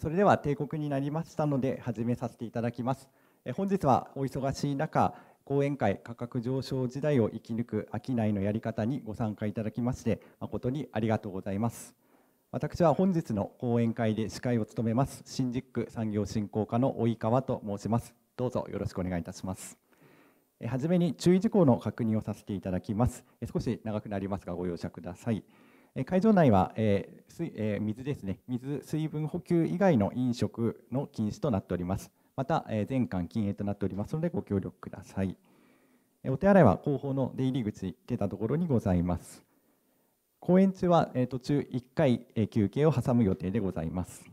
それでは定刻になりましたので始めさせていただきます。本日はお忙しい中、講演会価格上昇時代を生き抜く商いのやり方にご参加いただきまして誠にありがとうございます。私は本日の講演会で司会を務めます新宿区産業振興課の及川と申します。どうぞよろしくお願いいたします。はじめに注意事項の確認をさせていただきます。少し長くなりますがご容赦ください。会場内は、え水え水ですね水水分補給以外の飲食の禁止となっておりますまた、え全館禁煙となっておりますのでご協力くださいお手洗いは後方の出入り口出たところにございます公演中は、え途中1回、え休憩を挟む予定でございます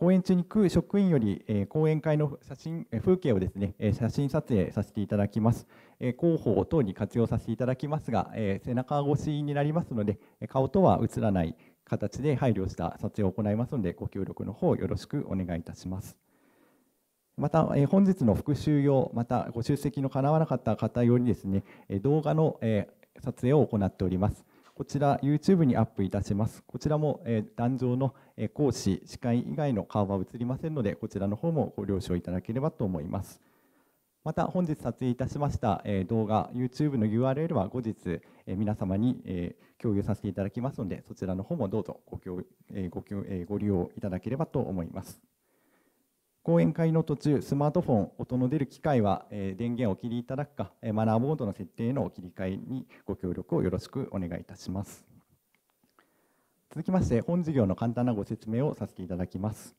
講演中に区職員より、え講演会の写真風景をですね、え写真撮影させていただきます、え広報等に活用させていただきますが、え背中越しになりますので顔とは映らない形で配慮した撮影を行いますのでご協力の方よろしくお願いいたしますまた、え本日の復習用またご出席のかなわなかった方よりですね動画の、え撮影を行っておりますこちら YouTube にアップいたします。こちらも、え壇上の、え講師、司会以外の顔は映りませんので、こちらの方もご了承いただければと思います。また本日撮影いたしました、え動画、YouTube の URL は後日、え皆様に、え共有させていただきますので、そちらの方もどうぞご,、えごえご利用いただければと思います。講演会の途中、スマートフォン、音の出る機械は、え電源をお切りいただくか、えマナーボードの設定のお切り替えにご協力をよろしくお願いいたします。続きまして、本事業の簡単なご説明をさせていただきます。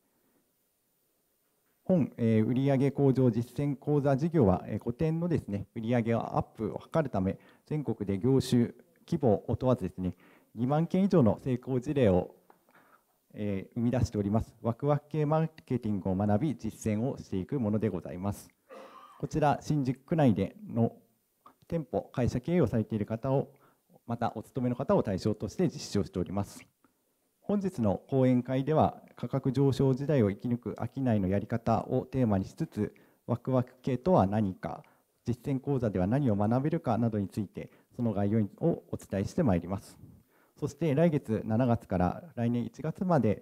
本、え売上向上実践講座事業は、え古典のですね、売上アップを図るため、全国で業種、規模を問わずですね、2万件以上の成功事例をえ生み出しておりますワクワク系マーケティングを学び実践をしていくものでございますこちら新宿区内での店舗会社経営をされている方をまたお勤めの方を対象として実施をしております本日の講演会では価格上昇時代を生き抜く商いのやり方をテーマにしつつワクワク系とは何か実践講座では何を学べるかなどについてその概要をお伝えしてまいります。そして来月7月から来年1月まで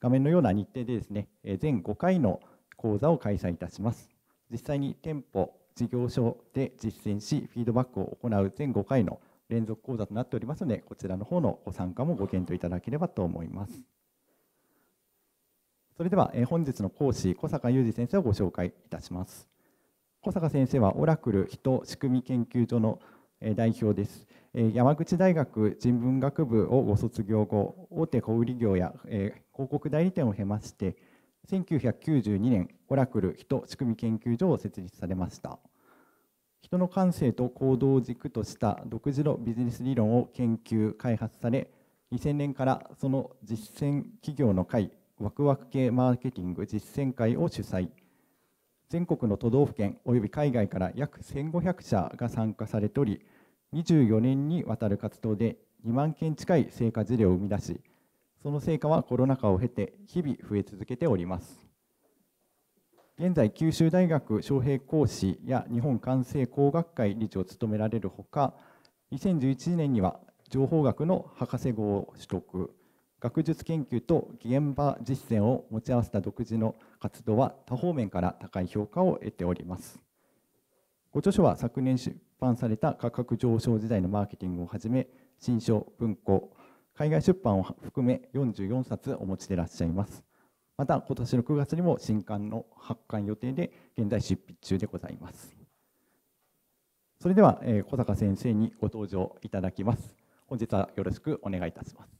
画面のような日程でですね、全5回の講座を開催いたします。実際に店舗、事業所で実践し、フィードバックを行う全5回の連続講座となっておりますので、こちらの方のご参加もご検討いただければと思います。それでは、本日の講師、小坂雄二先生をご紹介いたします。小坂先生は、オラクル人仕組み研究所の代表です。山口大学人文学部をご卒業後大手小売業や広告代理店を経まして1992年オラクル人仕組み研究所を設立されました人の感性と行動を軸とした独自のビジネス理論を研究開発され2000年からその実践企業の会ワクワク系マーケティング実践会を主催全国の都道府県および海外から約1500社が参加されており24年にわたる活動で2万件近い成果事例を生み出しその成果はコロナ禍を経て日々増え続けております現在九州大学招聘講師や日本関西工学会理事を務められるほか2011年には情報学の博士号を取得学術研究と現場実践を持ち合わせた独自の活動は多方面から高い評価を得ておりますご著書は昨年版された価格上昇時代のマーケティングをはじめ新書文庫海外出版を含め44冊お持ちでいらっしゃいますまた今年の9月にも新刊の発刊予定で現在執筆中でございますそれでは、え小坂先生にご登場いただきます本日はよろしくお願いいたします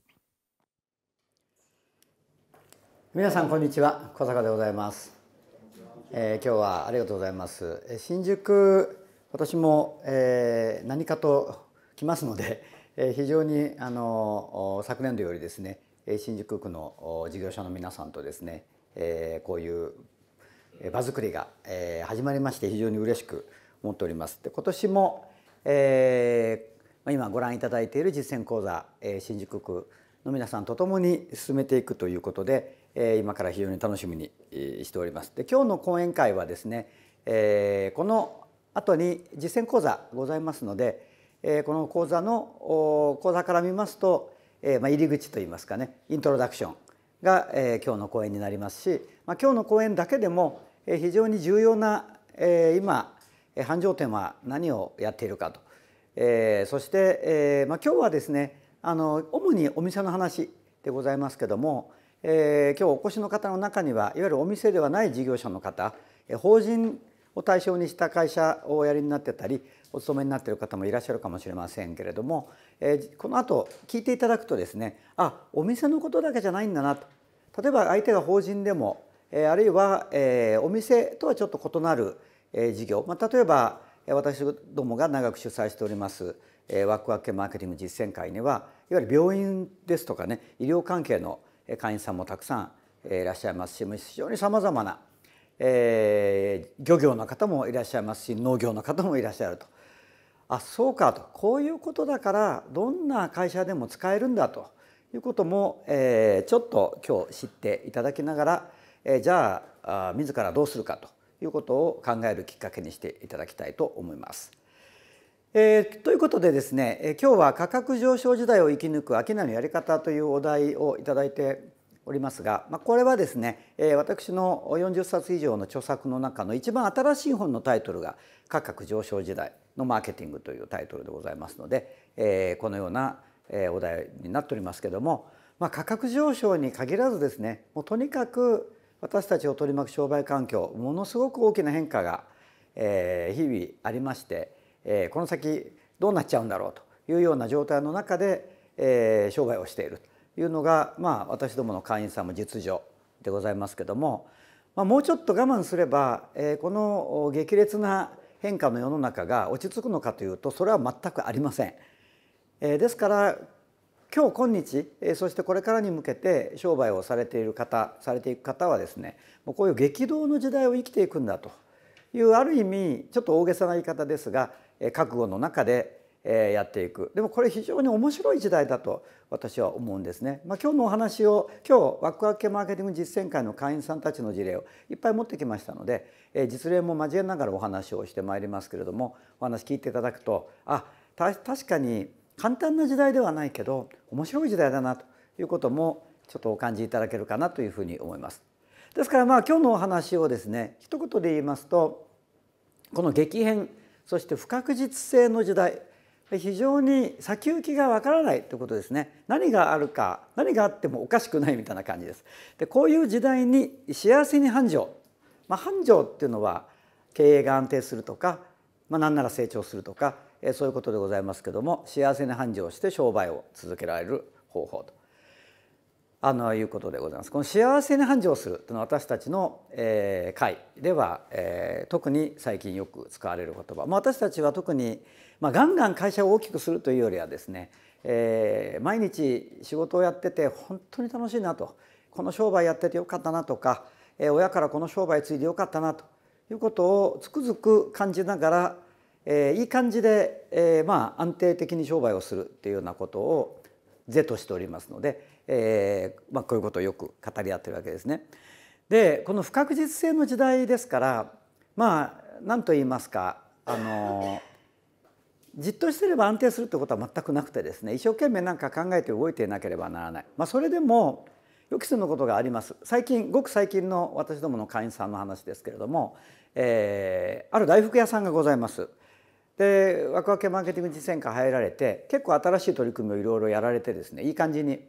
皆さんこんにちは小坂でございます、えー、今日はありがとうございます新宿私も、えー、何かと来ますので、えー、非常にあの昨年度よりですね新宿区の事業者の皆さんとですね、えー、こういう場作りが、えー、始まりまして非常に嬉しく思っております。で今年も、えー、今ご覧いただいている実践講座、えー、新宿区の皆さんと共に進めていくということで、えー、今から非常に楽しみにしております。で今日の講演会はですね、えー、この後に実践講座ございますので、えー、この講座の講座から見ますと、えー、まあ、入り口といいますかねイントロダクションが、えー、今日の講演になりますし、まあ、今日の講演だけでも、え非常に重要な、え今繁盛店は何をやっているかと、えそして、えまあ、今日はですねあの主にお店の話でございますけども、え今日お越しの方の中にはいわゆるお店ではない事業者の方法人を対象にした会社をおやりになってたりお勤めになってる方もいらっしゃるかもしれませんけれども、えー、この後聞いていただくとですねあお店のことだけじゃないんだなと例えば相手が法人でも、えー、あるいは、えー、お店とはちょっと異なる、えー、事業、まあ、例えば私どもが長く主催しております、えー、ワクワク系マーケティング実践会にはいわゆる病院ですとかね医療関係の会員さんもたくさんいらっしゃいますし非常にさまざまなえー、漁業の方もいらっしゃいますし農業の方もいらっしゃるとあそうかとこういうことだからどんな会社でも使えるんだということも、えー、ちょっと今日知っていただきながら、えー、じゃああ自らどうするかということを考えるきっかけにしていただきたいと思います。えー、ということでですね、えー、今日は価格上昇時代を生き抜く商いのやり方というお題をいただいておりますが、まあ、これはですね、え私の40冊以上の著作の中の一番新しい本のタイトルが「価格上昇時代のマーケティング」というタイトルでございますので、えこのような、えお題になっておりますけども、まあ、価格上昇に限らずですねもうとにかく私たちを取り巻く商売環境ものすごく大きな変化が、え日々ありまして、えこの先どうなっちゃうんだろうというような状態の中で、え商売をしているいうのが、まあ、私どもの会員さんも実情でございますけども、まあ、もうちょっと我慢すれば、えー、この激烈な変化の世の中が落ち着くのかというとそれは全くありません。えー、ですから今日今日、えそしてこれからに向けて商売をされている方されていく方はですねもうこういう激動の時代を生きていくんだというある意味ちょっと大げさな言い方ですが、え覚悟の中でえやっていくでもこれ非常に面白い時代だと私は思うんですね、まあ、今日のお話を今日ワクワク系マーケティング実践会の会員さんたちの事例をいっぱい持ってきましたので、え実例も交えながらお話をしてまいりますけれどもお話聞いていただくとあ確かに簡単な時代ではないけど面白い時代だなということもちょっとお感じいただけるかなというふうに思います。ですからまあ今日のお話をですね一言で言いますとこの激変そして不確実性の時代非常に先行きがわからないということですね何があるか何があってもおかしくないみたいな感じですでこういう時代に幸せに繁盛、まあ、繁盛っていうのは経営が安定するとか、まあ、何なら成長するとかえそういうことでございますけども幸せに繁盛して商売を続けられる方法とあのいうことでございます。この幸せに繁盛するというのは私たちの、えー、会では、えー、特に最近よく使われる言葉、まあ、私たちは特にまあ、ガンガン会社を大きくするというよりはですね、えー、毎日仕事をやってて本当に楽しいなとこの商売やっててよかったなとか、えー、親からこの商売継いでよかったなということをつくづく感じながら、えー、いい感じで、えー、まあ安定的に商売をするっていうようなことを是としておりますので、えーまあ、こういうことをよく語り合ってるわけですね。でこの不確実性の時代ですからまあ何と言いますかあのじっとしてれば安定するってことは全くなくてですね一生懸命何か考えて動いていなければならない、まあ、それでも予期せぬことがあります最近ごく最近の私どもの会員さんの話ですけれども、えー、ある大福屋さんがございます。でワクワクマーケティング実践会入られて結構新しい取り組みをいろいろやられてですねいい感じに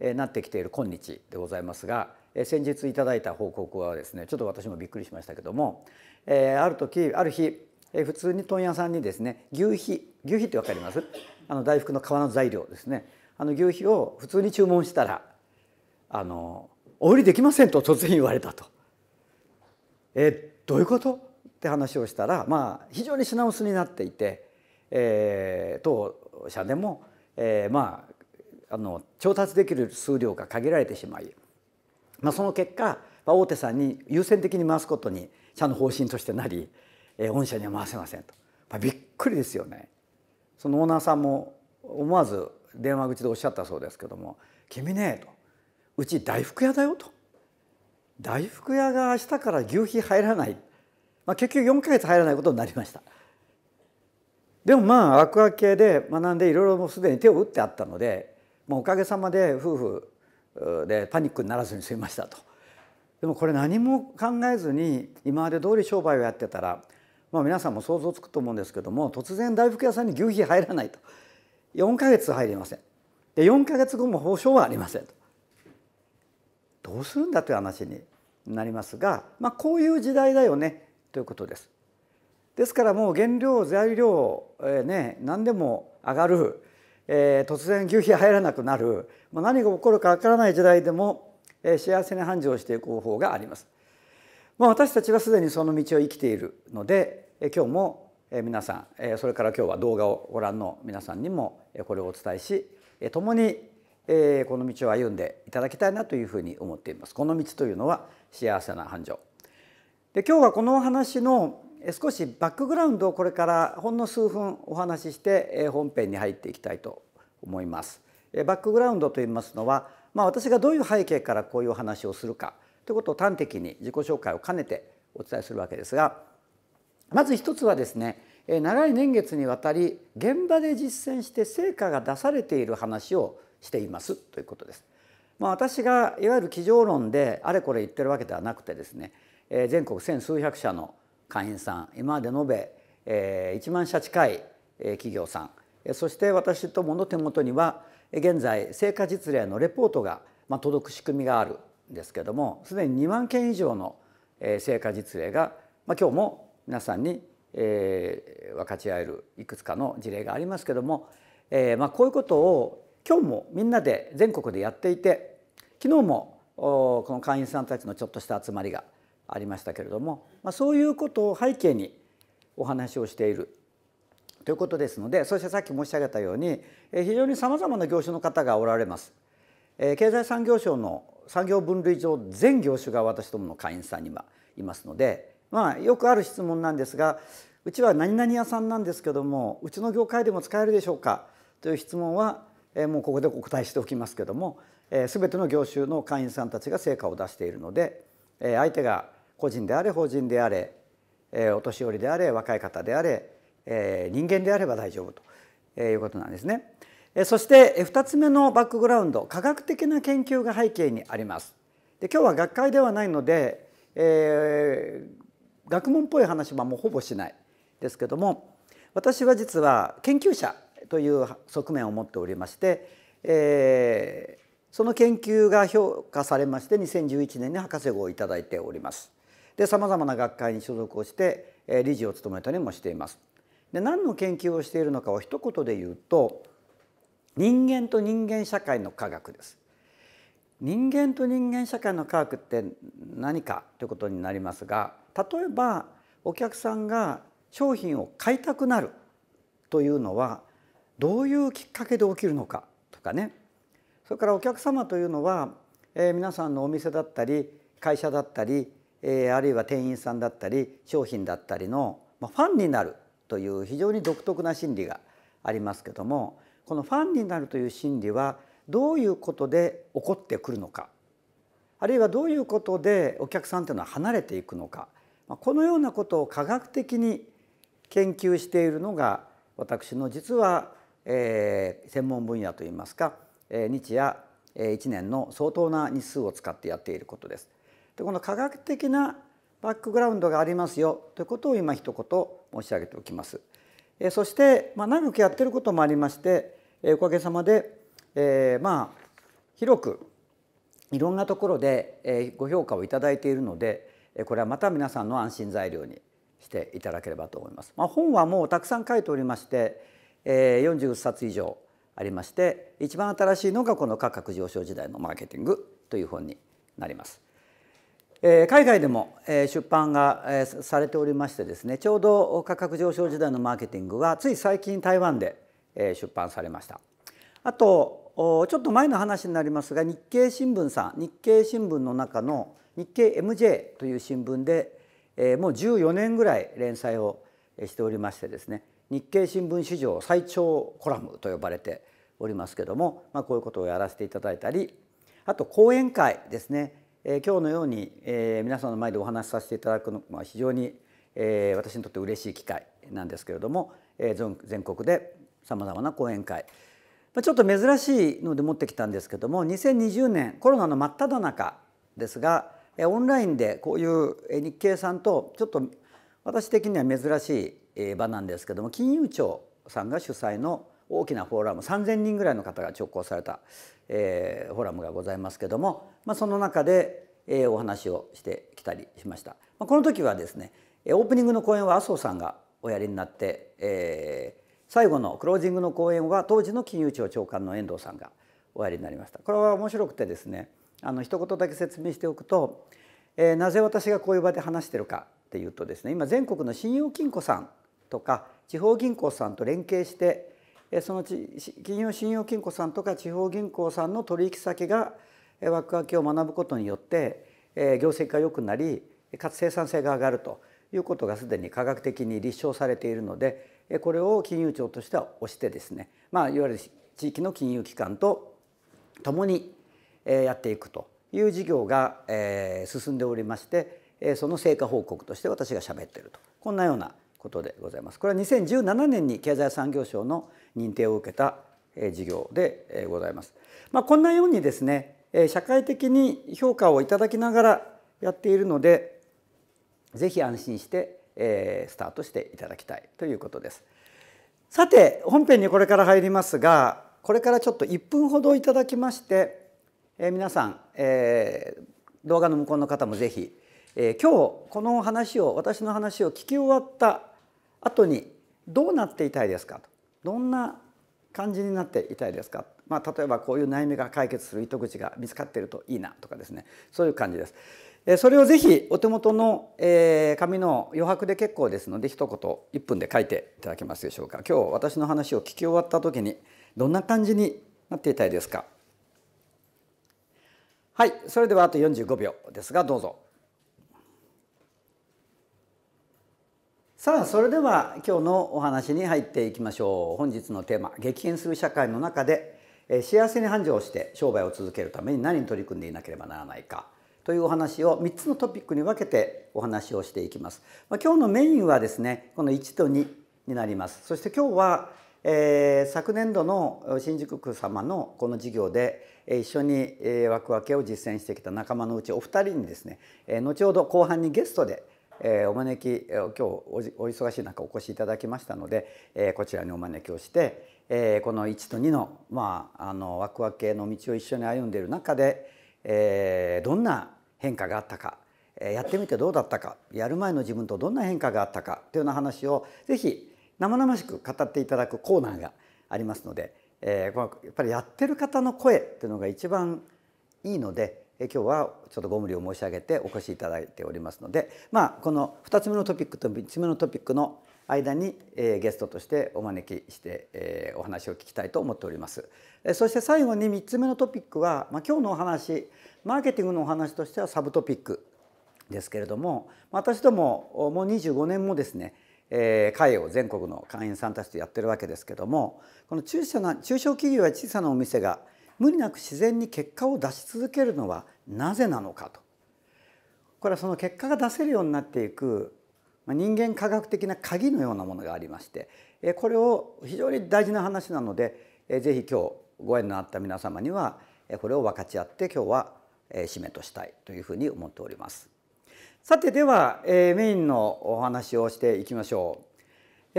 なってきている今日でございますが先日いただいた報告はですねちょっと私もびっくりしましたけども、えー、ある時ある日え普通に問屋さんにですね牛皮牛皮って分かりますあの大福の皮の材料ですねあの牛皮を普通に注文したらあのお売りできませんと突然言われたと。えどういうことって話をしたら、まあ、非常に品薄になっていて、えー、当社でも、えー、まあ、あの調達できる数量が限られてしまい、まあ、その結果大手さんに優先的に回すことに社の方針としてなり御社には回せませんと、まあ、びっくりですよねそのオーナーさんも思わず電話口でおっしゃったそうですけども「君ね」と「うち大福屋だよ」と「大福屋が明日から牛皮入らない」まあ、結局4ヶ月入らないことになりました。でもまあアクア系で学んでいろいろもうすでに手を打ってあったので、もうおかげさまで夫婦でパニックにならずに済みましたと。でもこれ何も考えずに今まで通り商売をやってたらまあ、皆さんも想像つくと思うんですけども突然大福屋さんに求肥入らないと4ヶ月入りませんで4ヶ月後も保証はありませんとどうするんだという話になりますが、まあ、こういう時代だよねということです。ですからもう原料材料、えー、ね、何でも上がる、えー、突然牛皮入らなくなる、まあ、何が起こるかわからない時代でも、えー、幸せに繁盛していく方法があります。まあ、私たちはすでにその道を生きているので今日も皆さんそれから今日は動画をご覧の皆さんにもこれをお伝えし共にこの道を歩んでいただきたいなというふうに思っています。この道というのは幸せな繁盛で今日はこのお話の少しバックグラウンドをこれからほんの数分お話しして本編に入っていきたいと思います。バックグラウンドと言いますのは、まあ、私がどういう背景からこういうお話をするかということを端的に自己紹介を兼ねてお伝えするわけですがまず一つはですね長い年月にわたり現場で実践して成果が出されている話をしていますということです。まあ、私がいわゆる机上論であれこれ言ってるわけではなくてですね全国千数百社の会員さん今まで延べ1万社近い企業さんそして私どもの手元には現在成果実例のレポートが届く仕組みがあるですけどもすでに2万件以上の成果実例が、まあ、今日も皆さんに、えー、分かち合えるいくつかの事例がありますけども、えー、まあこういうことを今日もみんなで全国でやっていて昨日もこの会員さんたちのちょっとした集まりがありましたけれども、まあ、そういうことを背景にお話をしているということですのでそしてさっき申し上げたように非常にさまざまな業種の方がおられます。え経済産業省の産業分類上全業種が私どもの会員さんにはいますので、まあ、よくある質問なんですがうちは何々屋さんなんですけどもうちの業界でも使えるでしょうかという質問は、えもうここでお答えしておきますけども、え全ての業種の会員さんたちが成果を出しているので、え相手が個人であれ法人であれ、えお年寄りであれ若い方であれ、え人間であれば大丈夫ということなんですね。そして2つ目のバックグラウンド科学的な研究が背景にありますで今日は学会ではないので、えー、学問っぽい話はもうほぼしないですけども私は実は研究者という側面を持っておりまして、えー、その研究が評価されまして2011年に博士号を頂いております。で様々な学会に所属をして、え理事を務めたりもしています。で何の研究をしているのかを一言で言うと人間と人間社会の科学です人間と人間社会の科学って何かということになりますが例えばお客さんが商品を買いたくなるというのはどういうきっかけで起きるのかとかねそれからお客様というのは、えー、皆さんのお店だったり会社だったり、えー、あるいは店員さんだったり商品だったりの、まあ、ファンになるという非常に独特な心理がありますけどもこのファンになるという心理はどういうことで起こってくるのかあるいはどういうことでお客さんというのは離れていくのかこのようなことを科学的に研究しているのが私の実は、えー、専門分野といいますか、えー、日夜、えー、1年の相当な日数を使ってやっていることです。でこの科学的なバックグラウンドがありますよということを今一言申し上げておきます。えー、そして、まあ、長くやってることもありましてえおかげさまで、えまあ広くいろんなところで、えご評価を頂いているので、えこれはまた皆さんの安心材料にしていただければと思います。まあ、本はもうたくさん書いておりまして、え40冊以上ありまして一番新しいのがこの価格上昇時代のマーケティングという本になります。え海外でも、え出版が、えされておりましてですねちょうど価格上昇時代のマーケティングはつい最近台湾で出版されました。あとちょっと前の話になりますが日経新聞さん日経新聞の中の日経 MJ という新聞でもう14年ぐらい連載をしておりましてですね日経新聞史上最長コラムと呼ばれておりますけども、まあ、こういうことをやらせていただいたりあと講演会ですね、えー、今日のように、えー、皆さんの前でお話しさせていただくのは非常に、えー、私にとって嬉しい機会なんですけれども、えー、全国でさまざまな講演会ちょっと珍しいので持ってきたんですけども2020年コロナの真っ只中ですがオンラインでこういう日経さんとちょっと私的には珍しい場なんですけども金融庁さんが主催の大きなフォーラム3,000人ぐらいの方が直行された、えフォーラムがございますけども、まその中で、えお話をしてきたりしました。まこの時はですねオープニングの講演は麻生さんがおやりになって、えー最後のクロージングの講演は当時の金融庁長官の遠藤さんがおやりになりましたこれは面白くてですねあの一言だけ説明しておくと、えー、なぜ私がこういう場で話してるかっていうとですね今全国の信用金庫さんとか地方銀行さんと連携してその金融信用金庫さんとか地方銀行さんの取引先がワクワクを学ぶことによって業績が良くなりかつ生産性が上がるということがすでに科学的に立証されているのでこれを金融庁としては推してですね、まあ、いわゆる地域の金融機関とともにやっていくという事業が進んでおりましてその成果報告として私がしゃべっているとこんなようなことでございます。これは2017年に経済産業省の認定を受けた事業でございます。まあ、こんなようにですね社会的に評価をいただきながらやっているのでぜひ安心してえー、スタートしていただきたいということです。さて本編にこれから入りますがこれからちょっと1分ほどいただきまして、えー、皆さん、えー、動画の向こうの方も是非、えー、今日この話を私の話を聞き終わった後にどうなっていたいですかとどんな感じになっていたいですか、まあ、例えばこういう悩みが解決する糸口が見つかっているといいなとかですねそういう感じです。それをぜひお手元の、え紙の余白で結構ですので一言1分で書いていただけますでしょうか今日私の話を聞き終わった時にどんな感じになっていたいですかはいそれではあと45秒ですがどうぞさあそれでは今日のお話に入っていきましょう本日のテーマ「激変する社会の中で幸せに繁盛して商売を続けるために何に取り組んでいなければならないか」というお話を三つのトピックに分けてお話をしていきます。まあ、今日のメインはですねこの一と二になります。そして今日は、えー、昨年度の新宿区様のこの事業で一緒に枠分けを実践してきた仲間のうちお二人にですね後ほど後半にゲストでえー、お招き今日お忙しい中お越しいただきましたので、えー、こちらにお招きをして、えー、この1と2の,、まあ、あの枠分けの道を一緒に歩んでいる中で、えー、どんな変化があったかやってみてどうだったかやる前の自分とどんな変化があったかというような話をぜひ生々しく語っていただくコーナーがありますので、えー、やっぱりやってる方の声というのが一番いいので今日はちょっとご無理を申し上げてお越しいただいておりますので、まあ、この2つ目のトピックと3つ目のトピックの間に、えー、ゲストとしてお招きして、えー、お話を聞きたいと思っております。えー、そして最後に3つ目のトピックは、まあ、今日のお話マーケティングのお話としてはサブトピックですけれども私どももう25年もですね会を全国の会員さんたちとやってるわけですけどもこの中小な中小企業や小さなお店が無理なく自然に結果を出し続けるのはなぜなのかとこれはその結果が出せるようになっていく人間科学的な鍵のようなものがありましてこれを非常に大事な話なので是非今日ご縁のあった皆様にはこれを分かち合って今日は締めとしたいというふうに思っております。さてでは、えー、メインのお話をしていきましょう。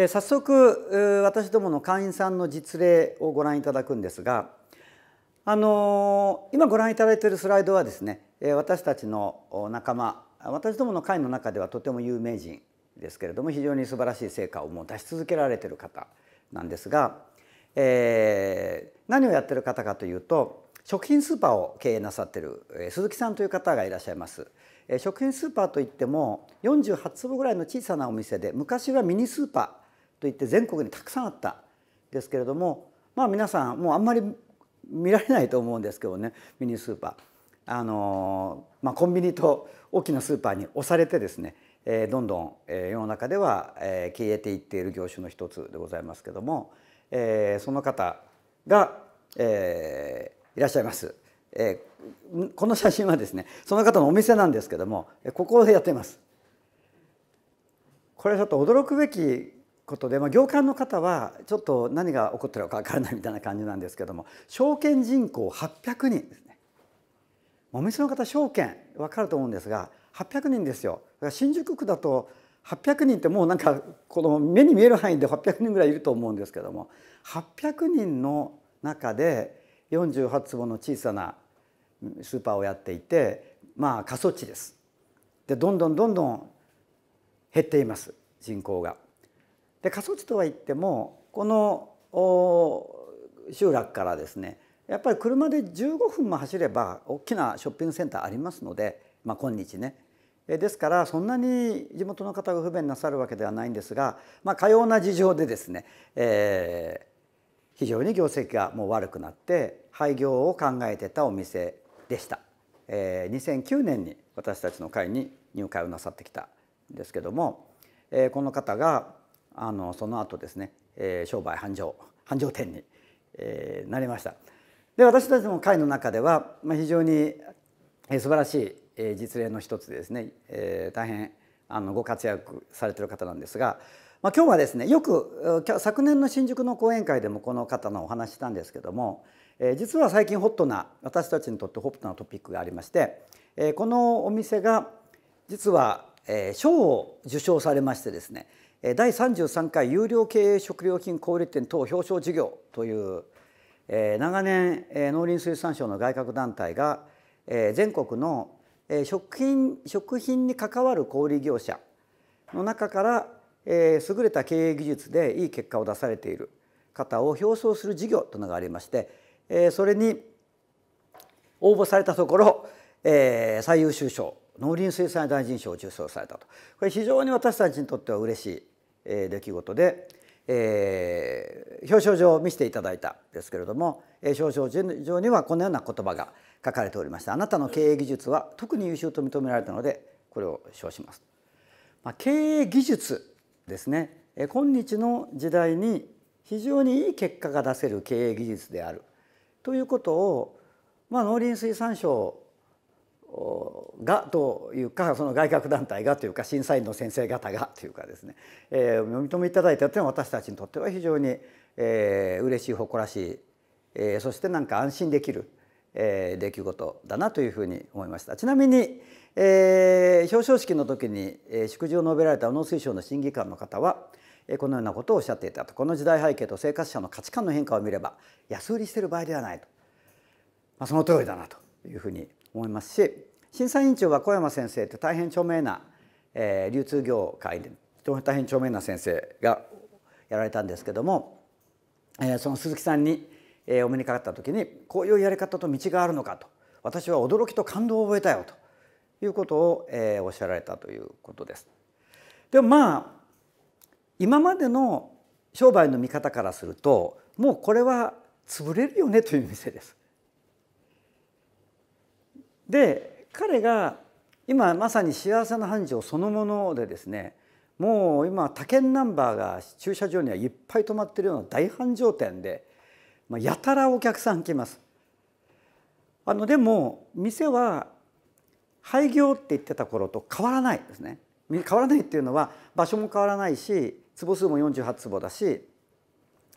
えー、早速私どもの会員さんの実例をご覧いただくんですが、あの今ご覧いただいているスライドはですね私たちの仲間私どもの会の中ではとても有名人ですけれども非常に素晴らしい成果をもう出し続けられている方なんですが、えー、何をやっている方かというと食品スーパーを経営なさってる鈴木さんという方がいらっしゃいます食品スーパーといっても48坪ぐらいの小さなお店で昔はミニスーパーといって全国にたくさんあったんですけれどもまあ皆さんもうあんまり見られないと思うんですけどねミニスーパー。あのまあ、コンビニと大きなスーパーに押されてですね、えどんどん、え世の中では、えー、消えていっている業種の一つでございますけども、えその方が、えー、いらっしゃいます、えー、この写真はですねその方のお店なんですけどもここでやってますこれちょっと驚くべきことで、まあ、業界の方はちょっと何が起こってるか分からないみたいな感じなんですけども証券人口800人ですねお店の方証券分かると思うんですが800人ですよ新宿区だと800人ってもうなんかこの目に見える範囲で800人ぐらいいると思うんですけども800人の中で48坪の小さなスーパーをやっていてまあ過疎地です。でどんどんどんどん減っています人口が。で過疎地とは言ってもこの集落からですねやっぱり車で15分も走れば大きなショッピングセンターありますので、まあ、今日ねですからそんなに地元の方が不便なさるわけではないんですが、まあ、かような事情でですね、え非常に業績がもう悪くなって廃業を考えてたお店でした、えー、2009年に私たちの会に入会をなさってきたんですけども、えー、この方があのその後ですね、えー、商売繁盛繁盛店に、えー、なりましたで私たちの会の中では、まあ、非常に、え素晴らしい、え実例の一つでですね、えー、大変あのご活躍されてる方なんですがまあ、今日はですねよく昨年の新宿の講演会でもこの方のお話したんですけども、えー、実は最近ホットな私たちにとってホットなトピックがありまして、えー、このお店が実は、えー、賞を受賞されましてですね第33回有料経営食料品小売店等表彰事業という、えー、長年、えー、農林水産省の外郭団体が、えー、全国の食品食品に関わる小売業者の中からえ優れた経営技術でいい結果を出されている方を表彰する事業というのがありまして、えそれに応募されたところ、え最優秀賞農林水産大臣賞を受賞されたとこれ非常に私たちにとっては嬉しい、え出来事で、え表彰状を見せていただいたんですけれども、え表彰状にはこのような言葉が書かれておりましてあなたの経営技術は特に優秀と認められたのでこれを称します。まあ、経営技術ですね今日の時代に非常にいい結果が出せる経営技術であるということを、まあ、農林水産省がというかその外郭団体がというか審査員の先生方がというかですね、えー、お認めいただいたというのは私たちにとっては非常に、えー、嬉しい誇らしい、えー、そしてなんか安心できる、えー、出来事だなというふうに思いました。ちなみにえー、表彰式の時に、えー、祝辞を述べられた農水省の審議官の方は、えー、このようなことをおっしゃっていたとこの時代背景と生活者の価値観の変化を見れば安売りしている場合ではないと、まあ、その通りだなというふうに思いますし審査委員長は小山先生って大変著名な、えー、流通業界で大変著名な先生がやられたんですけども、えー、その鈴木さんに、えー、お目にかかった時にこういうやり方と道があるのかと私は驚きと感動を覚えたよということを、えー、おっしゃられたということです。でもまあ今までの商売の見方からするともうこれは潰れるよねという店です。で彼が今まさに幸せな繁盛そのものでですねもう今他県ナンバーが駐車場にはいっぱい止まってるような大繁盛店で、まあ、やたらお客さん来ます。あのでも店は廃業って言ってた頃と変わらないですね変わらないっていうのは場所も変わらないし坪数も48坪だし、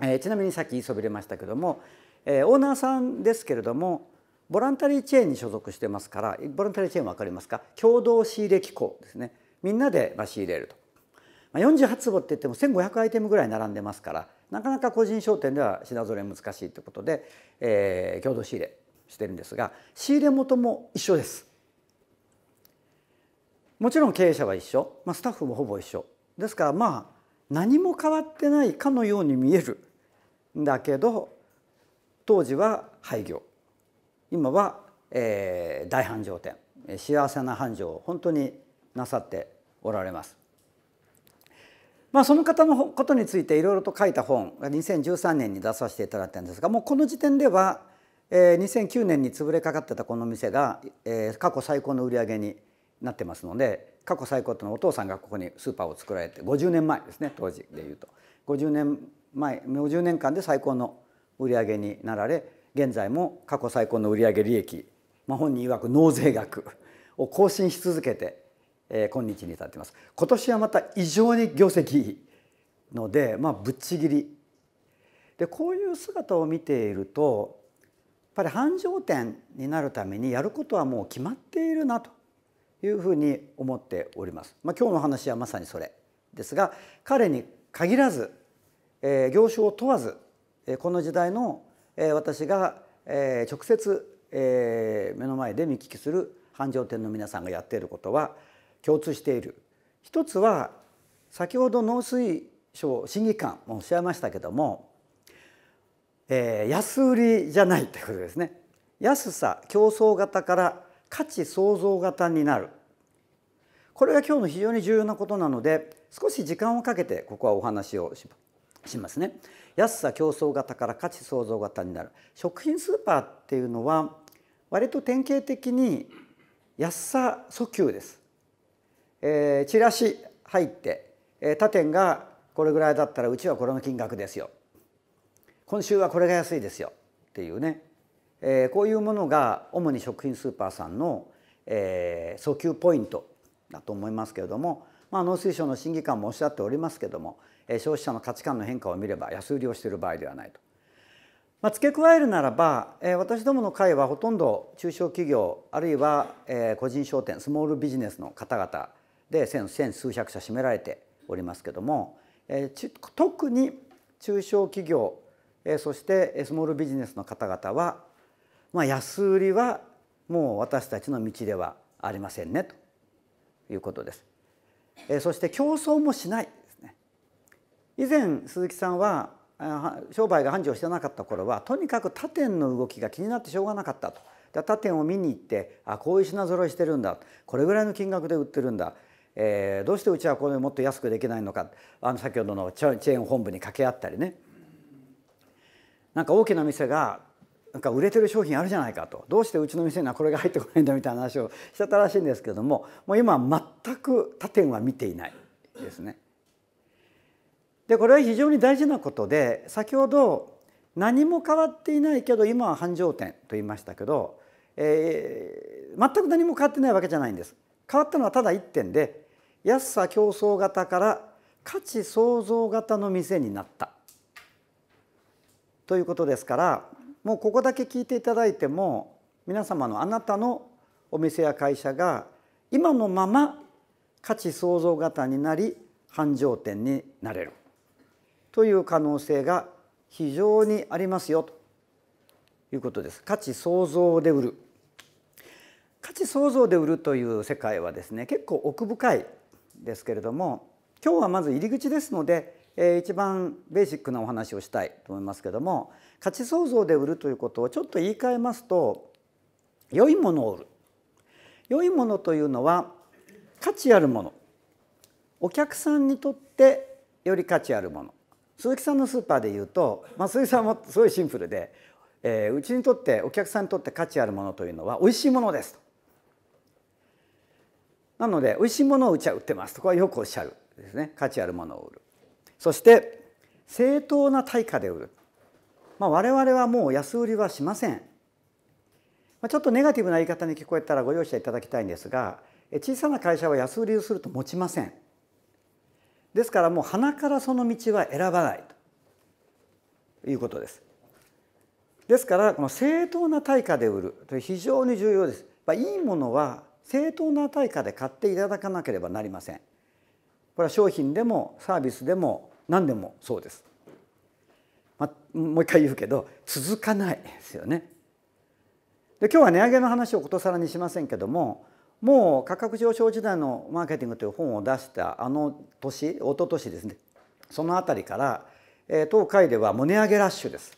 えー、ちなみにさっきそびれましたけども、えー、オーナーさんですけれどもボランタリーチェーンに所属してますからボランタリーチェーン分かりますか共同仕入れ機構ですねみんなで仕入れると、まあ、48坪って言っても1,500アイテムぐらい並んでますからなかなか個人商店では品ぞろえ難しいということで、えー、共同仕入れしてるんですが仕入れ元も一緒ですもちろん経営者は一緒、まあ、スタッフもほぼ一緒ですからまあ何も変わってないかのように見えるんだけど当時は廃業今は、えー、大繁盛店幸せな繁盛を本当になさっておられます。まあ、その方のことについていろいろと書いた本が2013年に出させていただいたんですがもうこの時点では、え2009年に潰れかかってたこの店が、え過去最高の売り上げになってますので過去最高とのはお父さんがここにスーパーを作られて50年前ですね当時でいうと50年前50年間で最高の売り上げになられ現在も過去最高の売上利益、まあ、本人曰く納税額 を更新し続けて、えー、今日に至っています今年はまた異常に業績いいので、まあ、ぶっちぎりでこういう姿を見ているとやっぱり繁盛店になるためにやることはもう決まっているなというふうに思っております。まあ、今日の話はまさにそれですが彼に限らず、えー、業種を問わず、えー、この時代の、えー、私が、えー、直接、えー、目の前で見聞きする繁盛店の皆さんがやっていることは共通している。一つは先ほど農水省審議官もおっしゃいましたけども、えー、安売りじゃないということですね安さ競争型から価値創造型になるこれが今日の非常に重要なことなので少し時間をかけてここはお話をしますね。安さ競争型から価値創造型になる食品スーパーっていうのは割と典型的に安さ訴求です。えー、チラシ入って、えー、他店がこれぐらいだったらうちはこれの金額ですよ今週はこれが安いですよっていうねえー、こういうものが主に食品スーパーさんの、えー、訴求ポイントだと思いますけれども、まあ、農水省の審議官もおっしゃっておりますけども、えー、消費者の価値観の変化を見れば安売りをしている場合ではないと。まあ、付け加えるならば、えー、私どもの会はほとんど中小企業あるいは、えー、個人商店スモールビジネスの方々で千千数百社占められておりますけども、えー、特に中小企業、えー、そしてスモールビジネスの方々はまあ、安売りはもう私たちの道ではありませんねということです。えそして競争もしないですね。以前鈴木さんは商売が繁盛してなかった頃はとにかく他店の動きが気になってしょうがなかったと。で他店を見に行ってあこういう品揃えしてるんだこれぐらいの金額で売ってるんだ、えー、どうしてうちはこれもっと安くできないのかあの先ほどのチェーン本部に掛け合ったりね。なんか大きな店がなんか売れてる商品あるじゃないかとどうしてうちの店にはこれが入ってこないんだみたいな話をしてたらしいんですけどももう今全く他店は見ていないですね。でこれは非常に大事なことで先ほど何も変わっていないけど今は繁盛店と言いましたけど、えー、全く何も変わってないわけじゃないんです。変わったのはただ1点で安さ競争型から価値創造型の店になったということですからもうここだけ聞いていただいても皆様のあなたのお店や会社が今のまま価値創造型になり繁盛店になれるという可能性が非常にありますよということです価値創造で売る価値創造で売るという世界はですね結構奥深いですけれども今日はまず入り口ですので、えー、一番ベーシックなお話をしたいと思いますけども価値創造で売るということをちょっと言い換えますと良いものを売る良いものというのは価値あるものお客さんにとってより価値あるもの鈴木さんのスーパーでいうと、まあ、鈴木さんもすごいシンプルで、えー、うちにとってお客さんにとって価値あるものというのは美味しいものですと。なので美味しいものをうちは売ってますとこはよくおっしゃるですね価値あるものを売るそして正当な対価で売るまあ、我々はもう安売りはしません、まあ、ちょっとネガティブな言い方に聞こえたらご容赦いただきたいんですが小さな会社は安売りをすると持ちませんですからもう鼻からその道は選ばないということですですからこの正当な対価で売るという非常に重要です、まあ、いいものは正当な対価で買っていただかなければなりませんこれは商品でもサービスでも何でもそうですまあ、もう一回言うけど続かないですよね。で今日は値上げの話をことさらにしませんけどももう価格上昇時代のマーケティングという本を出したあの年一昨年ですねその辺りから、えー、当会ではもう値上げラッシュです。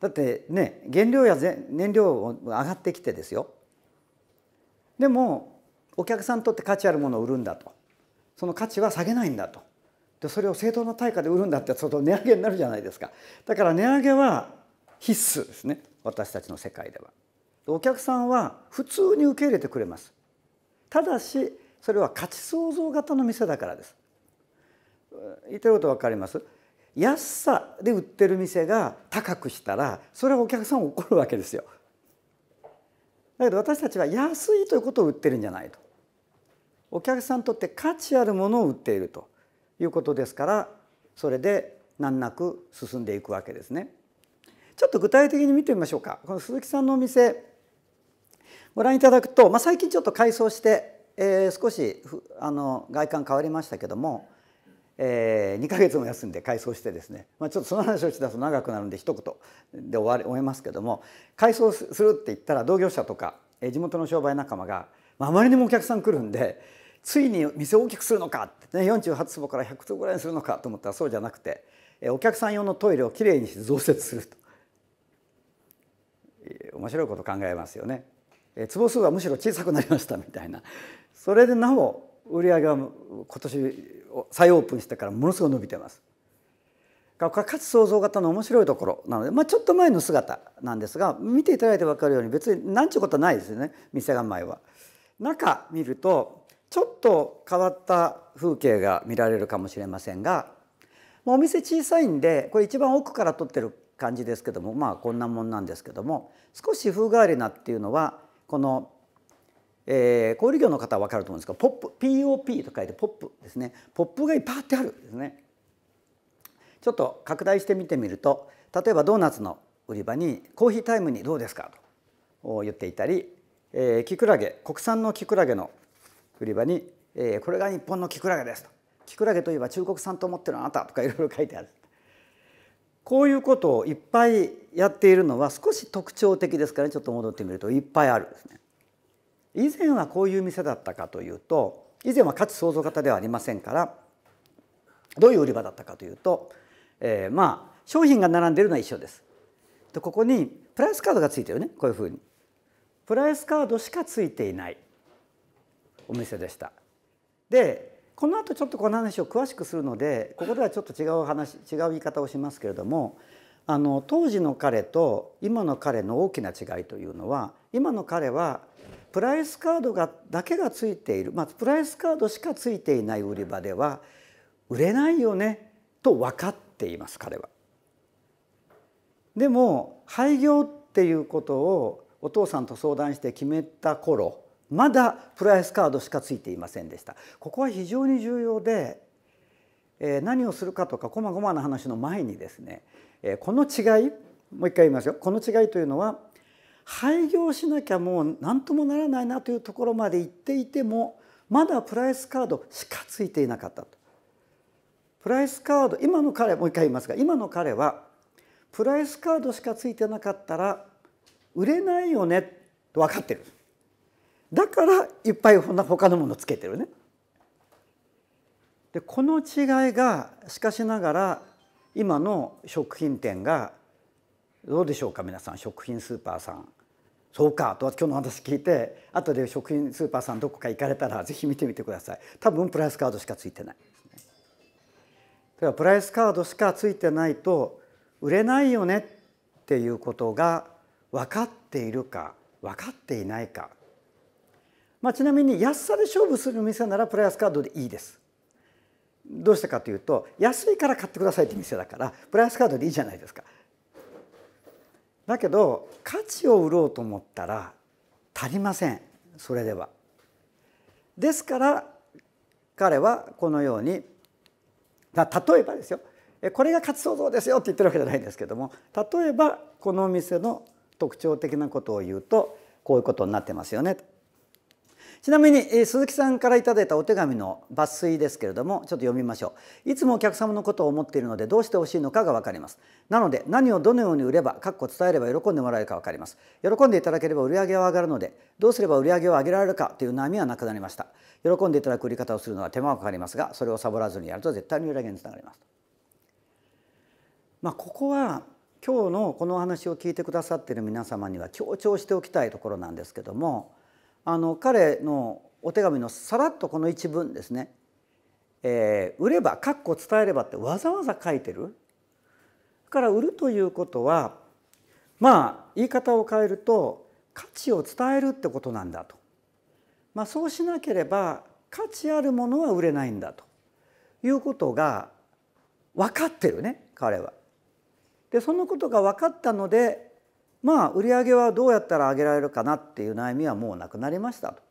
だってね原料や燃料上がってきてですよでもお客さんにとって価値あるものを売るんだとその価値は下げないんだとでそれを正当な対価で売るんだって相当値上げになるじゃないですかだから値上げは必須ですね私たちの世界ではお客さんは普通に受け入れてくれますただしそれは価値創造型の店だからです言ってること分かります安さで売ってる店が高くしたらそれはお客さん怒るわけですよだけど私たちは安いということを売ってるんじゃないとお客さんにとって価値あるものを売っているということですからそれで難なく進んでいくわけですね。ちょっと具体的に見てみましょうかこの鈴木さんのお店ご覧いただくと、まあ、最近ちょっと改装して、えー、少しあの外観変わりましたけども、えー、2ヶ月も休んで改装してですね、まあ、ちょっとその話をしたと長くなるんで一言で終わ終えますけども改装するって言ったら同業者とか、えー、地元の商売仲間が、まあ、あまりにもお客さん来るんでついに店を大きくするのか、ね、48坪から100坪ぐらいにするのかと思ったらそうじゃなくてお客さん用のトイレをきれいにして増設すると面白いこと考えますよね。坪数はむしろ小さくなりましたみたいなそれでなお売り上げは今年再オープンしてからものすごい伸びてます。かつ創造型の面白いところなので、まあ、ちょっと前の姿なんですが見ていただいて分かるように別に何ちゅうことはないですよね店構えは。中見るとちょっと変わった風景が見られるかもしれませんがお店小さいんでこれ一番奥から撮ってる感じですけどもまあこんなもんなんですけども少し風変わりなっていうのはこの、えー、小売業の方は分かると思うんですけどポップ POP と書いてポップですねポップがいっぱいあってあるですねちょっと拡大して見てみると例えばドーナツの売り場に「コーヒータイムにどうですか?」と言っていたり、えー、キクラゲ国産のキクラゲの売り場に、えー、これが日本のキクラゲです」と「キクラゲといえば中国産と思ってるあなた」とか いろいろ書いてある。こういうことをいっぱいやっているのは少し特徴的ですから、ね、ちょっと戻ってみるといっぱいあるですね。以前はこういう店だったかというと以前は価値創造型ではありませんからどういう売り場だったかというと、えー、まあ商品が並んでるのは一緒です。でここにプライスカードがついてるねこういうふうに。プライスカードしかついていないお店でした。でこの後ちょっとこの話を詳しくするのでここではちょっと違う話違う言い方をしますけれどもあの当時の彼と今の彼の大きな違いというのは今の彼はプライスカードがだけがついている、まあ、プライスカードしかついていない売り場では売れないよねと分かっています彼は。でも廃業っていうことをお父さんと相談して決めた頃まだプライスカードしかついていませんでしたここは非常に重要で、えー、何をするかとか細々な話の前にですね、えー、この違いもう一回言いますよこの違いというのは廃業しなきゃもう何ともならないなというところまで行っていてもまだプライスカードしかついていなかったと。プライスカード今の彼もう一回言いますが今の彼はプライスカードしかついてなかったら売れないよねと分かってるだからいっぱい他のものつけてるね。でこの違いがしかしながら今の食品店がどうでしょうか皆さん食品スーパーさんそうかと今日の話聞いて後で食品スーパーさんどこか行かれたらぜひ見てみてください多分プライスカードしかついてないではかプライスカードしかついてないと売れないよねっていうことが分かっているか分かっていないかまあ、ちなみに安さで勝負する店ならプライアスカードでいいですどうしてかというと安いから買ってくださいって店だからプライアスカードでいいじゃないですかだけど価値を売ろうと思ったら足りませんそれではですから彼はこのように例えばですよこれが値創像ですよって言ってるわけじゃないんですけども例えばこのお店の特徴的なことを言うとこういうことになってますよねちなみに、え鈴木さんから頂いたお手紙の抜粋ですけれどもちょっと読みましょういつもお客様のことを思っているのでどうしてほしいのかが分かりますなので何をどのように売ればかっこ伝えれば喜んでもらえるか分かります喜んでいただければ売り上げは上がるのでどうすれば売り上げを上げられるかという悩みはなくなりました喜んでいただく売り方をするのは手間はかかりますがそれをサボらずにやると絶対に売り上げにつながりますまあ、ここは今日のこのお話を聞いてくださっている皆様には強調しておきたいところなんですけどもあの彼のお手紙のさらっとこの一文ですね「えー、売れば」「かっこ伝えれば」ってわざわざ書いてる。から売るということはまあ言い方を変えると価値を伝えるってことなんだと、まあ、そうしなければ価値あるものは売れないんだということが分かってるね彼は。でそのことが分かったのでまあ売り上げはどうやったら上げられるかなっていう悩みはもうなくなりましたと。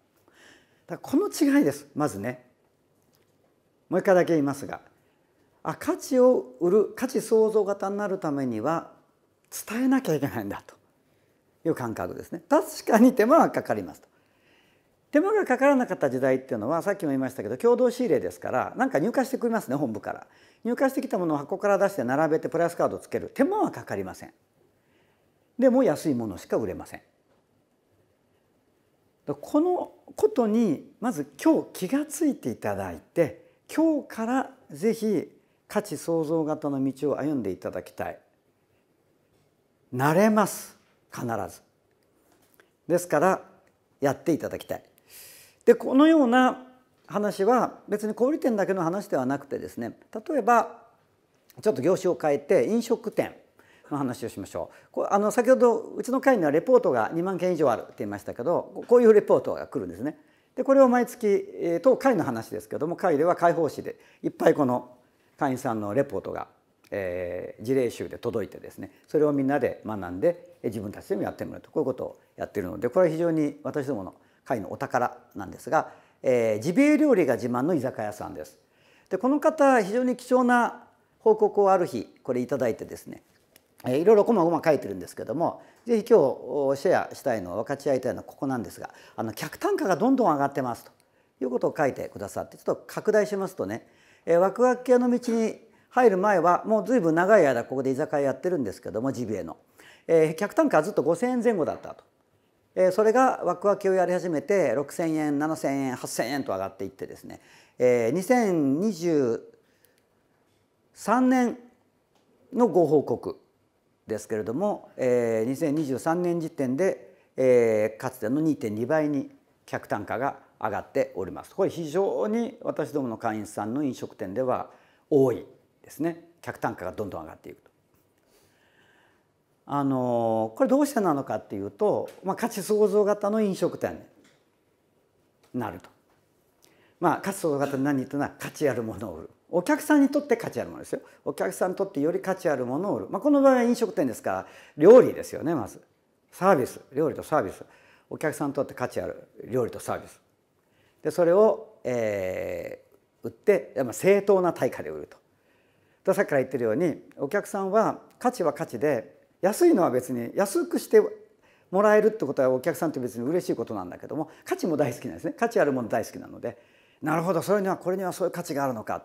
だこの違いですまずね。もう一回だけ言いますがあ価値を売る価値創造型になるためには伝えなきゃいけないんだという感覚ですね。確かに手間はかかりますと。手間がかからなかった時代っていうのはさっきも言いましたけど共同仕入れですから何か入荷してくれますね本部から入荷してきたものを箱から出して並べてプライスカードをつける手間はかかりませんでも安いものしか売れませんこのことにまず今日気が付いていただいて今日からぜひ価値創造型の道を歩んでいただきたいなれます必ずですからやっていただきたいでこのような話は別に小売店だけの話ではなくてですね例えばちょっと業種を変えて飲食店の話をしましょうこあの先ほどうちの会にはレポートが2万件以上あるって言いましたけどこういうレポートが来るんですね。でこれを毎月、えー、当会の話ですけども会では開放誌でいっぱいこの会員さんのレポートが、えー、事例集で届いてですねそれをみんなで学んで自分たちでもやってみるとこういうことをやってるのでこれは非常に私どもの会のお宝なんですが、えー、ジビエ料理が自慢の居酒屋さんです。でこの方非常に貴重な報告をある日これ頂いてですねいろいろこまごま書いてるんですけどもぜひ今日シェアしたいのは分かち合いたいのはここなんですがあの客単価がどんどん上がってますということを書いてくださってちょっと拡大しますとね、えー、ワクワク系の道に入る前はもう随分長い間ここで居酒屋やってるんですけどもジビエの、えー、客単価はずっと5,000円前後だったと、えー、それがワクワクをやり始めて6,000円7,000円8,000円と上がっていってですね、えー、2023年のご報告ですけれども、えー、2023年時点で、えー、かつての2.2倍に客単価が上がっておりますこれ非常に私どもの会員さんの飲食店では多いですね客単価がどんどん上がっていくと。あのこれどうしてなのかっていうと、まあ、価値創造型の飲食店になると。まあ、価値創造型何というのは価値あるものを売るお客さんにとって価値あるものですよお客さんにとってより価値あるものを売る、まあ、この場合は飲食店ですから料理ですよねまずサービス料理とサービスお客さんにとって価値ある料理とサービスでそれを、えー、売って正当な対価で売るとさっきから言ってるようにお客さんは価値は価値で安いのは別に安くしてもらえるってことはお客さんって別に嬉しいことなんだけども価値も大好きなんですね価値あるもの大好きなのでなるほどそれにはこれにはそういう価値があるのか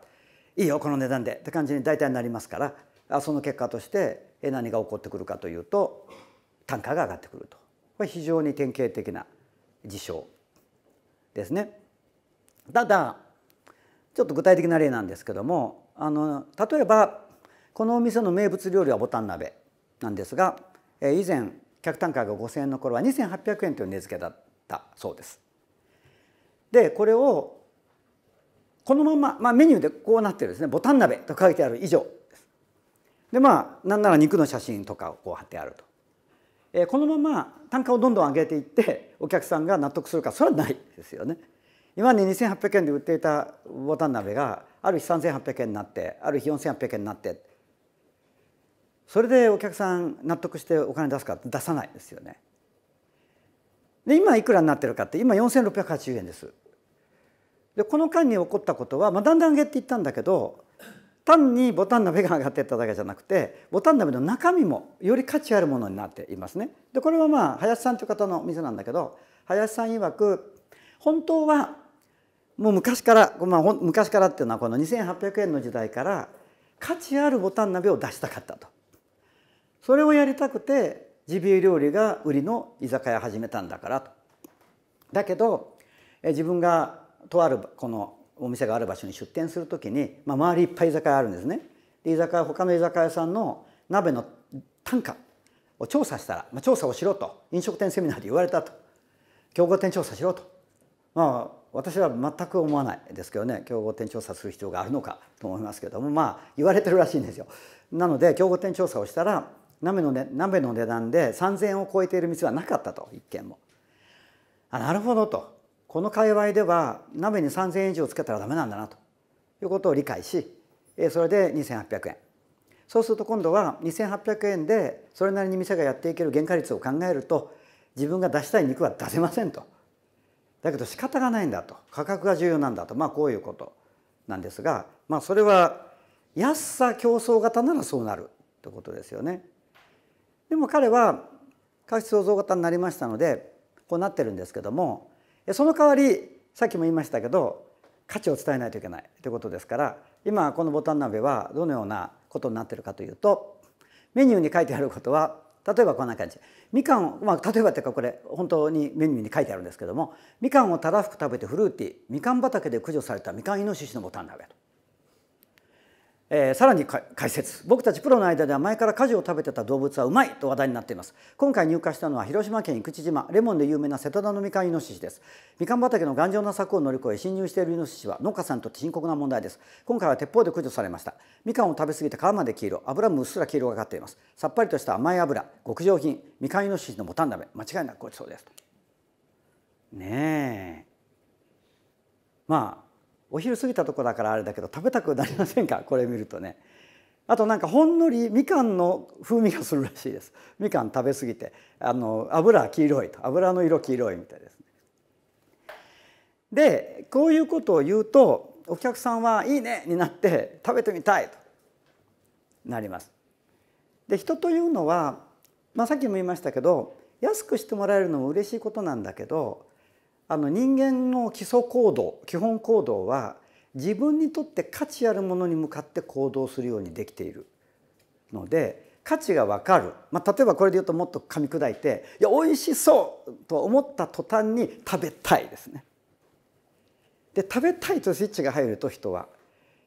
いいよこの値段でって感じに大体なりますからその結果として何が起こってくるかというと単価が上がってくるとこれ非常に典型的な事象ですね。ただちょっと具体的な例なんですけどもあの例えばこのお店の名物料理はボタン鍋なんですが以前客単価が5,000円の頃は2,800円という値付けだったそうです。でこれをこのまま、まあ、メニューでこうなってるですね「ボタン鍋」と書いてある以上でまあなんなら肉の写真とかをこう貼ってあると。えー、このまま単価をどんどん上げていってお客さんが納得するかそれはないですよね。今まで2800円で売っていたボタン鍋がある日3800円になってある日4800円になってそれでお客さん納得してお金出すか出さないですよね。で今いくらになってるかって今4680円です。でこの間に起こったことは、まあ、だんだん上げっていったんだけど単にボタン鍋が上がってっただけじゃなくてボタン鍋の中身もより価値あるものになっていますね。でこれはまあ林さんという方のお店なんだけど林さん曰く本当はもう昔から、まあ、昔からっていうのはこの2800円の時代から価値あるボタン鍋を出したかったと。それをやりたくてジビエ料理が売りの居酒屋始めたんだからと。だけど自分がとあるこのお店がある場所に出店する時に、まあ、周りいっぱい居酒屋あるんですね。で居酒屋他の居酒屋さんの鍋の単価を調査したら、まあ、調査をしろと飲食店セミナーで言われたと競合店調査しろとまあ私は全く思わないですけどね競合店調査する必要があるのかと思いますけどもまあ言われてるらしいんですよ。なので競合店調査をしたら鍋の,、ね、鍋の値段で3,000円を超えている店はなかったと一軒も。あなるほどとこの界隈では鍋に3,000円以上つけたらダメなんだなということを理解しそれで2,800円そうすると今度は2,800円でそれなりに店がやっていける原価率を考えると自分が出したい肉は出せませんとだけど仕方がないんだと価格が重要なんだとまあこういうことなんですが、まあ、それは安さ競争型ならそうなるってことですよね。でも彼は価値創造型になりましたのでこうなってるんですけどもその代わりさっきも言いましたけど価値を伝えないといけないということですから今このボタン鍋はどのようなことになってるかというとメニューに書いてあることは例えばこんな感じみかんまあ例えばっていうかこれ本当にメニューに書いてあるんですけどもみかんをたらふく食べてフルーティーみかん畑で駆除されたみかんイノシシのボタン鍋とえー、さらに解説僕たちプロの間では前から果樹を食べてた動物はうまいと話題になっています今回入荷したのは広島県生口島レモンで有名な瀬戸田のみかんイノシシですみかん畑の頑丈な柵を乗り越え侵入しているイノシシは農家さんにとって深刻な問題です今回は鉄砲で駆除されましたみかんを食べ過ぎて皮まで黄色油もうっすら黄色がかっていますさっぱりとした甘い油極上品みかんイノシシのボタン鍋間違いなくごちそうですねえまあお昼過ぎたとこだからあれだけど食べたくなりませんか これ見るとねあとなんかほんのりみかんの風味がするらしいですみかん食べ過ぎてあの油黄色いと油の色黄色いみたいですねでこういうことを言うとお客さんは「いいね」になって食べてみたいとなりますで人というのは、まあ、さっきも言いましたけど安くしてもらえるのも嬉しいことなんだけどあの人間の基礎行動基本行動は自分にとって価値あるものに向かって行動するようにできているので価値が分かる、まあ、例えばこれで言うともっと噛み砕いて「いや美味しそう!」と思った途端に「食べたい」ですね。で食べたいとスイッチが入ると人は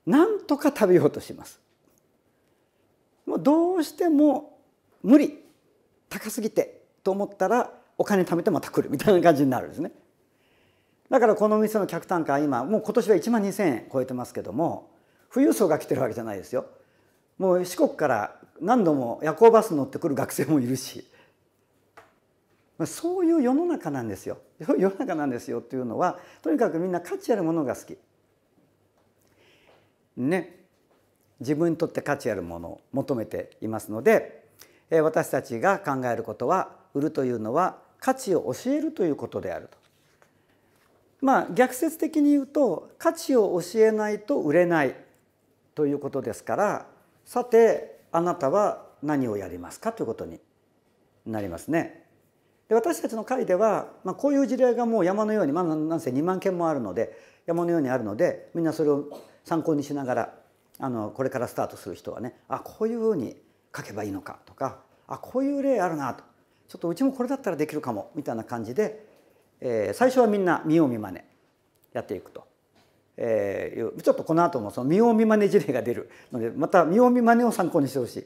何とか食べようとします。もうどうしても無理高すぎてと思ったらお金貯めてまた来るみたいな感じになるんですね。だからこの店の客単価は今もう今年は1万2,000円超えてますけども富裕層が来てるわけじゃないですよ。もう四国から何度も夜行バス乗ってくる学生もいるしそういう世の中なんですよ。世の中なんですよっていうのはとにかくみんな価値あるものが好き。ね自分にとって価値あるものを求めていますので私たちが考えることは売るというのは価値を教えるということであると。まあ逆説的に言うと価値を教えないと売れないということですからさてあなたは何をやりますかということになりますね。で私たちの会では、まあ、こういう事例がもう山のように、まあ、なんせ2万件もあるので山のようにあるのでみんなそれを参考にしながらあのこれからスタートする人はねあこういうふうに書けばいいのかとかあこういう例あるなとちょっとうちもこれだったらできるかもみたいな感じでえー、最初はみんな見よう見まねやっていくと、えー、ちょっとこの後もその見よう見まね事例が出るのでまた見よう見まねを参考にしてほしい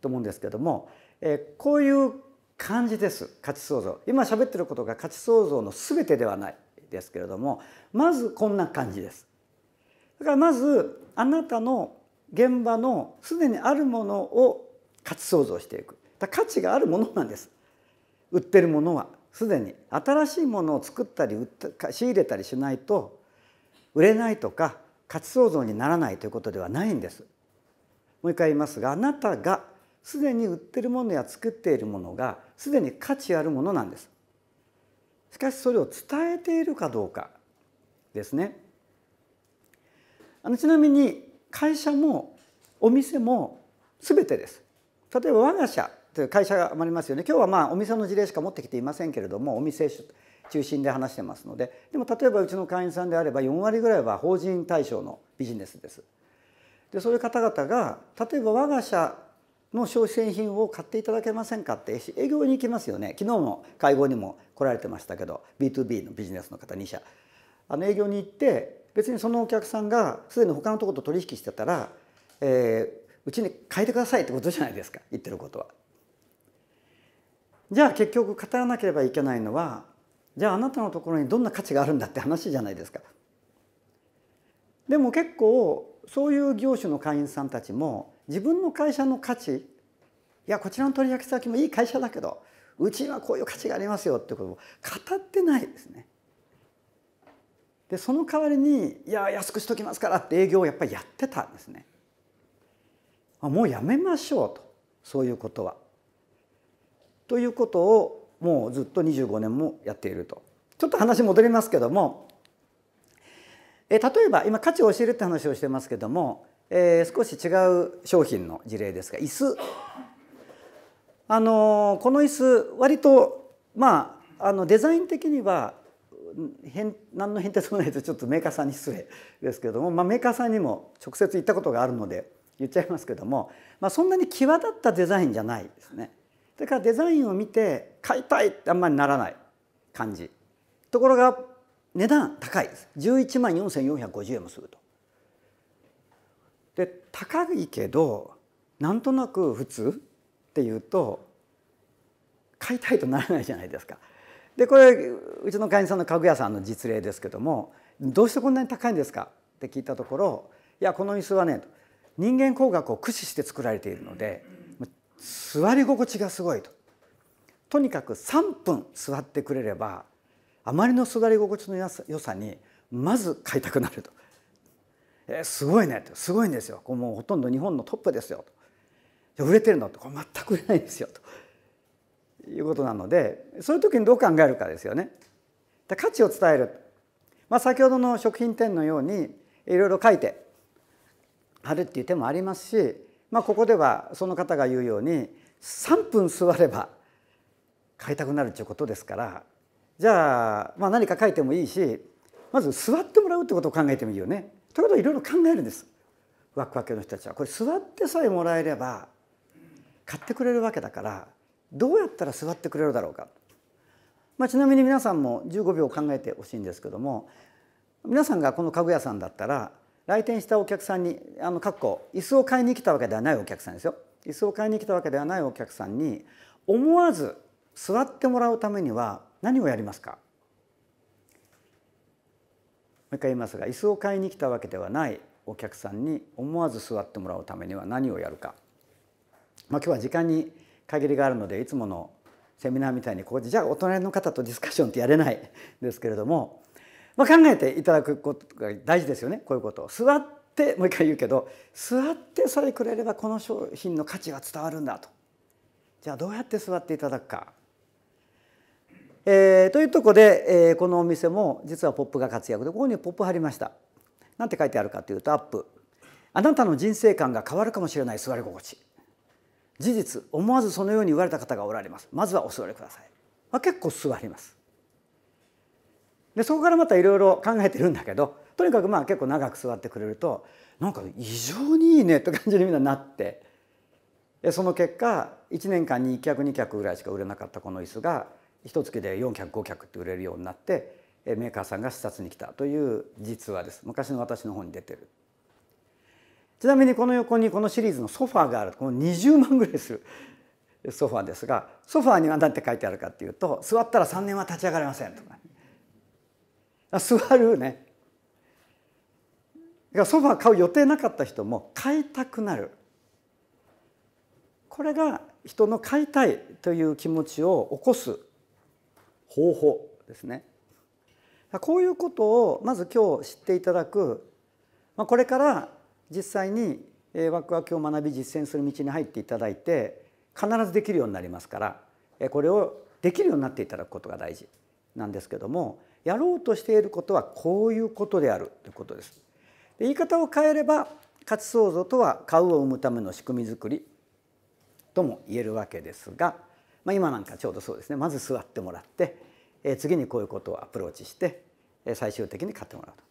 と思うんですけども、えー、こういう感じです価値創造今喋ってることが価値創造の全てではないですけれどもまずこんな感じです。だからまずあなたの現場のすでにあるものを価値創造していくだ価値があるものなんです売ってるものはすでに新しいものを作ったり売った仕入れたりしないと売れないとか価値創造にならないということではないんです。もう一回言いますがあなたがすでに売ってるものや作っているものがすでに価値あるものなんです。しかしそれを伝えているかどうかですね。あのちなみに会社もお店も全てです。例えば我が社という会社がりますよね今日はまあお店の事例しか持ってきていませんけれどもお店中心で話してますのででも例えばうちの会員さんであれば4割ぐらいは法人対象のビジネスです。でそういう方々が例えば我が社の消費製品を買っていただけませんかって営業に行きますよね昨日も会合にも来られてましたけど B2B のビジネスの方2社あの営業に行って別にそのお客さんがすでに他のとこと取引してたら、えー、うちに変えてくださいってことじゃないですか言ってることは。じゃあ結局語らなければいけないのはじゃああなたのところにどんな価値があるんだって話じゃないですか。でも結構そういう業種の会員さんたちも自分の会社の価値いやこちらの取引先もいい会社だけどうちはこういう価値がありますよってことを語ってないですね。でその代わりに「いや安くしときますから」って営業をやっぱりやってたんですね。もうやめましょうとそういうことは。ということをもうずっと25年もやっていると。ちょっと話戻りますけども、え例えば今価値を教えるって話をしてますけども、え少し違う商品の事例ですが椅子。あのこの椅子割とまああのデザイン的には変何の変哲もないとちょっとメーカーさんに失礼ですけども、まあ、メーカーさんにも直接行ったことがあるので言っちゃいますけども、まあ、そんなに際立ったデザインじゃないですね。それからデザインを見て買いたいってあんまりならない感じところが値段高いです11万4450円もすると。で高いけどなんとなく普通っていうと買いたいとならないじゃないですか。でこれうちの会員さんの家具屋さんの実例ですけども「どうしてこんなに高いんですか?」って聞いたところ「いやこの椅子はね人間工学を駆使して作られているので座り心地がすごいととにかく3分座ってくれればあまりの座り心地の良さにまず買いたくなると「えー、すごいね」てすごいんですよこもうほとんど日本のトップですよ」と「売れてるの?」と「これ全く売れないんですよ」ということなのでそういう時にどう考えるかですよね。で価値を伝える、まあ、先ほどの食品店のようにいろいろ書いて貼るっていう手もありますしまあ、ここではその方が言うように3分座れば買いたくなるということですからじゃあまあ何か書いてもいいしまず座ってもらうってことを考えてもいいよね。ということをいろいろ考えるんですワクワクの人たちは。これ座ってさえもらえれば買ってくれるわけだからどうやったら座ってくれるだろうか。まあ、ちなみに皆さんも15秒考えてほしいんですけども皆さんがこの家具屋さんだったら来店したお客さんにあのかっこ椅子を買いに来たわけではないお客さんですよ椅子を買いに来たわけではないお客さんに思わず座ってもらうためには何をやりますかもう一回言いますが椅子を買いに来たわけではないお客さんに思わず座ってもらうためには何をやるか、まあ、今日は時間に限りがあるのでいつものセミナーみたいにここでじゃあお隣の方とディスカッションってやれないですけれどもまあ、考えていただくことが大事ですよねこういうことを。座ってもう一回言うけど座ってさえくれればこの商品の価値が伝わるんだと。じゃあどうやって座っていただくか。えー、というとこで、えー、このお店も実はポップが活躍でここにポップ貼りました。なんて書いてあるかというとアップあなたの人生観が変わるかもしれない座り心地事実思わずそのように言われた方がおられますまずはお座りください、まあ、結構座りますでそこからまたいろいろ考えてるんだけどとにかくまあ結構長く座ってくれるとなんか異常にいいねって感じにみんななってでその結果1年間に1脚2脚ぐらいしか売れなかったこの椅子が1月で4脚5脚って売れるようになってメーカーさんが視察に来たという実話です昔の私の本に出てる。ちなみにこの横にこのシリーズのソファーがあるこの20万ぐらいするソファーですがソファーには何て書いてあるかっていうと座ったら3年は立ち上がれませんとか座るねソファー買う予定なかった人も買いたくなるこれが人の買いたいという気持ちを起こす方法ですねこういうことをまず今日知っていただくこれから実際にワクワクを学び実践する道に入っていただいて必ずできるようになりますからこれをできるようになっていただくことが大事なんですけどもやろうとしていることはこういうことであるということです。で言い方を変えれば価値創造とは買うを生むための仕組みづくりとも言えるわけですが、まあ、今なんかちょうどそうですねまず座ってもらって、え次にこういうことをアプローチして、え最終的に買ってもらうと。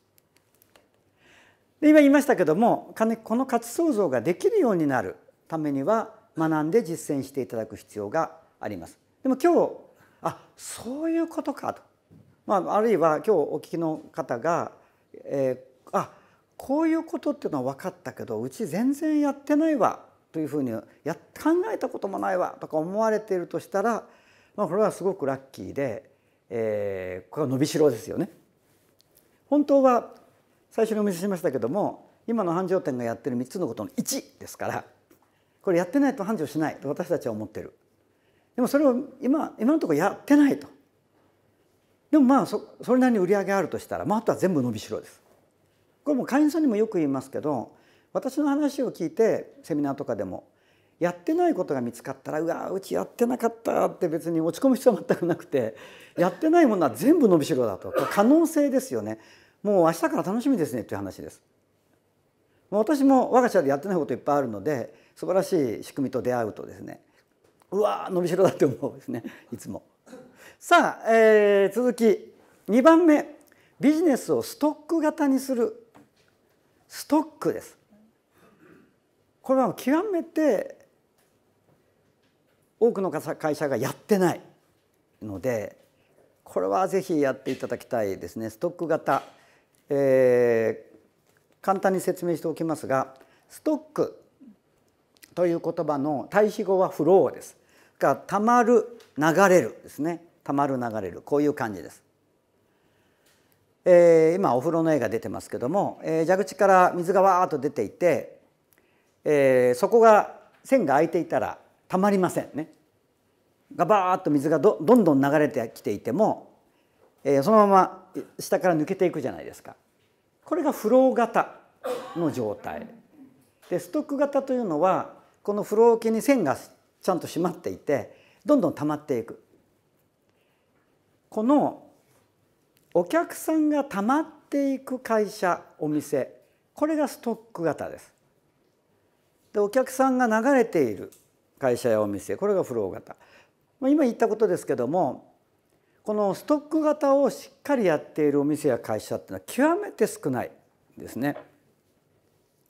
で今言いましたけどもこの価値創造ができるようになるためには学んで実践していただく必要があります。でも今日あそういうことかとまあ、あるいは今日お聞きの方が、えー、あこういうことっていうのは分かったけどうち全然やってないわというふうにや考えたこともないわとか思われているとしたら、まあ、これはすごくラッキーで、えー、これは伸びしろですよね。本当は最初にお見せしましたけども今の繁盛店がやってる3つのことの1ですからこれやってないと繁盛しないと私たちは思ってる。でもそれを今今のところやってないとでもまあそれなりに売り上げあるとしたら、まあ、あとは全部伸びしろです。これも会員さんにもよく言いますけど私の話を聞いてセミナーとかでもやってないことが見つかったらうわうちやってなかったって別に落ち込む必要は全くなくてやってないものは全部伸びしろだと可能性ですよねもう明日から楽しみですねという話です。私も我が社でやってないこといっぱいあるので素晴らしい仕組みと出会うとですねうわ伸びしろだって思うんですねいつも。さあ、えー、続き2番目ビジネスをストック型にするストックですこれは極めて多くの会社がやってないのでこれはぜひやっていただきたいですねストック型、えー、簡単に説明しておきますがストックという言葉の対比語はフローですがたまる流れるですねたまる流れるこういう感じです。えー、今お風呂の絵が出てますけども、えー、蛇口から水がわーっと出ていて、えー、そこが線が開いていたらたまりませんね。がばーっと水がどんどん流れてきていても、えー、そのまま下から抜けていくじゃないですか。これがフロー型の状態でストック型というのはこのフロー系に線がちゃんと締まっていてどんどん溜まっていくこのお客さんがたまっていく会社お店これがストック型です。でお客さんが流れている会社やお店これがフロー型。今言ったことですけどもこのストック型をしっかりやっているお店や会社っていうのは極めて少ないですね。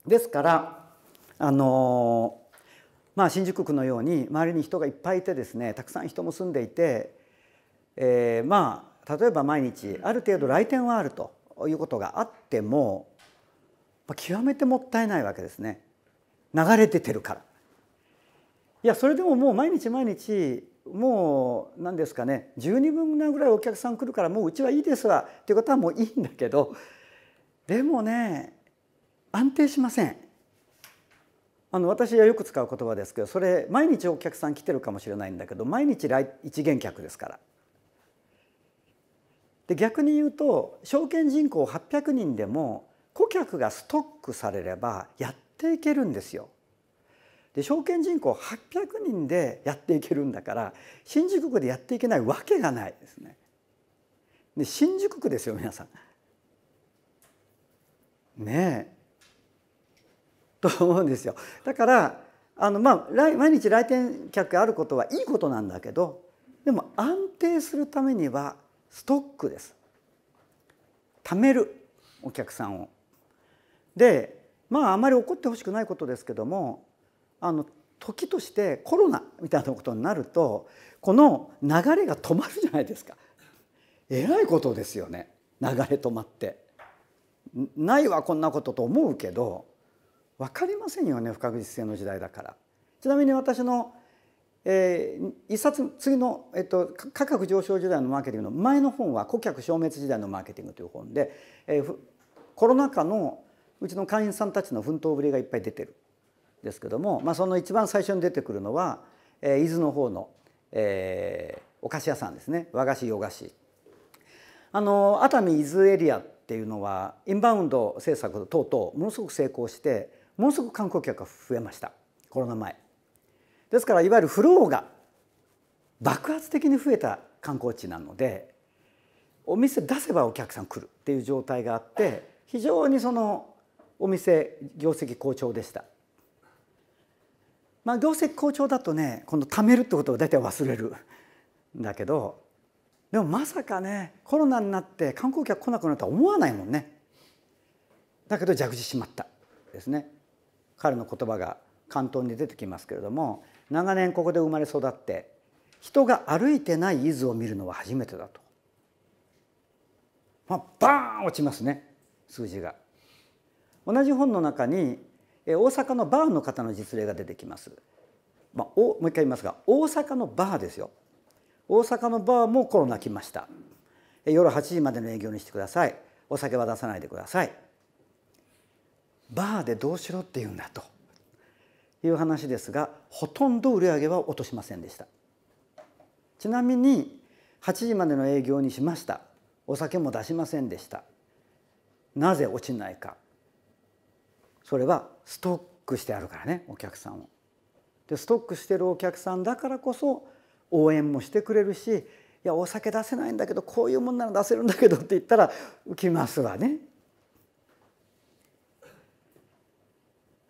ですからあのまあ新宿区のように周りに人がいっぱいいてですねたくさん人も住んでいてえー、まあ例えば毎日ある程度来店はあるということがあっても、まあ、極めてもったいないわけですね流れててるから。いやそれでももう毎日毎日もう何ですかね12分ぐらいお客さん来るからもううちはいいですわっていうことはもういいんだけどでもね安定しませんあの私はよく使う言葉ですけどそれ毎日お客さん来てるかもしれないんだけど毎日来一元客ですからで逆に言うと証券人口800人でも顧客がストックされればやっていけるんですよ。で証券人口800人でやっていけるんだから新宿区でやっていけないわけがないですね。で新宿区ですよ皆さん。ねえ。と思うんですよ。だからあのまあ毎日来店客があることはいいことなんだけどでも安定するためにはストックです貯めるお客さんをでまああまり怒ってほしくないことですけどもあの時としてコロナみたいなことになるとこの流れが止まるじゃないですかえらいことですよね流れ止まってないわこんなことと思うけど分かりませんよね不確実性の時代だからちなみに私のえー、一冊次の、えっと、価格上昇時代のマーケティングの前の本は顧客消滅時代のマーケティングという本で、えー、コロナ禍のうちの会員さんたちの奮闘ぶりがいっぱい出てるんですけども、まあ、その一番最初に出てくるのは、えー、伊豆の方の、えー、お菓子屋さんですね和菓子洋菓子。あの熱海伊豆エリアっていうのはインバウンド政策等々ものすごく成功してものすごく観光客が増えましたコロナ前。ですからいわゆるフローが爆発的に増えた観光地なのでお店出せばお客さん来るっていう状態があって非常にそのお店業績好調でした。まあ、業績好調だとねこの貯めるってことを大体忘れるんだけどでもまさかねコロナになって観光客来なくなるとは思わないもんねだけど弱口しまったですね彼の言葉が関東に出てきますけれども長年ここで生まれ育って人が歩いてない伊豆を見るのは初めてだと、まあ、バーン落ちますね数字が。同じ本の中に大阪のバーの方の実例が出てきます。まあ、おもう一回言いますが大阪のバーですよ大阪のバーもコロナ来ました夜8時までの営業にしてくださいお酒は出さないでくださいバーでどうしろって言うんだという話ですがほとんど売上は落としませんでしたちなみに8時までの営業にしましたお酒も出しませんでしたなぜ落ちないかそれはストックしてあるからねお客さんをでストックしてるお客さんだからこそ応援もしてくれるしいやお酒出せないんだけどこういうもんなら出せるんだけどって言ったら来ますわね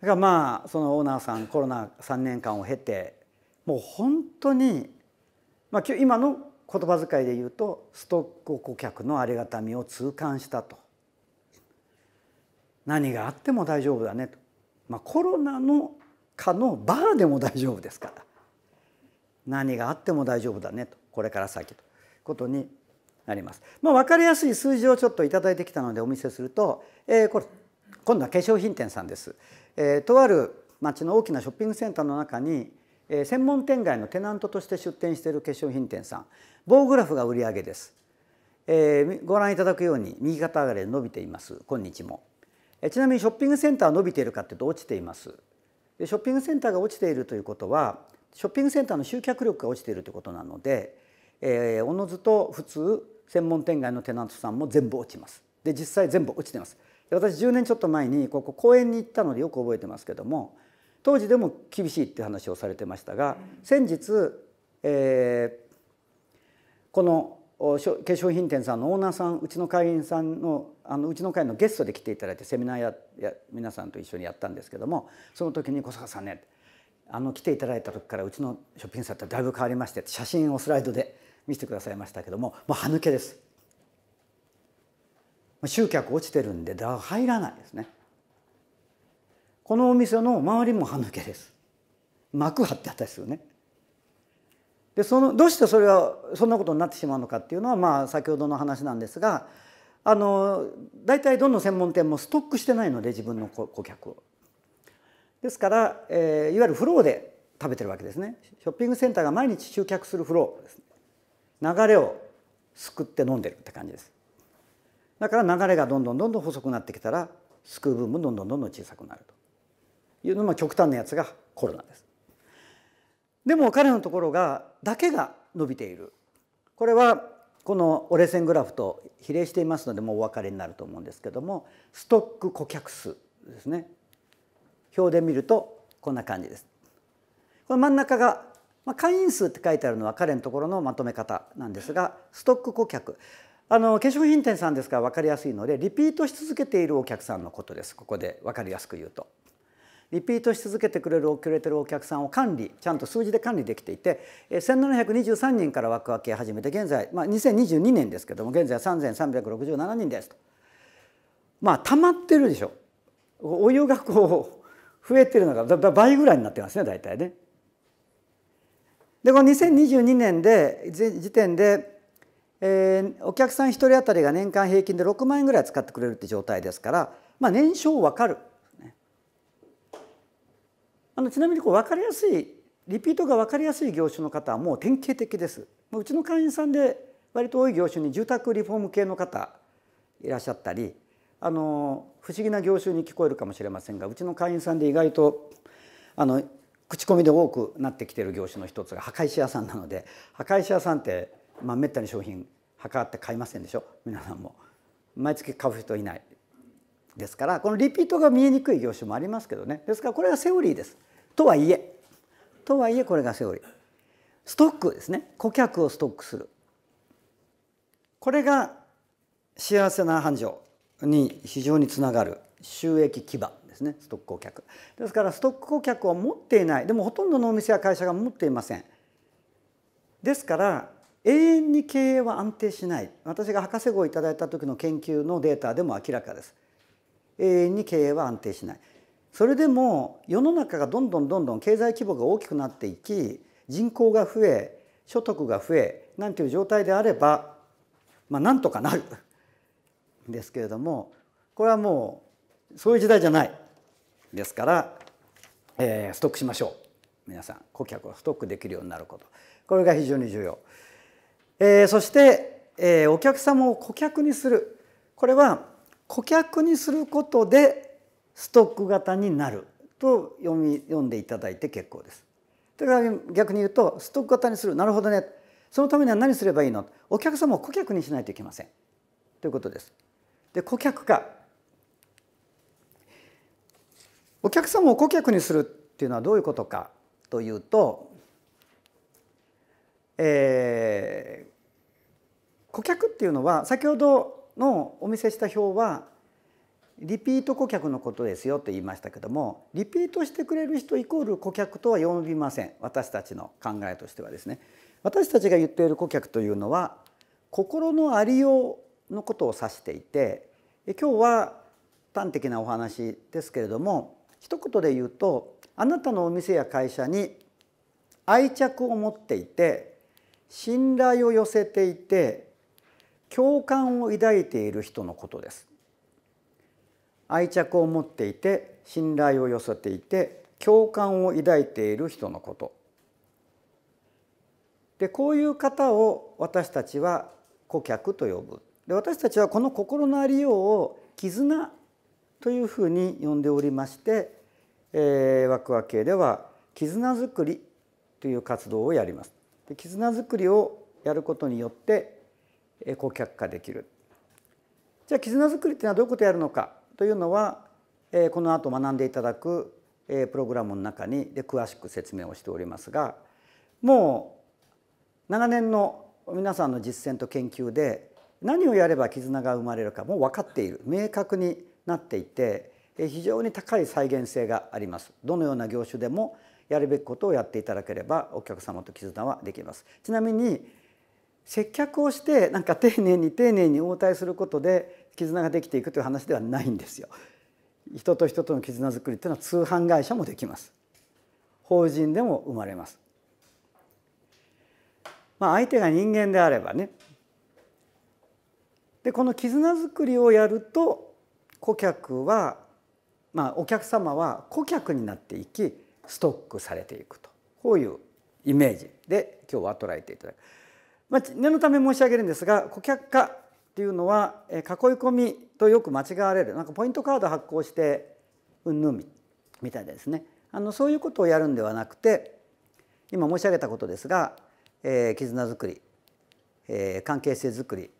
だからまあそのオーナーさんコロナ3年間を経てもう本当に、まあ、今の言葉遣いで言うとストック顧客のありがたみを痛感したと何があっても大丈夫だねと、まあ、コロナのかのバーでも大丈夫ですから何があっても大丈夫だねとこれから先ということになります。まあ、分かりやすい数字をちょっと頂いてきたのでお見せすると、えー、これ今度は化粧品店さんです。えー、とある町の大きなショッピングセンターの中に、えー、専門店街のテナントとして出店している化粧品店さん棒グラフが売り上げです、えー、ご覧いただくように右肩上がりで伸びています今日も、えー、ちなみにショッピングセンターは伸びているかというと落ちていますでショッピングセンターが落ちているということはショッピングセンターの集客力が落ちているということなので、えー、おのずと普通専門店街のテナントさんも全部落ちますで実際全部落ちてます私10年ちょっと前にここ公園に行ったのでよく覚えてますけども当時でも厳しいって話をされてましたが先日、えー、この化粧品店さんのオーナーさんうちの会員さんのあのうちの会のゲストで来ていただいてセミナーや皆さんと一緒にやったんですけどもその時に「小坂さんねあの来ていただいた時からうちのショッピングセンターだいぶ変わりまして」写真をスライドで見せてくださいましたけどももう歯抜けです。集客落ちてるんで入らないですねこのお店の周りも歯抜けです幕張ってあったですよねでそのどうしてそれはそんなことになってしまうのかっていうのはまあ先ほどの話なんですがあの大体どの専門店もストックしてないので自分の顧客を。ですから、えー、いわゆるフローで食べてるわけですねショッピングセンターが毎日集客するフロー、ね、流れをすくって飲んでるって感じです。だから流れがどんどんどんどん細くなってきたら救う分もどんどんどんどん小さくなるというのも極端なやつがコロナです。でも彼のところがだけが伸びているこれはこの折れ線グラフと比例していますのでもうお分かりになると思うんですけどもストック顧客数ですね表で見るとこんな感じです。この真ん中が、まあ、会員数って書いてあるのは彼のところのまとめ方なんですがストック顧客あの化粧品店さんですから分かりやすいのでリピートし続けているお客さんのことですここで分かりやすく言うと。リピートし続けてくれるくれてるお客さんを管理ちゃんと数字で管理できていて1723人から枠分け始めて現在、まあ、2022年ですけども現在3367人ですと。まあ溜まってるでしょ。お湯がこう増えてるのがだ倍ぐらいになってますね大体ね。でこの2022年で時点でえー、お客さん1人当たりが年間平均で6万円ぐらい使ってくれるって状態ですから、まあ、年商分かる、あのちなみにこう分かりやすいリピートが分かりやすい業種の方はもう典型的ですうちの会員さんで割と多い業種に住宅リフォーム系の方いらっしゃったりあの不思議な業種に聞こえるかもしれませんがうちの会員さんで意外とあの口コミで多くなってきてる業種の一つが墓石屋さんなので墓石屋さんってまあ、めったに商品測って買いませんでしょ皆さんも毎月買う人いないですからこのリピートが見えにくい業種もありますけどねですからこれがセオリーですとはいえとはいえこれがセオリーストックですね顧客をストックするこれが幸せな繁盛に非常につながる収益基盤ですねストック顧客ですからストック顧客は持っていないでもほとんどのお店や会社が持っていませんですから永遠に経営は安定しない私が博士号をいただいた時の研究のデータでも明らかです永遠に経営は安定しないそれでも世の中がどんどんどんどん経済規模が大きくなっていき人口が増え所得が増えなんていう状態であればまあなんとかなるですけれどもこれはもうそういう時代じゃないですから、えー、ストックしましょう皆さん顧客をストックできるようになることこれが非常に重要。えー、そして、えー、お客様を顧客にするこれは顧客にすることでストック型になると読み読んでいただいて結構です。だから逆に言うとストック型にするなるほどねそのためには何すればいいのお客様を顧客にしないといけませんということです。で顧客化お客様を顧客にするっていうのはどういうことかというと、え顧客っていうのは先ほどのお見せした表はリピート顧客のことですよと言いましたけどもリピートしてくれる人イコール顧客とは呼びません私たちの考えとしてはですね私たちが言っている顧客というのは心のありようのことを指していて今日は端的なお話ですけれども一言で言うとあなたのお店や会社に愛着を持っていて信頼を寄せていて共感を抱いている人のことです愛着を持っていて信頼を寄せていて共感を抱いている人のことでこういう方を私たちは顧客と呼ぶで私たちはこの心のありようを絆というふうに呼んでおりまして、えー、ワクワ系では絆づくりという活動をやります。で絆づくりをやることによってこう却できる。じゃあ絆づくりっていうのはどういうことをやるのかというのはこの後学んでいただくプログラムの中にで詳しく説明をしておりますがもう長年の皆さんの実践と研究で何をやれば絆が生まれるかもう分かっている明確になっていて非常に高い再現性がありますどのような業種でもやるべきことをやっていただければお客様と絆はできますちなみに接客をしてなんか丁寧に丁寧に応対することで絆ができていくという話ではないんですよ。人と人との絆づくりというのは通販会社もできます。法人でも生まれます。まあ、相手が人間であればねでこの絆づくりをやると顧客は、まあ、お客様は顧客になっていきストックされていくとこういうイメージで今日は捉えていただく。まあ、念のため申し上げるんですが顧客化っていうのは、え囲い込みとよく間違われるなんかポイントカード発行してうんぬんみたいですねあのそういうことをやるんではなくて今申し上げたことですが、えー、絆づくり、えー、関係性づくり、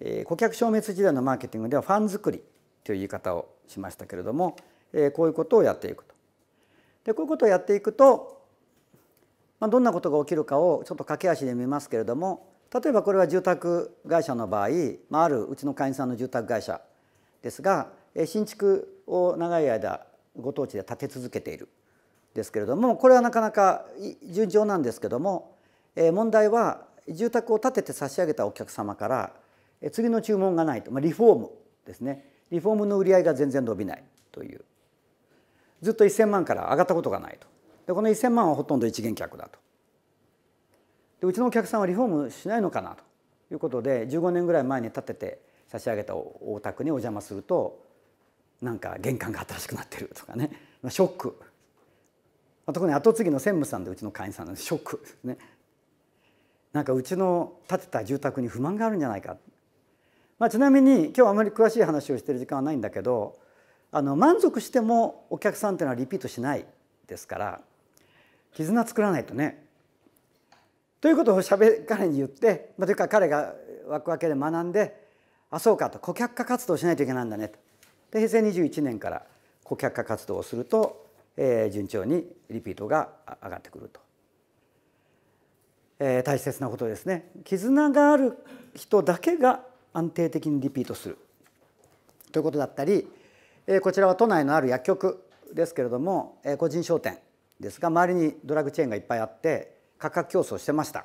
えー、顧客消滅時代のマーケティングではファンづくりという言い方をしましたけれども、えー、こういうことをやっていくと。でこういうことをやっていくとまあ、どんなことが起きるかをちょっと駆け足で見ますけれども例えばこれは住宅会社の場合、まあ、あるうちの会員さんの住宅会社ですが新築を長い間ご当地で建て続けているですけれどもこれはなかなか順調なんですけども問題は住宅を建てて差し上げたお客様から次の注文がないと、まあ、リフォームですねリフォームの売り上げが全然伸びないというずっと1,000万から上がったことがないとでこの1,000万はほとんど一元客だとでうちのお客さんはリフォームしないのかなということで15年ぐらい前に建てて差し上げたお宅にお邪魔するとなんか玄関が新しくなってるとかねショック特に後継ぎの専務さんでうちの会員さんなんでショックですねなんかうちの建てた住宅に不満があるんじゃないか、まあ、ちなみに今日あまり詳しい話をしてる時間はないんだけどあの満足してもお客さんっていうのはリピートしないですから絆作らないとね。ということをしゃべ彼に言って、まあ、というか彼がワクわけで学んであそうかと顧客化活動しないといけないんだねと。で平成21年から顧客化活動をすると、えー、順調にリピートが上がってくると。えー、大切なことですね絆がある人だけが安定的にリピートするということだったり、えー、こちらは都内のある薬局ですけれども、えー、個人商店ですが周りにドラッグチェーンがいっぱいあって価格競争してました、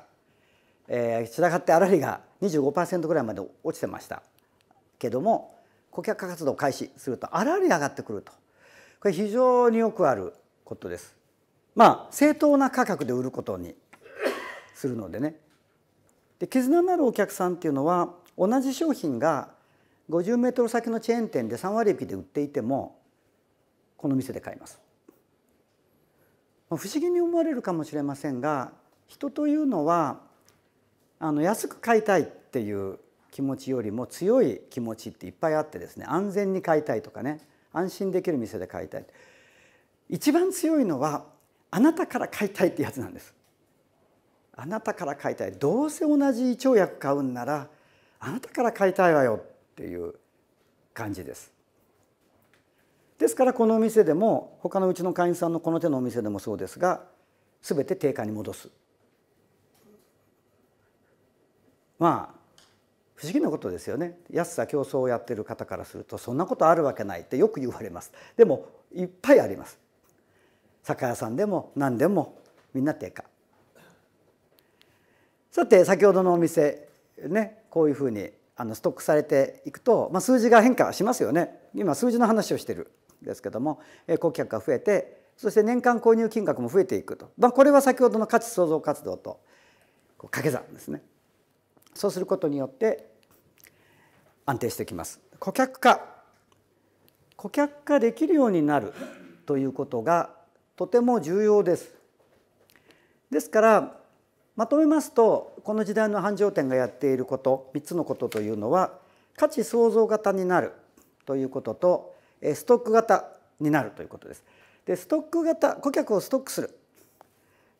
えー、がって粗利が25%ぐらいまで落ちてましたけども顧客活動を開始するとあらり上がってくるとこれ非常によくあることです。まあ正当な価格で売ることにするのでねで絆のあるお客さんっていうのは同じ商品が50メートル先のチェーン店で3割引きで売っていてもこの店で買います不思議に思われるかもしれませんが人というのはあの安く買いたいっていう気持ちよりも強い気持ちっていっぱいあってですね安全に買いたいとかね安心できる店で買いたい一番強いのはあなたから買いたいってやつなんですあなたから買いたいどうせ同じ胃腸薬買うんならあなたから買いたいわよっていう感じですですからこのお店でも他のうちの会員さんのこの手のお店でもそうですが全て定価に戻すまあ不思議なことですよね安さ競争をやってる方からするとそんなことあるわけないってよく言われますでもいっぱいあります酒屋さんでも何でもみんな定価さて先ほどのお店ねこういうふうにあのストックされていくと、まあ、数字が変化しますよね今数字の話をしてるですけども顧客が増えてそして年間購入金額も増えていくと、まあ、これは先ほどの価値創造活動と掛け算ですねそうすることによって安定してきます顧客化顧客化できるようになるということがとても重要ですですからまとめますとこの時代の繁盛店がやっていること3つのことというのは価値創造型になるということとストック型になるということです。でストック型顧客をストックする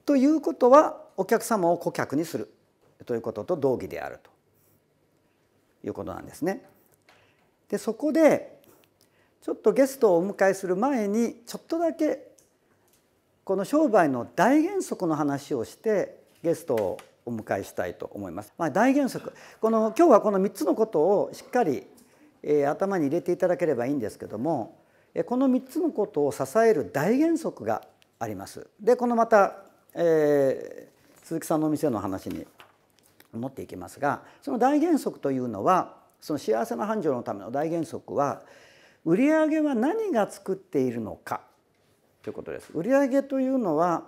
ということはお客様を顧客にするということと同義であるということなんですね。でそこでちょっとゲストをお迎えする前にちょっとだけこの商売の大原則の話をしてゲストをお迎えしたいと思います。まあ、大原則この今日はこの3つのことをしっかりえ頭に入れていただければいいんですけどもえこの3つのことを支える大原則があります。でこのまた、えー、鈴木さんのお店の話に持っていきますがその大原則というのはその幸せな繁盛のための大原則は売上は何が作っているのかということです。売上というのは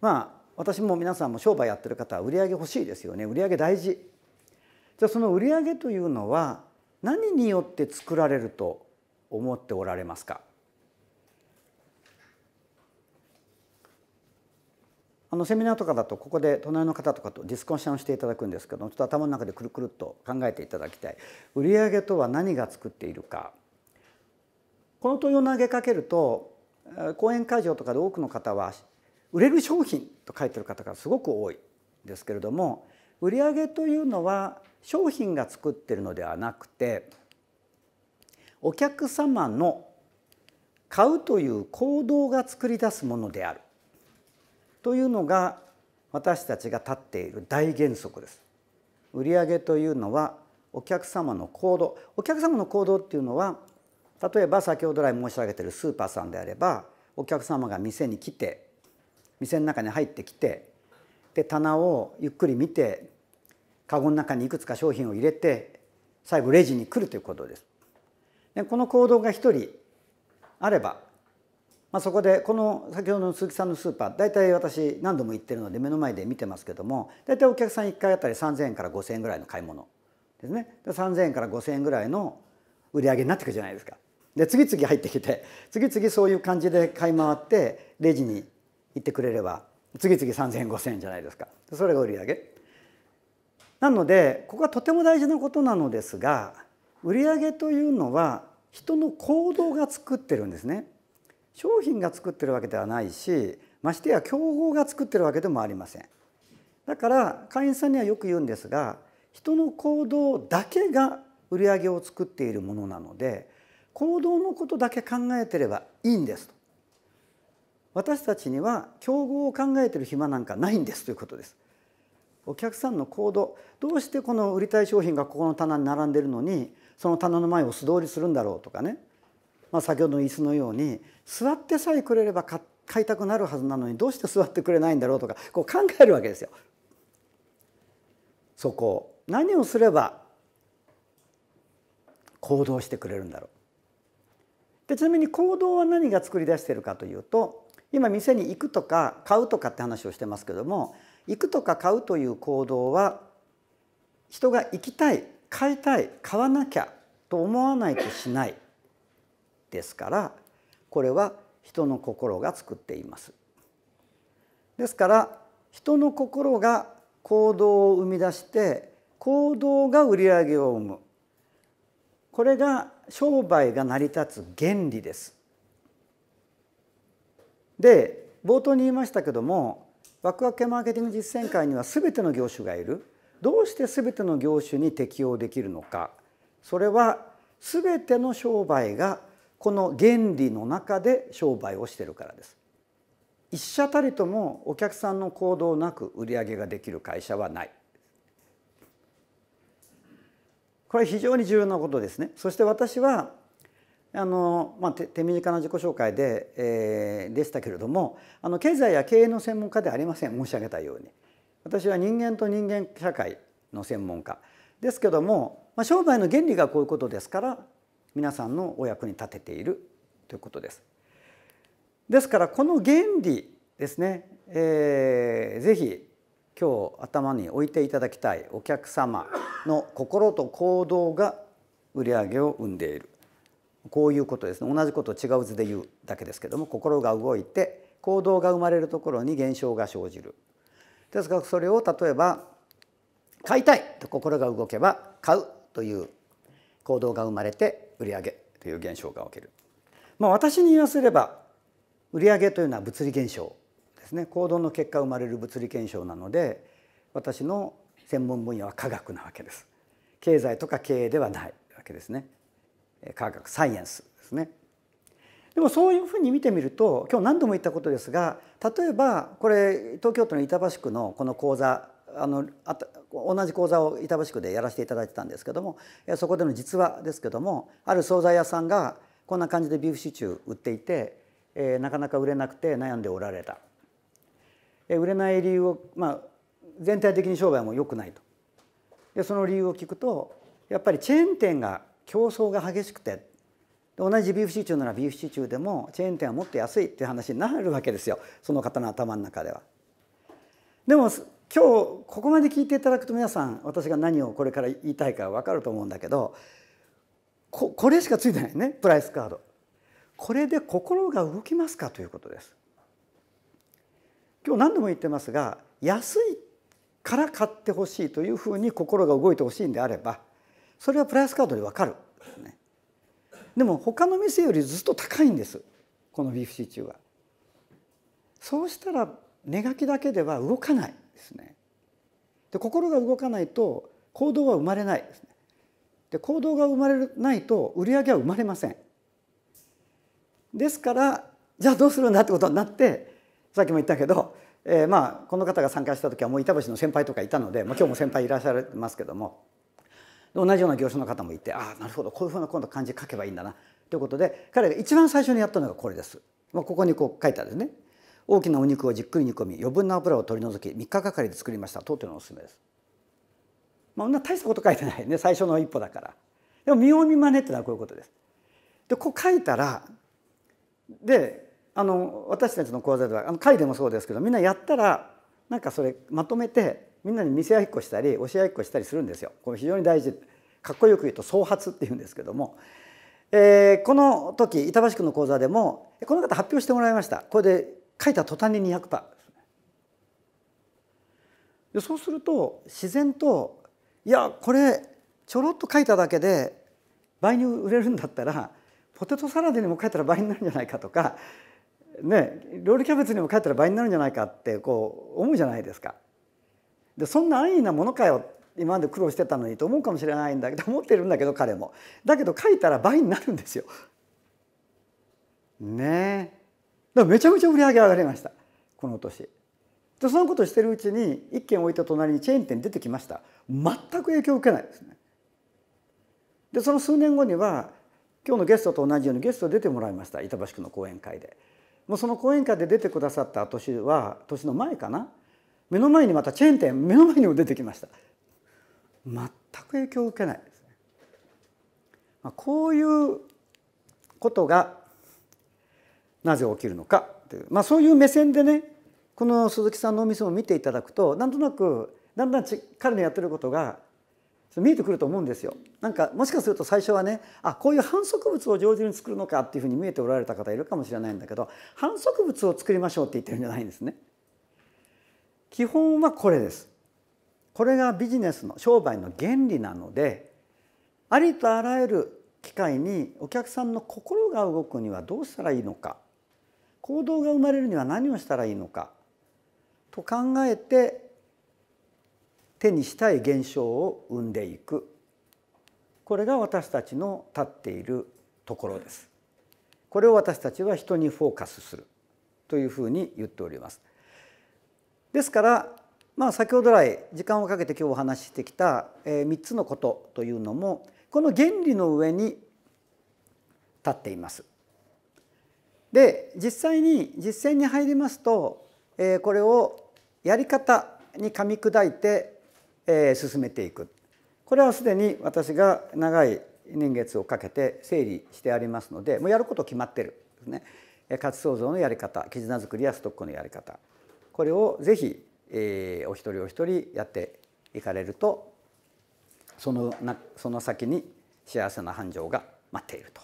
まあ私も皆さんも商売やってる方は売上欲しいですよね売上大事。じゃあその売上というのは何によって作られると思っておられますかあのセミナーとかだとここで隣の方とかとディスコッシンしていただくんですけどちょっと頭の中でくるくるっと考えていただきたい売上とは何が作っているかこの問いを投げかけると講演会場とかで多くの方は売れる商品と書いてる方がすごく多いですけれども売上というのは商品が作っているのではなくてお客様の買うという行動が作り出すものであるというのが私たちが立っている大原則です。売上というのはお客様の行動お客様の行動っていうのは例えば先ほど来申し上げているスーパーさんであればお客様が店に来て店の中に入ってきてで棚をゆっくり見てカゴの中にいくつか商品を入れて最後レジに来るという行動です。でこの行動が1人あれば、まあ、そこでこの先ほどの鈴木さんのスーパー大体私何度も行ってるので目の前で見てますけども大体お客さん1回あたり3,000円から5,000円ぐらいの買い物ですねで3,000円から5,000円ぐらいの売り上げになってくるじゃないですか。で次々入ってきて次々そういう感じで買い回ってレジに行ってくれれば次々3,000円5,000円じゃないですかそれが売り上げなのでここはとても大事なことなのですが売上というのは人の行動が作ってるんですね商品が作ってるわけではないしましてや競合が作ってるわけでもありませんだから会員さんにはよく言うんですが人の行動だけが売り上げを作っているものなので行動のことだけ考えてればいいんですと私たちには競合を考えてる暇なんかないんですということですお客さんの行動どうしてこの売りたい商品がここの棚に並んでるのにその棚の前を素通りするんだろうとかね、まあ、先ほどの椅子のように座ってさえくれれば買いたくなるはずなのにどうして座ってくれないんだろうとかこう考えるわけですよ。そこ何をすれば行動してくれるんだろう。でちなみに行動は何が作り出してるかというと今店に行くとか買うとかって話をしてますけども行くとか買うという行動は人が行きたい買いたい買わなきゃと思わないとしないですからこれは人の心が作っています。ですから人の心が行動を生み出して行動が売り上げを生むこれが商売が成り立つ原理です。で冒頭に言いましたけどもワクワクマーケティング実践会には全ての業種がいるどうして全ての業種に適用できるのかそれは全ての商売がこの原理の中で商売をしてるからです。一社たりともお客さんの行動なく売り上げができる会社はない。これ非常に重要なことですね。そして私はあのまあ、手短な自己紹介で,、えー、でしたけれどもあの経済や経営の専門家ではありません申し上げたように私は人間と人間社会の専門家ですけども、まあ、商売の原理がこういうことですから皆さんのお役に立てているということです。ですからこの原理ですね、えー、ぜひ今日頭に置いていただきたいお客様の心と行動が売り上げを生んでいるこういうことですね同じことを違う図で言うだけですけども心が動いて行動が生まれるところに現象が生じるですからそれを例えば買いたいと心が動けば買うという行動が生まれて売り上げという現象が起きる、まあ、私に言わせれば売上というのは物理現象ですね行動の結果生まれる物理現象なので私の専門分野は科学なわけです経済とか経営ではないわけですね科学サイエンスですね。でもそういうふうに見てみると今日何度も言ったことですが例えばこれ東京都の板橋区のこの講座あのあ同じ講座を板橋区でやらせていただいてたんですけどもそこでの実話ですけどもある惣菜屋さんがこんな感じでビーフシチュー売っていて、えー、なかなか売れなくて悩んでおられた、えー、売れない理由を、まあ、全体的に商売も良くないとでその理由を聞くとやっぱりチェーン店が競争が激しくて同じビーフシチューならビーフシチューでもチェーン店はもっと安いっていう話になるわけですよその方の頭の中では。でも今日ここまで聞いていただくと皆さん私が何をこれから言いたいか分かると思うんだけどここれしかついてないねプライスカード。これで心が動きますかということです。今日何度も言ってますが安いから買ってほしいというふうに心が動いてほしいんであればそれはプライスカードで分かる、ね、でも他の店よりずっと高いんですこのビーフシチューはそうしたら寝書きだけでは動かないですねで心が動かないと行動は生まれないですねで行動が生まれないと売り上げは生まれませんですからじゃあどうするんだってことになってさっきも言ったけど、えー、まあこの方が参加した時はもう板橋の先輩とかいたので、まあ、今日も先輩いらっしゃいますけども同じような業者の方もいてああなるほどこういうふうな今度漢字書けばいいんだなということで彼が一番最初にやったのがこれです。まあ、ここにこう書いてあるんですね。大きなお肉をじっくり煮込み余分な油を取り除き3日かかりで作りましたとといのおすすめです。まあ、ん大したこと書いてないね最初の一歩だから。でも見よう見まねってのはこういうことです。でこう書いたらであの私たちの講座ではあの会でもそうですけどみんなやったらなんかそれまとめてみんなに見せ合いっこしたり教え合いっこしたりするんですよ。これ非常に大事かっこよく言うと創発っていうんですけども、えー、この時板橋区の講座でもこの方発表してもらいましたこれで書いた途端に200%です、ね、でそうすると自然といやこれちょろっと書いただけで倍に売れるんだったらポテトサラダにも書いたら倍になるんじゃないかとかねロールキャベツにも書いたら倍になるんじゃないかってこう思うじゃないですか。でそんな安易なものかよ今まで苦労してたのにと思うかもしれないんだけど 思ってるんだけど彼もだけど書いたら倍になるんですよ。ねだからめちゃめちゃ売り上げ上がりましたこの年。でそのことしてるうちに1軒置いた隣にチェーン店出てきました全く影響を受けないですね。でその数年後には今日のゲストと同じようにゲスト出てもらいました板橋区の講演会で。もうその講演会で出てくださった年は年の前かな目の前にまたチェーン店目の前にも出てきました全く影響を受けないですね、まあ、こういうことがなぜ起きるのかという、まあ、そういう目線でねこの鈴木さんのお店を見ていただくとなんとなくだんだんち彼のやってることが見えてくると思うんですよ。なんかもしかすると最初はねあこういう反則物を上手に作るのかっていうふうに見えておられた方いるかもしれないんだけど反則物を作りましょうって言ってるんじゃないんですね。基本はこれですこれがビジネスの商売の原理なのでありとあらゆる機会にお客さんの心が動くにはどうしたらいいのか行動が生まれるには何をしたらいいのかと考えて手にしたい現象を生んでいくこれが私たちの立っているところです。これを私たちは人にフォーカスするというふうに言っております。ですから、まあ、先ほど来時間をかけて今日お話ししてきた、えー、3つのことというのもこの原理の上に立っています。で実際に実践に入りますと、えー、これをやり方に噛み砕いて、えー、進めていくこれはすでに私が長い年月をかけて整理してありますのでもうやること決まってるですね。活創造のやり方絆作りやストックのやり方これをぜひ、えー、お一人お一人やっていかれるとそのなその先に幸せな繁盛が待っていると。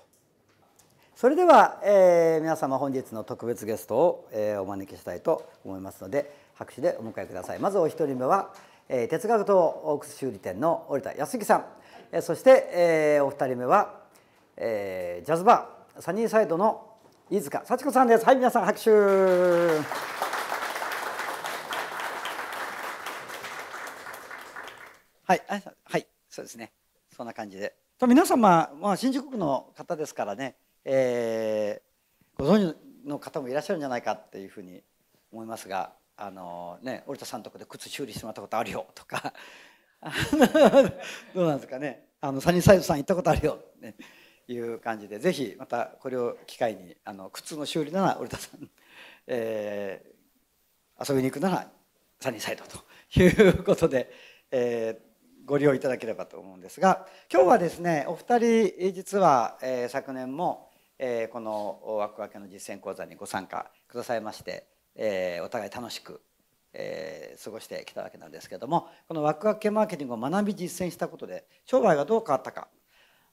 それでは、えー、皆様本日の特別ゲストを、えー、お招きしたいと思いますので拍手でお迎えくださいまずお一人目は、えー、哲学とオークス修理店の織田康之さん、えー、そして、えー、お二人目は、えー、ジャズバーサニーサイドの飯塚幸子さんですはい皆さん拍手はいあはいそうですねそんな感じでと皆様、まあ、新宿区の方ですからね、えー、ご存知の方もいらっしゃるんじゃないかっていうふうに思いますがあのね折田さんとこで靴修理してもらったことあるよとか どうなんですかねあのサニーサイドさん行ったことあるよねいう感じでぜひまたこれを機会にあの靴の修理なら折田さん、えー、遊びに行くならサニーサイドということで、えー、ご利用いただければと思うんですが今日はですねお二人実は、えー、昨年も、えー、このワクワクの実践講座にご参加くださいまして、えー、お互い楽しく、え過ごしてきたわけなんですけどもこのワクワク系マーケティングを学び実践したことで商売がどう変わったか、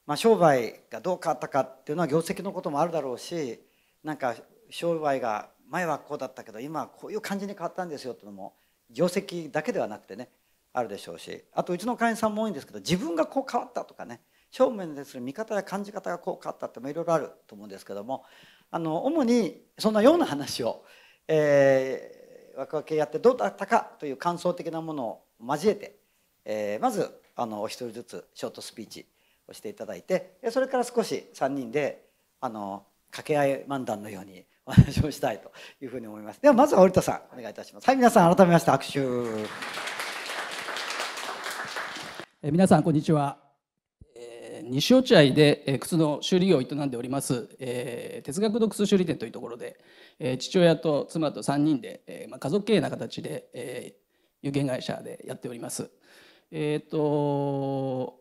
まあ、商売がどう変わったかっていうのは業績のこともあるだろうしなんか商売が前はこうだったけど今はこういう感じに変わったんですよっていうのも業績だけではなくてねあるでしょうしあとうちの会員さんも多いんですけど自分がこう変わったとかね正面でする見方や感じ方がこう変わったっていろいろあると思うんですけどもあの主にそんなような話を、えー、ワクワクやってどうだったかという感想的なものを交えて、えー、まずあのお一人ずつショートスピーチをしていただいてそれから少し3人であの掛け合い漫談のように お話をしたいというふうに思いますではまずは織田さんお願いいたしますはい皆さん改めまして拍手え皆さんこんにちは、えー、西落合で、え靴の修理業を営んでおります、えー、哲学の靴修理店というところで、えー、父親と妻と3人で、えまあ、家族経営な形で、え有限会社でやっておりますえっ、と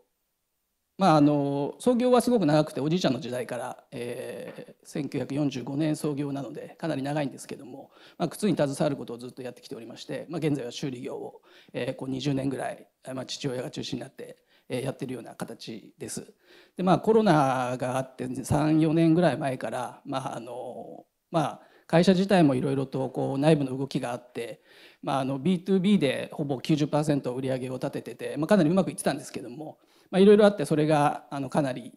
まあ、あの創業はすごく長くておじいちゃんの時代から、えー、1945年創業なのでかなり長いんですけども、まあ、靴に携わることをずっとやってきておりまして、まあ、現在は修理業を、えー、こう20年ぐらい、まあ、父親が中心になって、えー、やってるような形です。でまあコロナがあって34年ぐらい前から、まああのまあ、会社自体もいろいろとこう内部の動きがあって、まあ、あの B2B でほぼ90%売り上げを立ててて、まあ、かなりうまくいってたんですけども。まあ、いろいろあってそれがあのかなり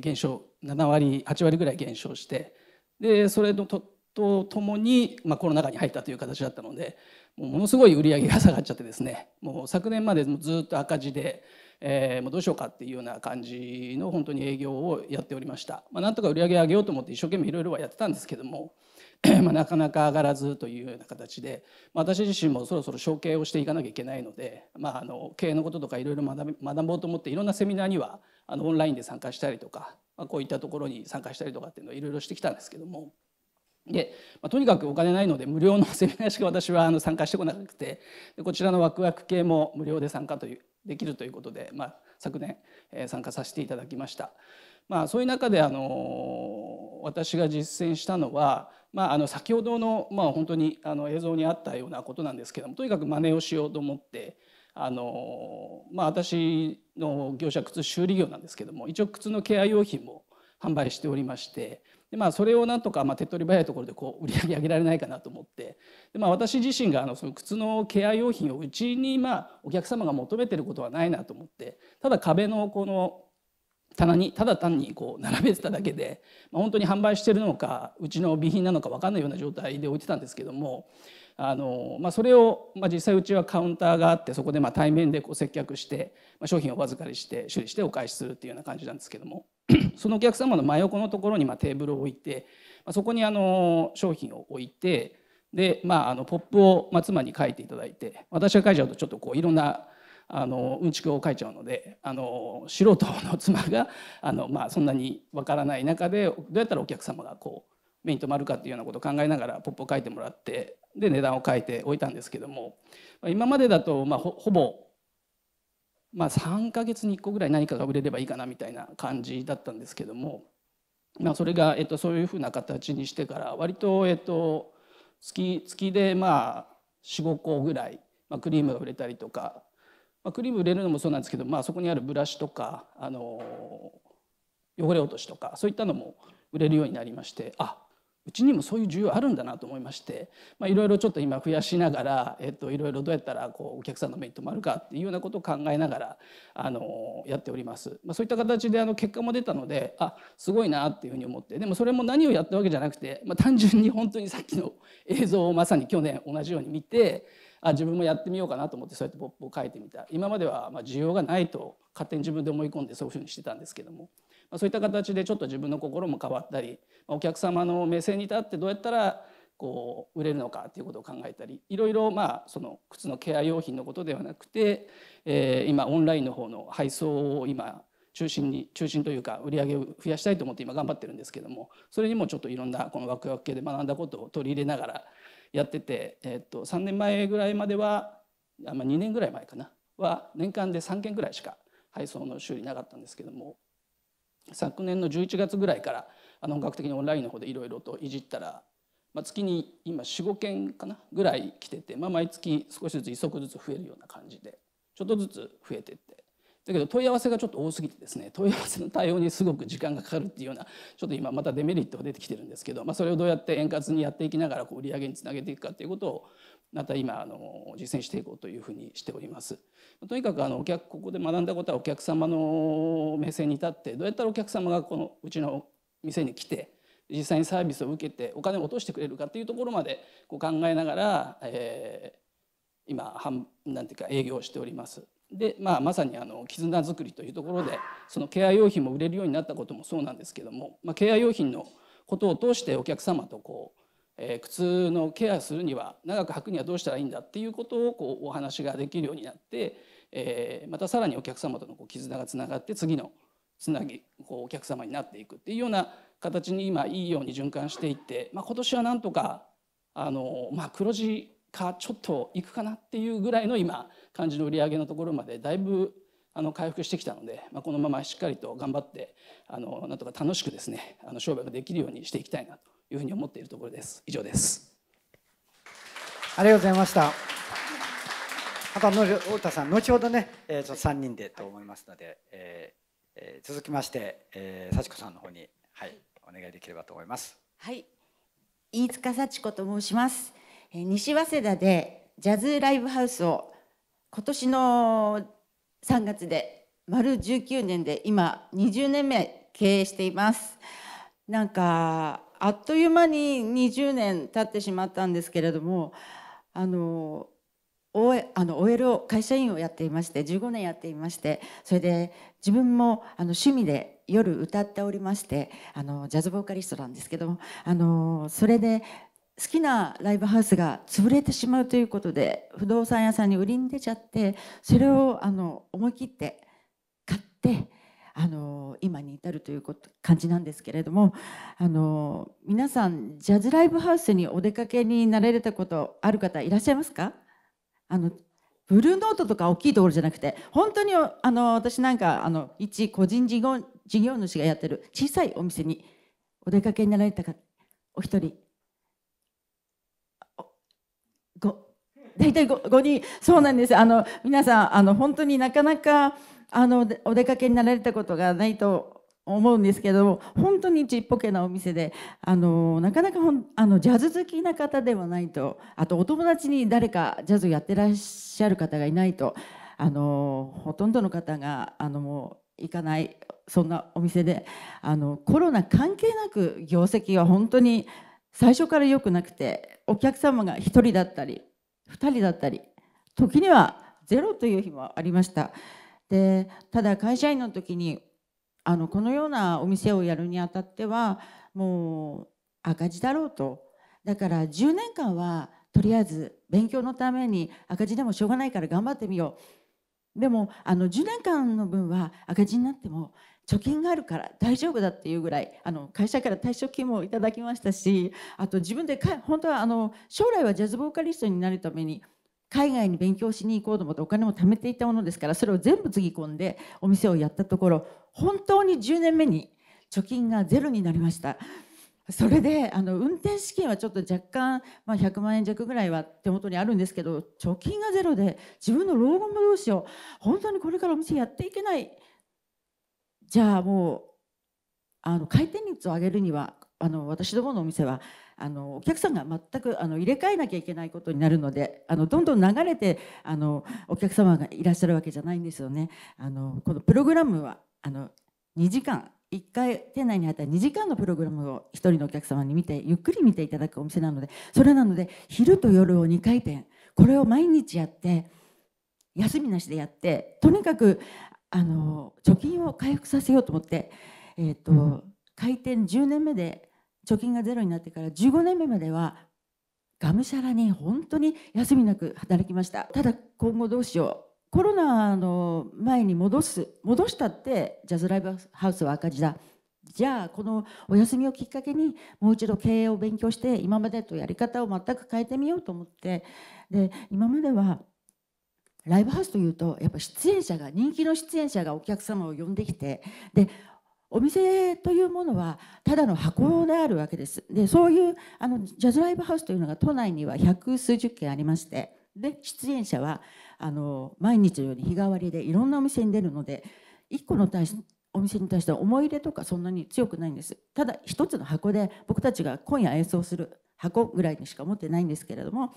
減少7割8割ぐらい減少してでそれのととともに、まあ、コロナ禍に入ったという形だったのでものすごい売り上げが 下がっちゃってですねもう昨年までずっと赤字で、えー、もうどうしようかっていうような感じの本当に営業をやっておりました、まあ、なんとか売り上げ上げようと思って一生懸命いろいろはやってたんですけども まあ、なかなか上がらずというような形で、まあ、私自身もそろそろ承継をしていかなきゃいけないので、まあ、あの経営のこととかいろいろ学ぼうと思っていろんなセミナーにはあのオンラインで参加したりとか、まあ、こういったところに参加したりとかっていうのをいろいろしてきたんですけども。でまあ、とにかくお金ないので無料のセミナーしか私はあの参加してこなくてでこちらのワクワク系も無料で参加というできるということで、まあ、昨年、えー、参加させていただきました、まあ、そういう中で、あの私が実践したのはまあ、あの先ほどの、まあ、本当にあの映像にあったようなことなんですけどもとにかく真似をしようと思ってあの、まあ、私の業者靴修理業なんですけども一応靴のケア用品も販売しておりましてで、まあ、それをなんとか、まあ、手っ取り早いところでこう売り上げ上げられないかなと思ってで、まあ、私自身があのその靴のケア用品をうちに、まあ、お客様が求めてることはないなと思ってただ壁のこの棚にただ単にこう並べてただけで、まあ、本当に販売してるのかうちの備品なのか分かんないような状態で置いてたんですけどもあの、まあ、それを、まあ、実際うちはカウンターがあってそこでまあ対面でこう接客して、まあ、商品をお預かりして修理してお返しするっていうような感じなんですけども そのお客様の真横のところにまあテーブルを置いて、まあ、そこにあの商品を置いてで、まあ、あのポップをまあ妻に書いていただいて私が書いちゃうとちょっとこういろんなあのうんちくを書いちゃうのであの素人の妻があの、まあ、そんなにわからない中でどうやったらお客様がこう目に留まるかっていうようなことを考えながらポップを書いてもらってで値段を書いておいたんですけども今までだと、まあ、ほほぼ、まあ、3か月に1個ぐらい何かが売れればいいかなみたいな感じだったんですけども、まあ、それが、えっと、そういうふうな形にしてから割と、えっと、月月でまあ45個ぐらい、まあ、クリームが売れたりとかまあ、クリーム入れるのもそうなんですけど、まあ、そこにあるブラシとか、あの汚れ落としとかそういったのも売れるようになりましてあうちにもそういう需要あるんだなと思いましていろいろちょっと今増やしながらいろいろどうやったらこうお客さんの目に留まるかっていうようなことを考えながらあのやっております、まあ、そういった形であの結果も出たのであすごいなっていうふうに思ってでもそれも何をやったわけじゃなくて、まあ、単純に本当にさっきの映像をまさに去年同じように見てあ自分もやってみようかなと思ってそうやってポップを書いてみた今まではま需要がないと勝手に自分で思い込んでそういうふうにしてたんですけども、まそういった形でちょっと自分の心も変わったり、まお客様の目線に立ってどうやったらこう売れるのかっていうことを考えたりいろいろまあその靴のケア用品のことではなくて、え今オンラインの方の配送を今中心に中心というか売り上げを増やしたいと思って今頑張ってるんですけどもそれにもちょっといろんなこのワクワク系で学んだことを取り入れながらやってて、えっと3年前ぐらいまではあ、まあ、2年ぐらい前かなは年間で3件ぐらいしか配送の修理なかったんですけども昨年の11月ぐらいからあの本格的にオンラインの方でいろいろといじったら、まあ、月に今45件かなぐらい来てて、まあ、毎月少しずつ1足ずつ増えるような感じでちょっとずつ増えてっだけど問い合わせがちょっと多すぎてですね問い合わせの対応にすごく時間がかかるっていうようなちょっと今またデメリットが出てきてるんですけど、まあ、それをどうやって円滑にやっていきながらこう売り上げにつなげていくかっていうことをまた今あの実践していこうというふうにしております。とにかくあのお客ここで学んだことはお客様の目線に立ってどうやったらお客様がこのうちの店に来て実際にサービスを受けてお金を落としてくれるかっていうところまでこう考えながら、えー、今なんていうか営業しております。で、まあ、まさにあの絆づくりというところでそのケア用品も売れるようになったこともそうなんですけども、まあ、ケア用品のことを通してお客様とこう、えー、苦痛のケアするには長く履くにはどうしたらいいんだっていうことをこうお話ができるようになって、えー、またさらにお客様とのこう絆がつながって次のつなぎこうお客様になっていくっていうような形に今いいように循環していって、まあ、今年はなんとかあの、まあ、黒字かちょっといくかなっていうぐらいの今感じの売り上げのところまでだいぶあの回復してきたので、まあ、このまましっかりと頑張ってあのなんとか楽しくですねあの商売ができるようにしていきたいなというふうに思っているところです以上ですありがとうございましたまた太田さん後ほどね、えー、っと3人でと思いますので、はい、えーえ続きまして、えー、幸子さんの方に、はい、お願いできればと思いますはい飯塚幸子と申しますえ西早稲田でジャズライブハウスを今年の3月で丸19年で今20年目経営していますなんかあっという間に20年経ってしまったんですけれどもあの OL を会社員をやっていまして15年やっていましてそれで自分もあの趣味で夜歌っておりましてあのジャズボーカリストなんですけどあのそれで好きなライブハウスが潰れてしまうということで不動産屋さんに売りに出ちゃってそれをあの思い切って買ってあの今に至るということ感じなんですけれどもあの皆さんジャズライブハウスにお出かけになられたことある方いらっしゃいますかあのブルーノートとか大きいところじゃなくて本当にあの私なんかあの一個人事業主がやってる小さいお店にお出かけになられたお一人大体 5, 5人そうなんですあの皆さんあの本当になかなかあのお出かけになられたことがないと思うんですけど本当にちっぽけなお店であのなかなかほんあのジャズ好きな方ではないとあとお友達に誰かジャズやってらっしゃる方がいないとあのほとんどの方があのもう行かないそんなお店であのコロナ関係なく業績は本当に最初から良くなくてお客様が1人だったり2人だったり時にはゼロという日もありましたでただ会社員の時にあのこのようなお店をやるにあたってはもう赤字だろうとだから10年間はとりあえず勉強のために赤字でもしょうがないから頑張ってみようでもあの10年間の分は赤字になっても貯金があるから大丈夫だっていうぐらいあの会社から退職金もいただきましたしあと自分でか本当はあの将来はジャズボーカリストになるために海外に勉強しに行こうと思ってお金も貯めていたものですからそれを全部つぎ込んでお店をやったところ本当に10年目に貯金がゼロになりました。それであの運転資金はちょっと若干、まあ、100万円弱ぐらいは手元にあるんですけど貯金がゼロで自分の老後もどうしよう本当にこれからお店やっていけないじゃあもうあの回転率を上げるにはあの私どものお店はあのお客さんが全くあの入れ替えなきゃいけないことになるのであのどんどん流れてあのお客様がいらっしゃるわけじゃないんですよね。あのこのプログラムはあの2時間1回店内に入ったら2時間のプログラムを1人のお客様に見てゆっくり見ていただくお店なのでそれなので昼と夜を2回転これを毎日やって休みなしでやってとにかくあの貯金を回復させようと思って、えーと、開店10年目で貯金がゼロになってから15年目まではがむしゃらに本当に休みなく働きましたただ今後どうしようコロナの前に戻す戻したってジャズライブハウスは赤字だじゃあこのお休みをきっかけにもう一度経営を勉強して今までとやり方を全く変えてみようと思ってで今まではライブハウスというとやっぱ出演者が人気の出演者がお客様を呼んできてでお店というものはただの箱であるわけですでそういうあのジャズライブハウスというのが都内には百数十軒ありましてで出演者はあの毎日のように日替わりでいろんなお店に出るので一個の対しお店に対しては思い入れとかそんなに強くないんですただ一つの箱で僕たちが今夜演奏する箱ぐらいにしか持ってないんですけれども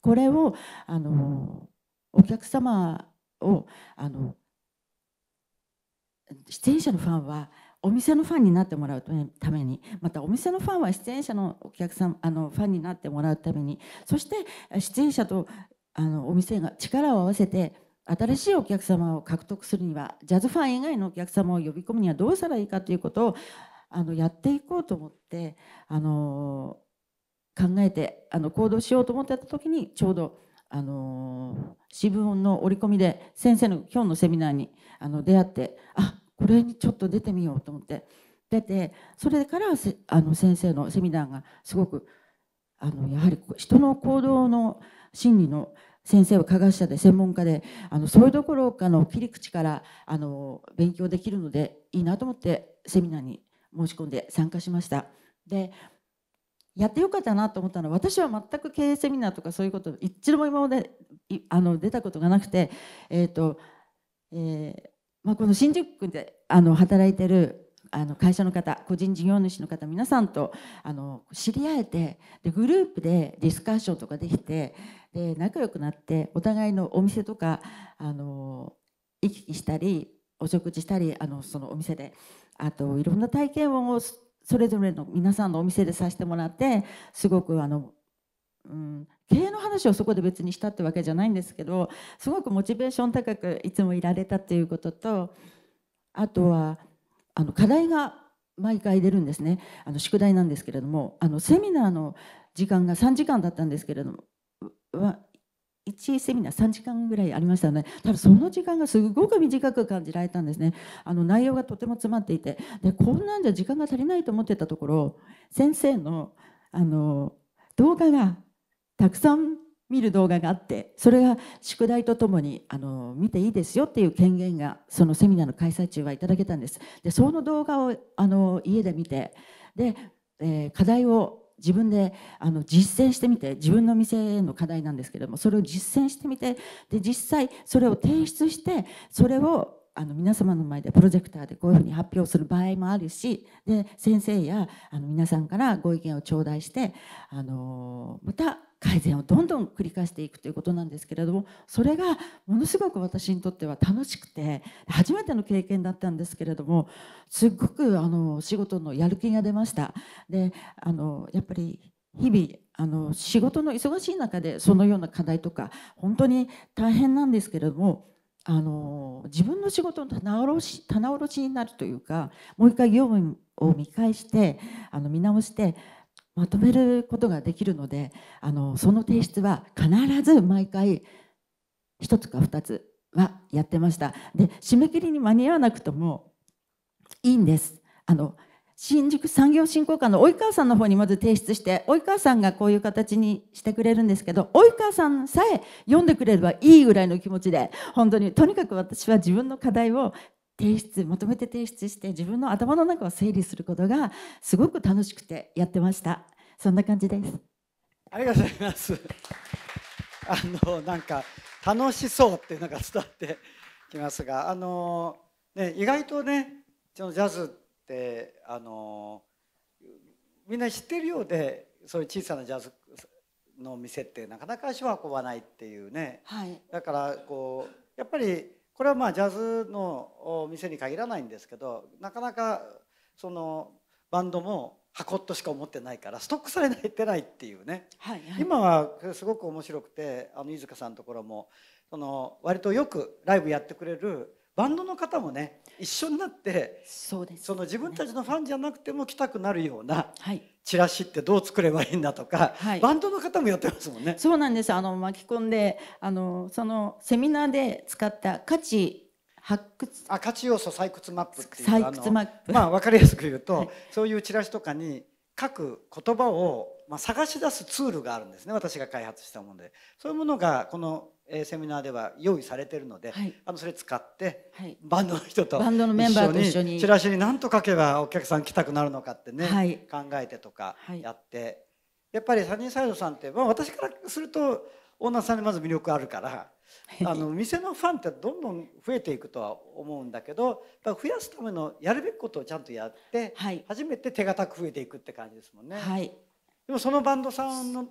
これをあのお客様をあの出演者のファンはお店のファンになってもらうためにまたお店のファンは出演者のお客さんあのファンになってもらうためにそして出演者とあのお店が力を合わせて新しいお客様を獲得するにはジャズファン以外のお客様を呼び込むにはどうしたらいいかということをあのやっていこうと思ってあの考えてあの行動しようと思ってた時にちょうどあの新聞の折り込みで先生の今日のセミナーにあの出会ってあこれにちょっと出てみようと思って出てそれからあの先生のセミナーがすごくあのやはり人の行動の心理の先生は科学者で専門家であのそういうところかの切り口からあの勉強できるのでいいなと思ってセミナーに申し込んで参加しました。でやってよかったなと思ったのは私は全く経営セミナーとかそういうこと一度も今まであの出たことがなくて、えーとえーまあ、この新宿区であの働いてるあの会社の方個人事業主の方皆さんとあの知り合えてでグループでディスカッションとかできてで仲良くなってお互いのお店とかあの行き来したりお食事したりあのそのお店であといろんな体験をそれぞれの皆さんのお店でさせてもらってすごくあの、うん、経営の話をそこで別にしたってわけじゃないんですけどすごくモチベーション高くいつもいられたっていうこととあとはあの課題が毎回出るんですねあの宿題なんですけれどもあのセミナーの時間が3時間だったんですけれども1セミナー3時間ぐらいありましたねただその時間がすごく短く感じられたんですねあの内容がとても詰まっていてでこんなんじゃ時間が足りないと思ってたところ先生のあの動画がたくさん見る動画があってそれが宿題とともにあの見ていいですよっていう権限がそのセミナーの開催中はいただけたんですでその動画をあの家で見てで、えー、課題を自分であの実践してみて自分の店への課題なんですけれどもそれを実践してみてで実際それを提出してそれをあの皆様の前でプロジェクターでこういうふうに発表する場合もあるしで先生やあの皆さんからご意見を頂戴してあのまた改善をどんどん繰り返していくということなんですけれどもそれがものすごく私にとっては楽しくて初めての経験だったんですけれどもすっごくあの仕事のやる気が出ました。であのやっぱり日々あの仕事の忙しい中でそのような課題とか本当に大変なんですけれどもあの自分の仕事の棚卸し棚卸しになるというかもう一回業務を見返してあの見直してまとめることができるのであのその提出は必ず毎回1つか2つはやってましたで締め切りに間に合わなくてもいいんですあの新宿産業振興課の及川さんの方にまず提出して及川さんがこういう形にしてくれるんですけど及川さんさえ読んでくれればいいぐらいの気持ちで本当にとにかく私は自分の課題を提出まとめて提出して自分の頭の中を整理することがすごく楽しくてやってましたそんな感じですありがとうございます あのなんか楽しそうってなんか伝わってきますがあの、ね、意外とねそのジャズってあのみんな知ってるようでそういう小さなジャズの店ってなかなか足を運ばないっていうね、はい、だからこうやっぱりこれはまあジャズの店に限らないんですけどなかなかそのバンドも箱としか思ってないからストックされてないっていうね、はいはい、今はすごく面白くてあの飯塚さんのところもその割とよくライブやってくれるバンドの方もね一緒になってそうです、ね、その自分たちのファンじゃなくても来たくなるような、はい、チラシってどう作ればいいんだとか、はい、バンドの方もやってますもんね。そうなんですあの巻き込んであのそのセミナーで使った価値発掘あ価値要素採掘マップっていう採掘マップまあ分かりやすく言うと、はい、そういうチラシとかに書く言葉を、まあ、探し出すツールがあるんですね私が開発したものでそういうものがこのえー、セミナーでは用意されてるので、はい、あのそれ使って、はい、バンドの人とバンドのメンバーと一緒にチラシに何と書けばお客さん来たくなるのかってね、はい、考えてとかやって、やっぱりサニーサイドさんって、まあ、私からするとオーナーさんにまず魅力あるから。あの店のファンってどんどん増えていくとは思うんだけどやっぱ増やすためのやるべきことをちゃんとやって、初めて手堅く増えていくって感じですもんね。でもそのバンドさんの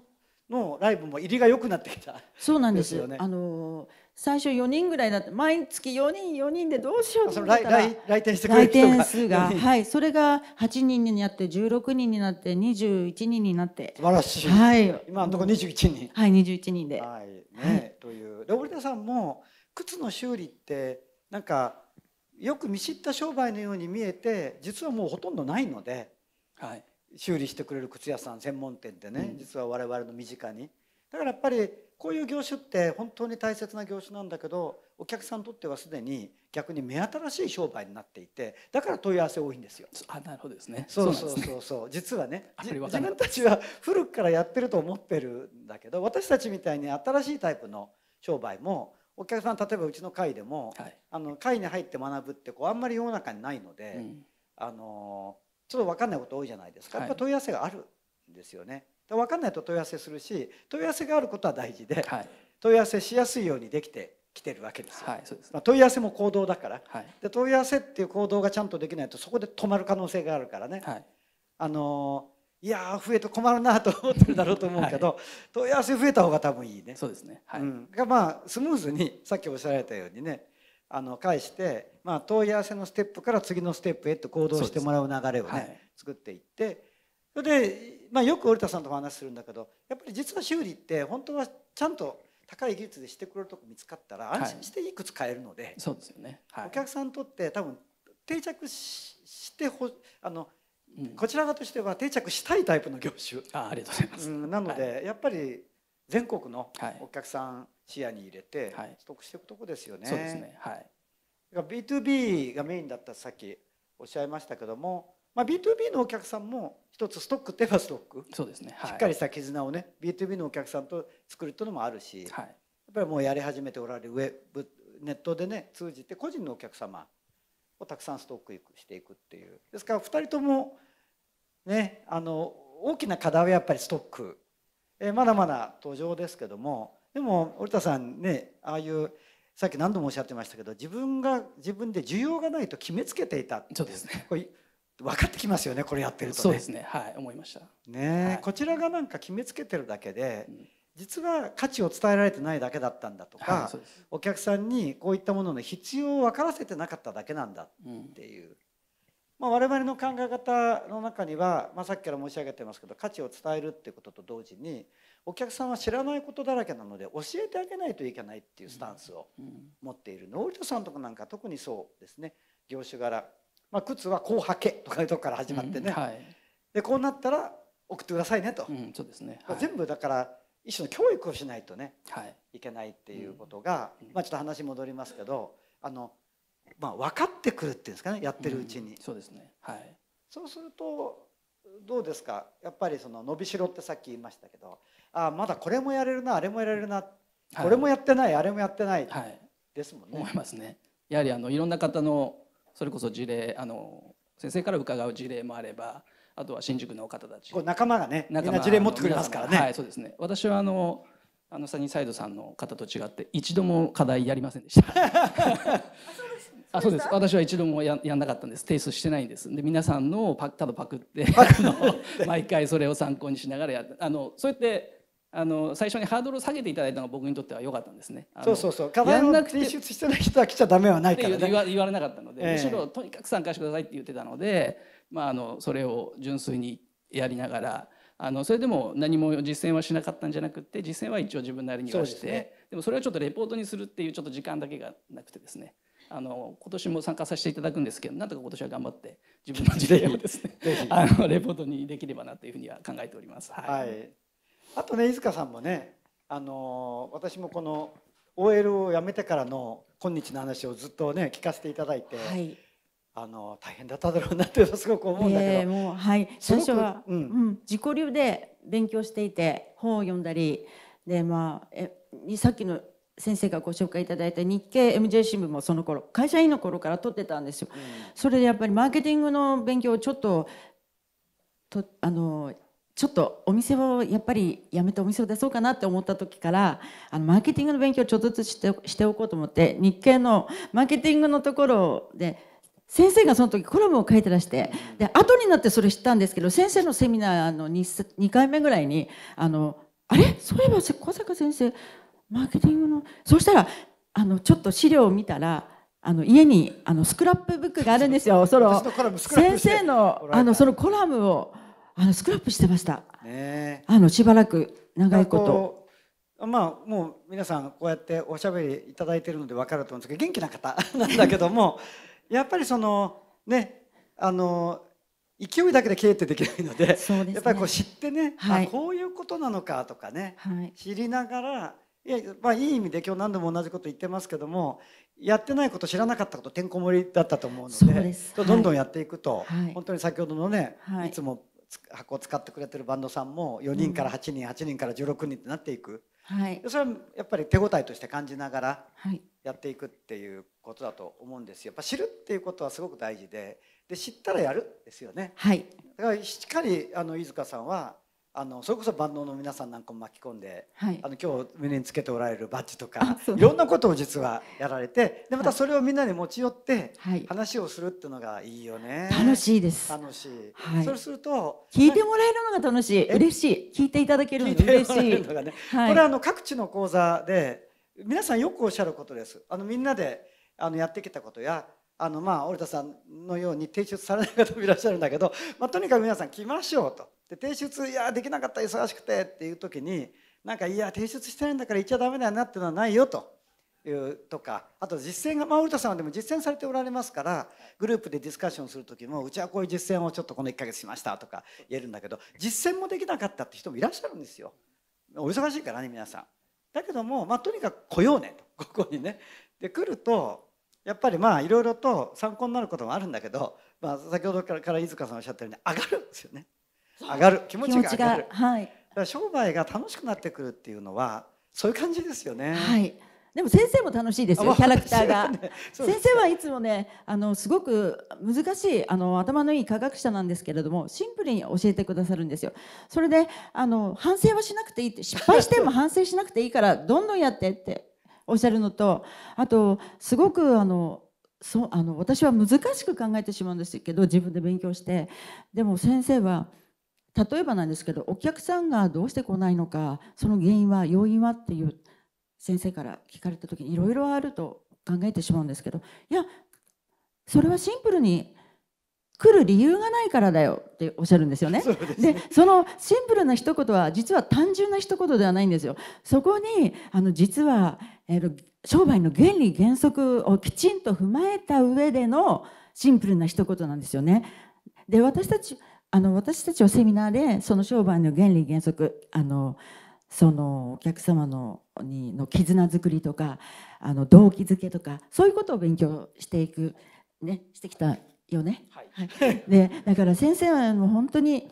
のライブも入りが良くなってきたそうなんですよね。あのー、最初4人ぐらいだって毎月4人4人でどうしようと思ったら来店してくれる数がはいそれが8人になって16人になって21人になって素晴らしい、はい、今のところ21人はい21人で、はいね、はい、というで織田さんも靴の修理ってなんかよく見知った商売のように見えて実はもうほとんどないので、はい、修理してくれる靴屋さん専門店でね、うん、実は我々の身近にだからやっぱりこういう業種って本当に大切な業種なんだけどお客さんにとってはすでに逆に目新しい商売になっていてだから問い合わせ多いんですよ。あなるほどですねそうそうそうそう実はね自分たちは古くからやってると思ってるんだけど私たちみたいに新しいタイプの商売もお客さん例えばうちの会でも、はい、あの会に入って学ぶってこうあんまり世の中にないので、うん、あのちょっと分かんないこと多いじゃないですか、やっぱ問い合わせがあるんですよね。で分かんないと問い合わせするし問い合わせがあることは大事で、はい、問い合わせしやすいようにできてきてるわけですよ、はいそうですまあ、問い合わせも行動だから、はい、で問い合わせっていう行動がちゃんとできないとそこで止まる可能性があるからね、はい、あのいや増えて困るなと思ってるだろうと思うけど、問い合わせ増えた方が多分いいね。そうですね、はいうん、がまあスムーズにさっきおっしゃられたようにねあの返して、まあ、問い合わせのステップから次のステップへと行動してもらう流れをね、はい、作っていってそれで、まあ、よく織田さんとも話するんだけどやっぱり実は修理って本当はちゃんと高い技術でしてくれるとこ見つかったら安心していくつ買えるのではい、そうですよね、はい、お客さんにとって多分定着してほあの、うん、こちら側としては定着したいタイプの業種あありがとうございます、うん、なので、やっぱり全国のお客さん視野に入れて、はい、ストックしていくとこですよね。そうですねはい B2B がメインだったさっきおっしゃいましたけども、まあ、B2B のお客さんも一つストックといえばストックそうですね、はい、しっかりした絆をね B2B のお客さんと作るというのもあるし、はい、やっぱりもうやり始めておられるウェブネットでね通じて個人のお客様をたくさんストックしていくっていうですから2人ともねあの大きな課題はやっぱりストックえー、まだまだ途上ですけどもでも織田さんねああいうさっき何度もおっしゃってましたけど自分が自分で需要がないと決めつけていたそうですねこれ分かってきますよねこれやってるとね。そうですねはい思いましたね、はい、こちらがなんか決めつけてるだけで、うん実は価値を伝えられてないだけだったんだとか、はい、お客さんにこういったものの必要を分からせてなかっただけなんだっていう、うまあ、我々の考え方の中には、まあ、さっきから申し上げてますけど価値を伝えるっていうことと同時にお客さんは知らないことだらけなので教えてあげないといけないっていうスタンスを持っているの、うさんとかなんか特にそうですね業種柄、まあ、靴はこう履けとかいうとこから始まってね、うんはい、でこうなったら送ってくださいねと、うん、そうですね、はい、全部だから一種の教育をしないとね、はい、いけないっていうことが、まあ、ちょっと話戻りますけどあのまあ、分かってくるっていうんですかねやってるうちに、うん、そうですねはいそうするとどうですかやっぱりその伸びしろってさっき言いましたけどああまだこれもやれるなあれもやれるな、はい、これもやってないあれもやってない、はい、ですもんね思いますねやはりあのいろんな方のそれこそ事例あの先生から伺う事例もあればあとは新宿の方たち仲間がね仲間み事例持ってくれますからねはいそうですね私はあのあのサニーサイドさんの方と違って一度も課題やりませんでした あそうです私は一度もややんなかったんです提出してないんですで皆さんのパただパクって あの毎回それを参考にしながらやっあのそうやってあの最初にハードルを下げていただいたのが僕にとっては良かったんですね。そうそうそう。課題を提出してない人は来ちゃダメはないから、ね、言われなかったので、えー、むしろとにかく参加してくださいって言ってたので、まああのそれを純粋にやりながら、あのそれでも何も実践はしなかったんじゃなくて、実践は一応自分なりにはして、でね、でもそれをちょっとレポートにするっていうちょっと時間だけがなくてですね。あの今年も参加させていただくんですけどなんとか今年は頑張って自分の事例をですね あのレポートにできればなというふうには考えております。はい、はい、あとね飯塚さんもねあの私もこの OL を辞めてからの今日の話をずっとね聞かせていただいて、はい、あの大変だっただろうなってすごく思うんだけど、えー、もうはい最初は、うん、うん、自己流で勉強していて本を読んだりでまあえさっきの先生がご紹介いただいた日経 MJ 新聞もその頃会社員の頃から取ってたんですよ。うん、それでやっぱりマーケティングの勉強をちょっととあのちょっとお店をやっぱりやめてお店を出そうかなって思った時からあのマーケティングの勉強をちょっとずつしてしておこうと思って日経のマーケティングのところで先生がその時コラムを書いてらしてで後になってそれ知ったんですけど先生のセミナーの 2, 2回目ぐらいにあのあれそういえば小坂先生マーケティングのそうしたらあのちょっと資料を見たらあの家にあのスクラップブックがあるんですよ。その先生のあのそのコラムをあのスクラップしてました。ね、あのしばらく長いこと。まあもう皆さんこうやっておしゃべりいただいてるので分かると思うんですけど元気な方 なんだけどもやっぱりそのねあの勢いだけで経営ってできないので、やっぱりこう知ってね、こういうことなのかとかね、知りながらいやまあ、いい意味で今日何度も同じこと言ってますけどもやってないこと知らなかったことてんこ盛りだったと思うので、どんどんやっていくと、はい、本当に先ほどのね、はい、いつも箱を使ってくれてるバンドさんも4人から8人、うん、8人から16人ってなっていく、はい、それはやっぱり手応えとして感じながらやっていくっていうことだと思うんですよ。やっぱ知るっていうことはすごく大事でで知ったらやるですよね。はい、だからしっかりあの飯塚さんはあのそれこそ万能の皆さんなんかも巻き込んで、はい、あの今日胸につけておられるバッジとかいろんなことを実はやられてでまたそれをみんなに持ち寄って話をするっていうのがいいよね、はい、楽しいです楽しい、はい、そうすると聞いてもらえるのが楽しい嬉しい聞いていただけるのが嬉しい、ねはい、これはあの各地の講座で皆さんよくおっしゃることですあのみんなであのやってきたことやあのまあ織田さんのように提出されない方もいらっしゃるんだけど、まあ、とにかく皆さん来ましょうとで提出いやできなかった忙しくてっていう時になんかいや提出してないんだから言っちゃダメだなっていうのはないよというとかあと実践が、まあ、田さんはでも実践されておられますからグループでディスカッションする時もうちはこういう実践をちょっとこの1か月しましたとか言えるんだけど実践もできなかったって人もいらっしゃるんですよ。お忙しいからね皆さん。だけども、まあ、とにかく来ようねとここにね。で来るとやっぱりまあいろいろと参考になることもあるんだけど、まあ、先ほどから飯塚さんおっしゃったように上がるんですよね。上がる気持ちが上がる、はい、商売が楽しくなってくるっていうのはそういう感じですよね。はいでも先生も楽しいですよキャラクターが、ね、先生はいつもねあのすごく難しいあの頭のいい科学者なんですけれどもシンプルに教えてくださるんですよそれであの反省はしなくていいって失敗しても 反省しなくていいからどんどんやってっておっしゃるのとあとすごくあのそうあの私は難しく考えてしまうんですけど自分で勉強してでも先生は例えばなんですけどお客さんがどうして来ないのかその原因は要因はっていう先生から聞かれた時にいろいろあると考えてしまうんですけどいやそれはシンプルに来る理由がないからだよっておっしゃるんですよね。で、ね、そのシンプルな一言は実は単純な一言ではないんですよ。そこにあの実は、えー、商売の原理原則をきちんと踏まえた上でのシンプルな一言なんですよね。で私たちあの私たちはセミナーでその商売の原理原則あのそのお客様のにの絆づくりとかあの動機づけとかそういうことを勉強していく、ね、してきたよね。はい、はい、でだから先生はもう本当に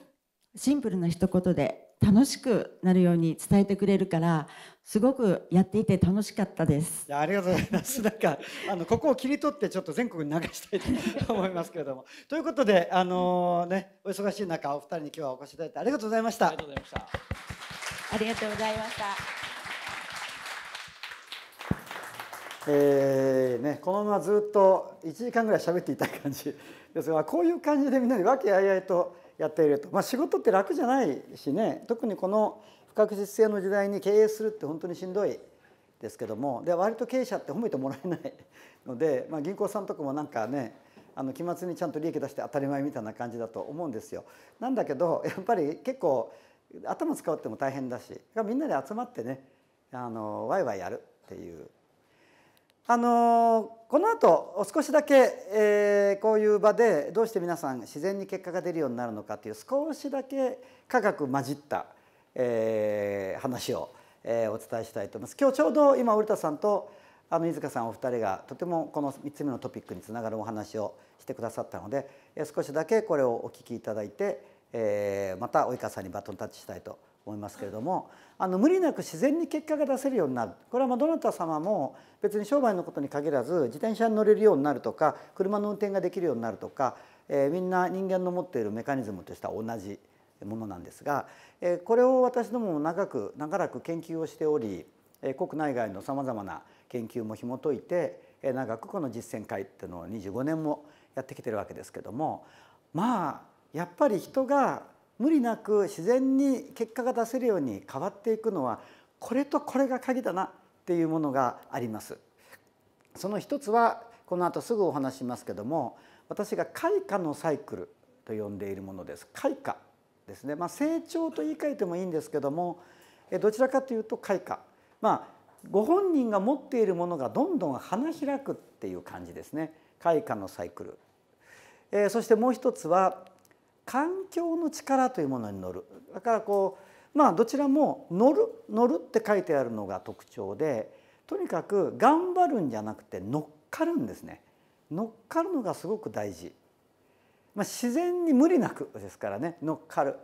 シンプルな一言で楽しくなるように伝えてくれるからすごくやっていて楽しかったですいやありがとうございます なんかあのここを切り取ってちょっと全国に流したいと思いますけれども ということであのー、ねお忙しい中お二人に今日はお越しいただいてありがとうございましたありがとうございましたありがとうございましたえーね、このままずっと1時間ぐらい喋っていた感じですがこういう感じでみんなで和気あいあいとやっていると、まあ、仕事って楽じゃないしね特にこの不確実性の時代に経営するって本当にしんどいですけどもで割と経営者って褒めてもらえない ので、まあ、銀行さんとかもなんかねあの期末にちゃんと利益出して当たり前みたいな感じだと思うんですよ。なんだけどやっぱり結構頭使うっても大変だしみんなで集まってねあのワイワイやるっていうあのこの後少しだけ、えー、こういう場でどうして皆さん自然に結果が出るようになるのかという少しだけ科学混じった、えー、話を、えー、お伝えしたいと思います。今日ちょうど今折田さんとあの飯塚さんお二人がとてもこの3つ目のトピックにつながるお話をしてくださったので少しだけこれをお聞きいただいて、えー、また及川さんにバトンタッチしたいと思いますけれども。あの無理なく自然に結果が出せるようになるこれはまどなた様も別に商売のことに限らず自転車に乗れるようになるとか車の運転ができるようになるとか、えー、みんな人間の持っているメカニズムとしては同じものなんですが、えー、これを私どもも長く長らく研究をしており、えー、国内外のさまざまな研究も紐解いて、えー、長くこの実践会っていうのを25年もやってきてるわけですけどもまあやっぱり人が無理なく自然に結果が出せるように変わっていくのはこれとこれが鍵だなっていうものがあります。その一つはこの後すぐお話しますけども私が開花のサイクルと呼んでいるものです。開花ですね、まあ、成長と言い換えてもいいんですけどもどちらかというと開花、まあ、ご本人が持っているものがどんどん花開くっていう感じですね開花のサイクル、えー、そしてもう一つは環境の力というものに乗るだからこうまあどちらも乗る乗るって書いてあるのが特徴でとにかく頑張るんじゃなくて乗っかるんですね乗っかるのがすごく大事、まあ、自然に無理なくですからね乗っかる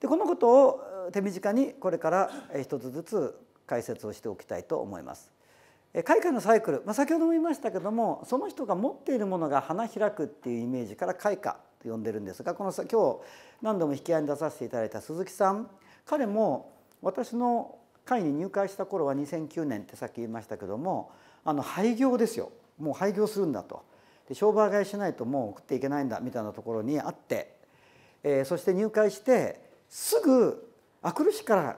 でこのことを手短にこれから一つずつ解説をしておきたいと思います。開花のサイクル、まあ、先ほども言いましたけどもその人が持っているものが花開くっていうイメージから開花と呼んでるんですがこの今日何度も引き合いに出させていただいた鈴木さん彼も私の会に入会した頃は2009年ってさっき言いましたけどもあの廃業ですよもう廃業するんだとで商売買いしないともう送っていけないんだみたいなところにあって、えー、そして入会してすぐあくる日から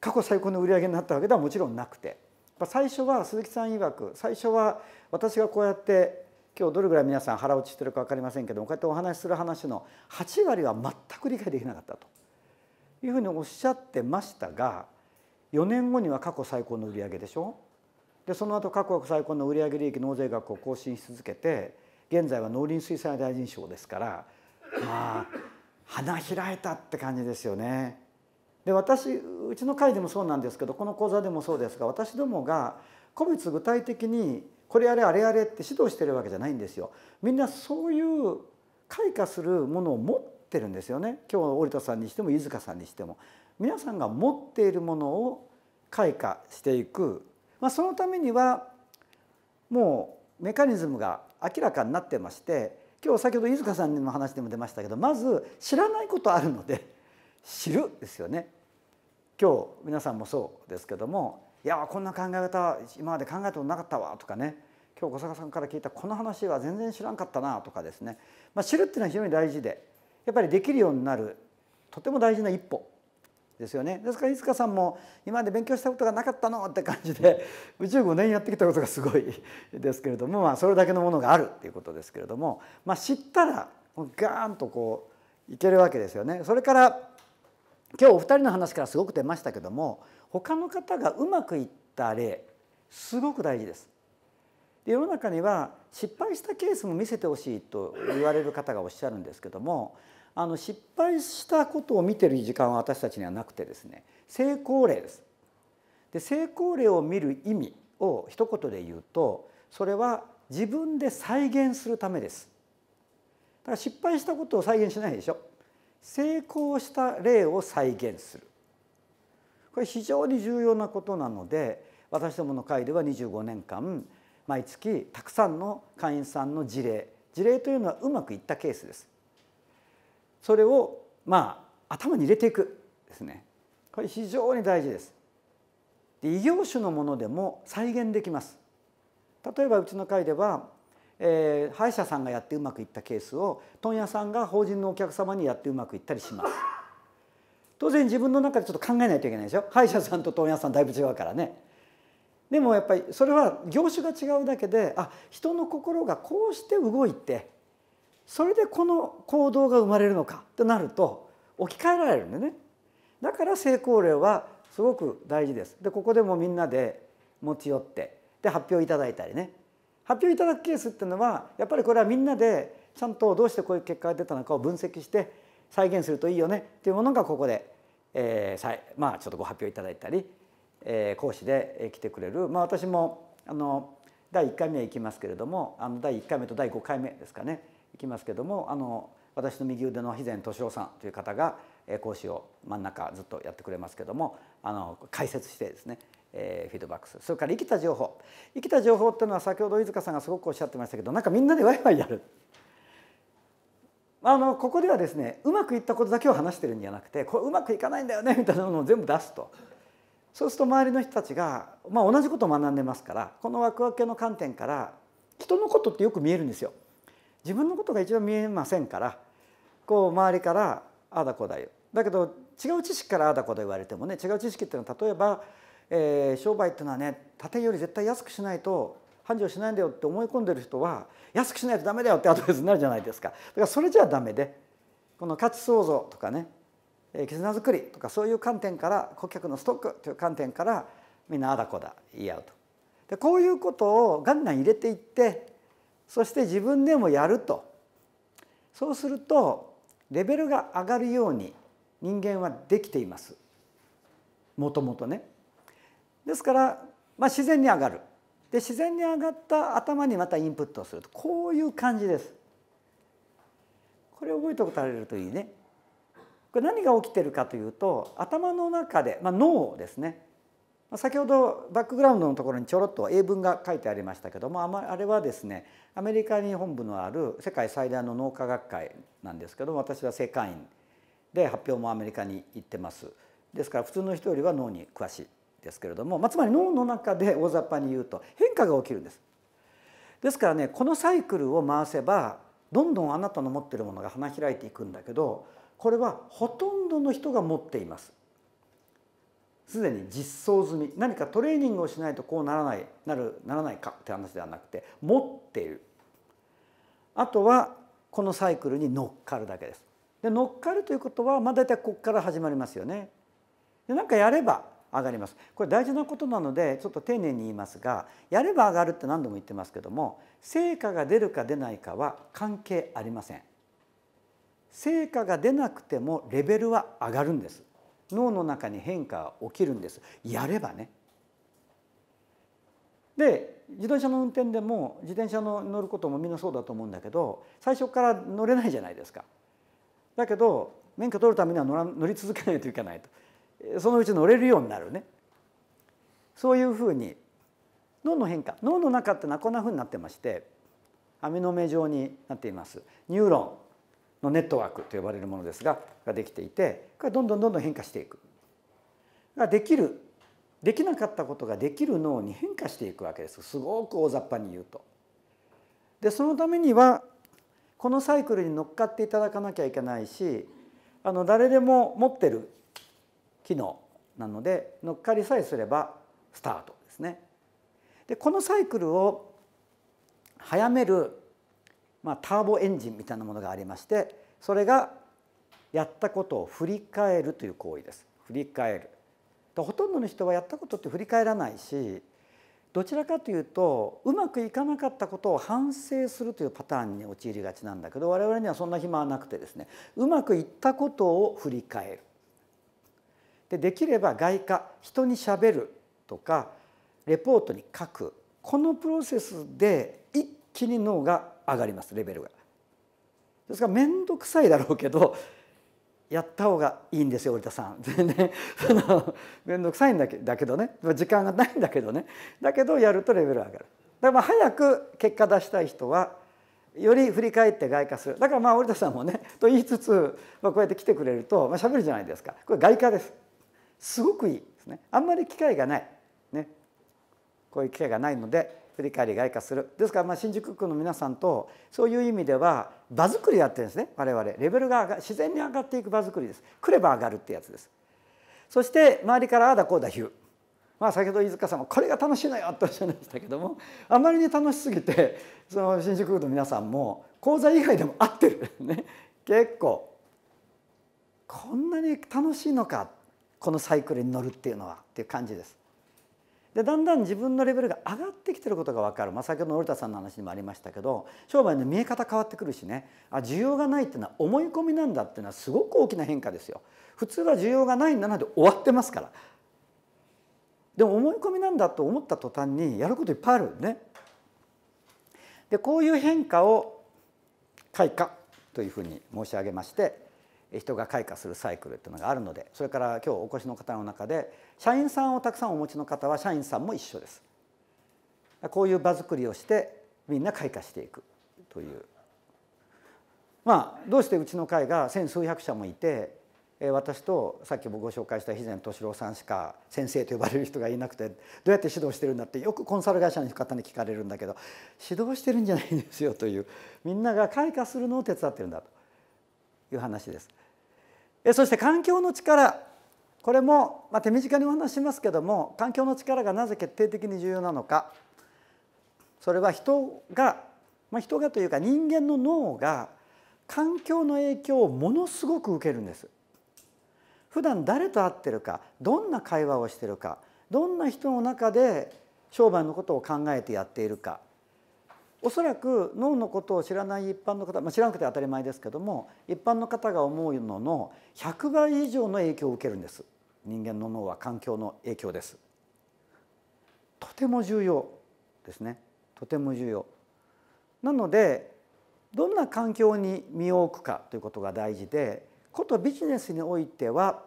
過去最高の売り上げになったわけではもちろんなくて最初は鈴木さん曰く最初は私がこうやって今日どれぐらい皆さん腹落ちしてるか分かりませんけどもこうやってお話しする話の8割は全く理解できなかったというふうにおっしゃってましたが4年後には過去最高の売上でしょでその後過去最高の売上利益納税額を更新し続けて現在は農林水産大臣賞ですからまあ花開いたって感じですよね。で私うちの会でもそうなんですけどこの講座でもそうですが私どもが個別具体的にこれやれあれやれって指導してるわけじゃないんですよ。みんなそういう開花するものを持ってるんですよね。今日織田さんにしても飯塚さんにしても皆さんが持っているものを開花していく。まあ、そのためにはもうメカニズムが明らかになってまして今日先ほど飯塚さんの話でも出ましたけどまず知らないことあるので知るですよね今日皆さんもそうですけども「いやこんな考え方今まで考えてもなかったわ」とかね「今日小坂さんから聞いたこの話は全然知らんかったな」とかですね、まあ、知るっていうのは非常に大事でやっぱりできるようになるとても大事な一歩ですよねですからいつかさんも今まで勉強したことがなかったのって感じで宇宙5年やってきたことがすごいですけれども、まあ、それだけのものがあるっていうことですけれども、まあ、知ったらガーンとこういけるわけですよね。それから今日お二人の話からすごく出ましたけども他の方がうまくいった例すごく大事です。世の中には失敗したケースも見せてほしいと言われる方がおっしゃるんですけどもあの失敗したことを見てる時間は私たちにはなくてですね成功例です。で成功例を見る意味を一言で言うとそれは自分で再現するためです。だから失敗したことを再現しないでしょ。成功した例を再現するこれ非常に重要なことなので私どもの会では25年間毎月たくさんの会員さんの事例事例というのはうまくいったケースです。それをまあ頭に入れていくですねこれ非常に大事です。で異業種のものでも再現できます。例えばうちの会ではえー、歯医者さんがやってうまくいったケースを問屋さんが法人のお客様にやってうまくいったりします当然自分の中でちょっと考えないといけないでしょ歯医者さんと問屋さんだいぶ違うからねでもやっぱりそれは業種が違うだけであ人の心がこうして動いてそれでこの行動が生まれるのかとなると置き換えられるんでねだから成功例はすごく大事ですでここでもみんなで持ち寄ってで発表いただいたりね発表いただくケースっていうのはやっぱりこれはみんなでちゃんとどうしてこういう結果が出たのかを分析して再現するといいよねっていうものがここで、えー、まあちょっとご発表いただいたり、えー、講師で来てくれる、まあ、私もあの第1回目は行きますけれどもあの第1回目と第5回目ですかね行きますけれどもあの私の右腕の肥前敏夫さんという方が講師を真ん中ずっとやってくれますけどもあの解説してですねえフィードバックするそれから生きた情報生きた情報っていうのは先ほど飯塚さんがすごくおっしゃってましたけどなんかみんなでワイワイやる。あのここではですねうまくいったことだけを話してるんじゃなくてこううまくいかないんだよねみたいなものを全部出すとそうすると周りの人たちが、まあ、同じことを学んでますからこのワクワク系の観点から人のことってよく見えるんですよ。自分のことが一番見えませんからこう周りからああだこうだよだけど違う知識からああだこうだ言われてもね違う知識っていうのは例えばえー、商売っていうのはね縦より絶対安くしないと繁盛しないんだよって思い込んでる人は安くしないとダメだよってアドバイスになるじゃないですかだからそれじゃダメでこの価値創造とかね絆づくりとかそういう観点から顧客のストックという観点からみんなあだこだ言い合うとでこういうことをガンガン入れていってそして自分でもやるとそうするとレベルが上がるように人間はできていますもともとね。ですから、まあ、自然に上がるで自然に上がった頭にまたインプットをするとこういう感じです。これ覚えておかれるといいね。これ何が起きてるかというと頭の中で、まあ、脳ですね先ほどバックグラウンドのところにちょろっと英文が書いてありましたけどもあれはですねアメリカに本部のある世界最大の脳科学会なんですけども私は正界員で発表もアメリカに行ってますですから普通の人よりは脳に詳しいですけれども、まあ、つまり脳の中で大雑把に言うと変化が起きるんです。ですからねこのサイクルを回せばどんどんあなたの持っているものが花開いていくんだけどこれはほとんどの人が持っています。すでに実装済み何かトレーニングをしないとこうならないなるならないかって話ではなくて持っているあとはこのサイクルに乗っかるだけですで乗っかるということはまあ大体ここから始まりますよねでなんかやれば上がりますこれ大事なことなのでちょっと丁寧に言いますがやれば上がるって何度も言ってますけども成果が出るか出ないかは関係ありません成果が出なくてもレベルは上がるんです脳の中に変化が起きるんですやればねで自転車の運転でも自転車の乗ることもみんなそうだと思うんだけど最初から乗れないじゃないですかだけど免許取るためには乗ら乗り続けないといけないとそのうち乗れるようになるねそういうふうに脳の変化脳の中ってのはこんなふうになってまして網の目状になっていますニューロンのネットワークと呼ばれるものですがができていてこれどんどんどんどん変化していくができるできなかったことができる脳に変化していくわけですすごく大雑把に言うと。でそのためにはこのサイクルに乗っかっていただかなきゃいけないしあの誰でも持ってる機能なので乗っかりさえすればスタートですね。でこのサイクルを早める、まあ、ターボエンジンみたいなものがありましてそれがやったことを振り返るという行為です。振り返るほとんどの人はやったことって振り返らないしどちらかというとうまくいかなかったことを反省するというパターンに陥りがちなんだけど我々にはそんな暇はなくてですねうまくいったことを振り返るでできれば外貨人にしゃべるとかレポートに書くこのプロセスで一気に脳が上がりますレベルが。ですから面倒くさいだろうけどやった方がいいんですよ織田さん。全然その面倒くさいんだけだけどね時間がないんだけどねだけどやるとレベル上がる。だから早く結果出したい人はより振り返って外科するだからまあ織田さんもねと言いつつ、まあ、こうやって来てくれるとまあ、べるじゃないですかこれ外科ですすごくいいですねあんまり機会がない、ね、こういう機会がないので振り返り外貨するですからまあ新宿区の皆さんとそういう意味では場作りやってるんですね我々レベルが上が自然に上がっていく場作りです来れば上がるってやつですそして周りからああだこうだ言うまあ、先ほど飯塚さんもこれが楽しいのよとおっしゃいましたけどもあまりに楽しすぎてその新宿区の皆さんも講座以外でも合ってるね結構こんなに楽しいのかこのサイクルに乗るっていうのはっていう感じです。でだんだん自分のレベルが上がってきてることが分かる、まあ、先ほどの織田さんの話にもありましたけど商売の見え方変わってくるしねあ需要がないっていうのは思い込みなんだっていうのはすごく大きな変化ですよ。普通は需要がないんだなんて終わってますから。でも思い込みなんだと思った途端にやることいっぱいあるね。でこういう変化を開花というふうに申し上げまして人が開花するサイクルっていうのがあるのでそれから今日お越しの方の中で社員さんをたくさんお持ちの方は社員さんも一緒です。こういう場作りをしてみんな開花していくというまあどうしてうちの会が千数百社もいて私とさっきもご紹介した肥前敏郎さんしか先生と呼ばれる人がいなくてどうやって指導してるんだってよくコンサル会社の方に聞かれるんだけど指導してるんじゃないんですよというみんなが開花するのを手伝ってるんだという話です。そして環境の力これも、ま手短にお話しますけども環境の力がなぜ決定的に重要なのかそれは人が、まあ、人がというか人間の脳が環境の影響をものすごく受けるんです。普段誰と会ってるかどんな会話をしてるかどんな人の中で商売のことを考えてやっているかおそらく脳のことを知らない一般の方、まあ、知らなくて当たり前ですけども一般の方が思うのの100倍以上の影響を受けるんです人間の脳は環境の影響ですとても重要ですねとても重要なのでどんな環境に身を置くかということが大事でことビジネスにおいては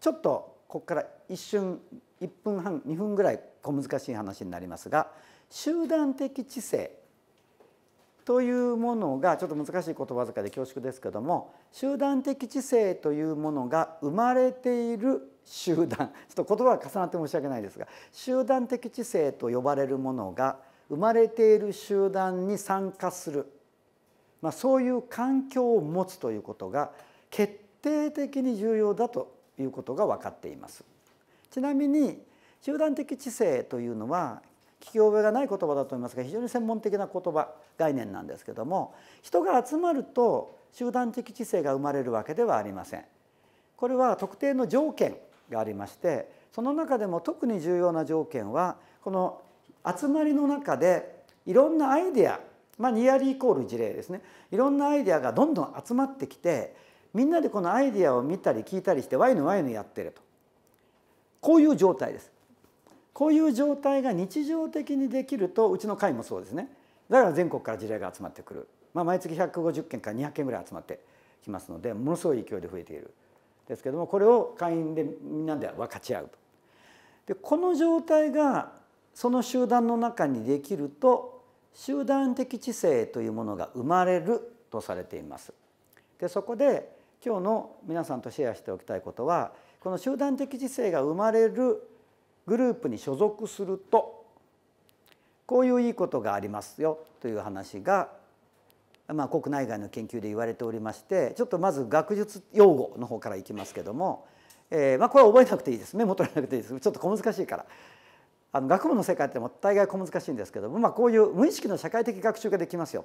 ちょっとここから一瞬1分半2分ぐらい小難しい話になりますが集団的知性というものがちょっと難しい言葉遣いで恐縮ですけども集団的知性というものが生まれている集団 ちょっと言葉が重なって申し訳ないですが集団的知性と呼ばれるものが生まれている集団に参加する、まあ、そういう環境を持つということが決定的に重要だということが分かっています。ちなみに集団的知性というのは聞き覚えがない言葉だと思いますが非常に専門的な言葉概念なんですけども人が集まると集団的知性が生まれるわけではありません。これは特定の条件がありましてその中でも特に重要な条件はこの集まりの中でいろんなアイデアまあニアリーイコール事例ですねいろんなアイデアがどんどん集まってきてみんなでこのアイデアを見たり聞いたりしてワイヌワイヌやってるとこういう状態です。こういう状態が日常的にできるとうちの会もそうですねだから全国から事例が集まってくる、まあ、毎月150件から200件ぐらい集まってきますのでものすごい勢いで増えているですけどもこれを会員でみんなで分かち合うと。でこの状態がその集団の中にできると集団的知性というものが生まれるとされています。でそこで今日の皆さんとシェアしておきたいことはこの集団的知性が生まれるグループに所属するとこういういいことがありますよという話が、まあ、国内外の研究で言われておりましてちょっとまず学術用語の方からいきますけども、えーまあ、これは覚えなくていいですメモ取らなくていいですちょっと小難しいから。あの学問の世界っても大概小難しいんですけども、まあ、こういう無意識の社会的学習ができますよ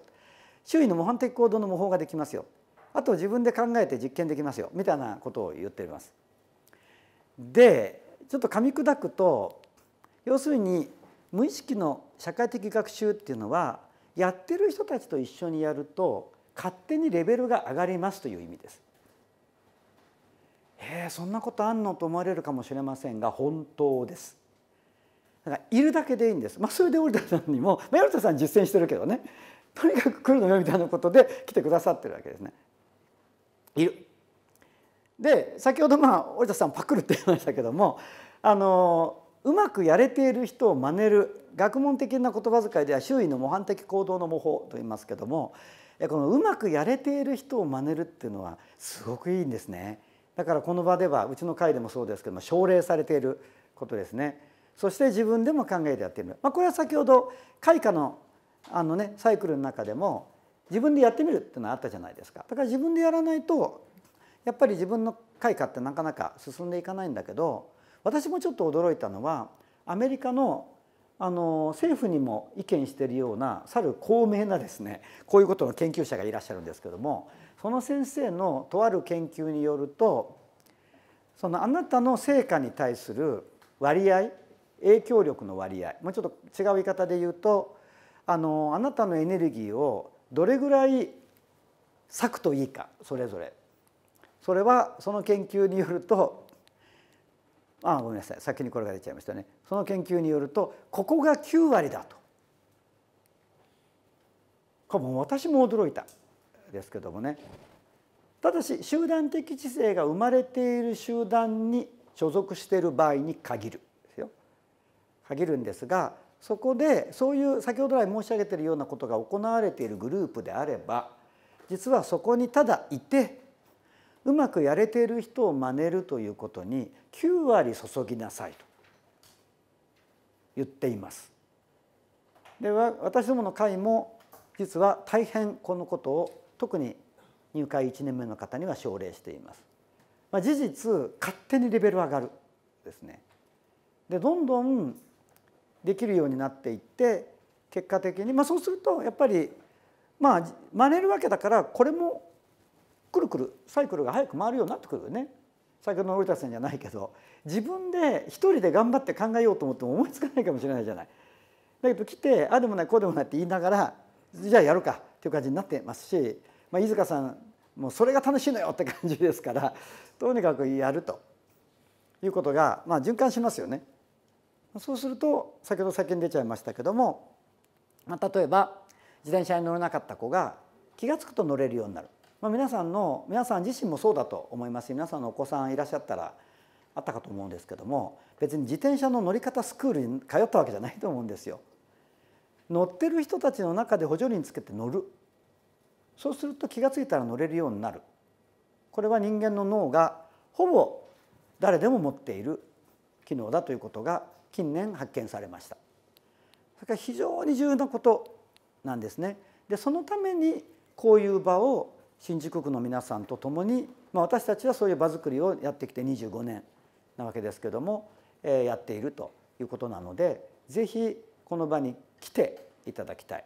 周囲の模範的行動の模倣ができますよあと自分で考えて実験できますよみたいなことを言っています。でちょっと噛み砕くと要するに無意識の社会的学習っていうのはやってる人たちと一緒にやると勝手にレベルが上がりますという意味です。ええそんなことあんのと思われるかもしれませんが本当です。だからいるだけでいいんです。まあ、それで織田さんにも、まあ、織田さん実践してるけどねとにかく来るのよみたいなことで来てくださってるわけですね。いるで先ほどまあ折田さんパクるって言いましたけどもあのうまくやれている人を真似る学問的な言葉遣いでは周囲の模範的行動の模倣と言いますけどもこのうまくやれている人を真似るっていうのはすごくいいんですね。だからこの場ではうちの会でもそうですけども奨励されていることですね。そして自分でも考えてやってみる。まあ、これは先ほど開花のあのねサイクルの中でも自分でやってみるっていうのはあったじゃないですか。だから自分でやらないとやっぱり自分の開花ってなかなか進んでいかないんだけど私もちょっと驚いたのはアメリカのあの政府にも意見しているようなさる高名なですねこういうことの研究者がいらっしゃるんですけどもその先生のとある研究によるとそのあなたの成果に対する割合影響力の割合もうちょっと違う言い方で言うとあのあなたのエネルギーをどれぐらい割くといいかそれぞれそれはその研究によると あごめんなさい先にこれが出ちゃいましたねその研究によるとここが9割だと。これも私も驚いたですけどもねただし集団的知性が生まれている集団に所属している場合に限るですよ限るんですがそこでそういう先ほど来申し上げているようなことが行われているグループであれば実はそこにただいてうまくやれている人を真似るということに9割注ぎなさいと言っています。で私どもの会も実は大変このことを特に入会1年目の方には奨励しています。まあ、事実勝手にレベル上がるですね。でどんどんできるようになっていって結果的に、まあ、そうするとやっぱりまあ真似るわけだからこれもくるくるサイクルが早く回るようになってくるよね先ほどの森田さんじゃないけど自分で一人で頑張って考えようと思っても思いつかないかもしれないじゃない。だけど来てあでもないこうでもないって言いながらじゃあやるかっていう感じになってますし、まあ、飯塚さんもうそれが楽しいのよって感じですからとにかくやるということが、まあ、循環しますよね。そうすると先ほど先に出ちゃいましたけども、まあ、例えば自転車に乗れなかった子が気が付くと乗れるようになるまあ、皆さんの皆さん自身もそうだと思いますし皆さんのお子さんいらっしゃったらあったかと思うんですけども別に自転車の乗り方スクールに通ったわけじゃないと思うんですよ。乗ってる人たちの中で補助輪つけて乗るそうすると気が付いたら乗れるようになるこれは人間の脳がほぼ誰でも持っている機能だということが近年発見されました。それから非常に重要なことなんですね。でそのためにこういう場を新宿区の皆さんと共に、まあ、私たちはそういう場づくりをやってきて25年なわけですけども、えー、やっているということなので是非この場に来ていただきたい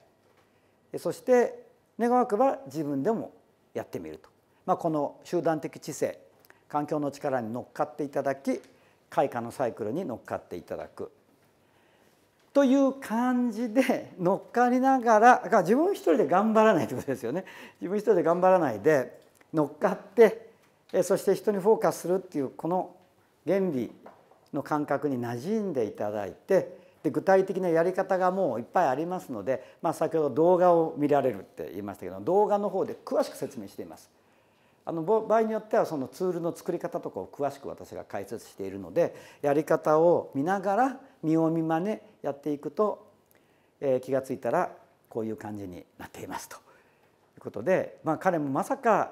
そして願わくば自分でもやってみると、まあ、この集団的知性環境の力に乗っかっていただき開花のサイクルに乗っかっていただくという感じで乗っかりながら自分一人で頑張らないってことですよね自分一人で頑張らないで乗っかってそして人にフォーカスするっていうこの原理の感覚に馴染んでいただいてで具体的なやり方がもういっぱいありますので、まあ、先ほど動画を見られるって言いましたけど動画の方で詳しく説明しています。あの場合によってはそのツールの作り方とかを詳しく私が解説しているのでやり方を見ながら見をう見まねやっていくと、えー、気が付いたらこういう感じになっていますということで、まあ、彼もまさか、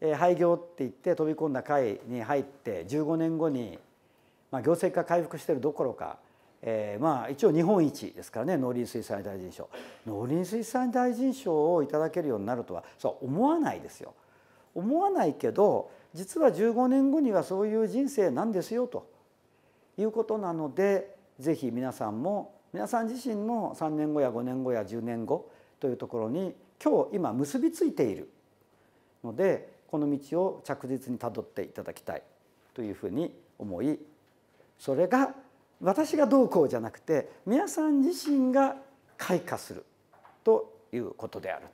えー、廃業って言って飛び込んだ会に入って15年後に、まあ、行政が回復しているどころか、えー、まあ一応日本一ですからね農林水産大臣賞農林水産大臣賞をいただけるようになるとはそう思わないですよ。思わないけど実は15年後にはそういう人生なんですよということなのでぜひ皆さんも皆さん自身の3年後や5年後や10年後というところに今日今結びついているのでこの道を着実にたどっていただきたいというふうに思いそれが私がどうこうじゃなくて皆さん自身が開花するということである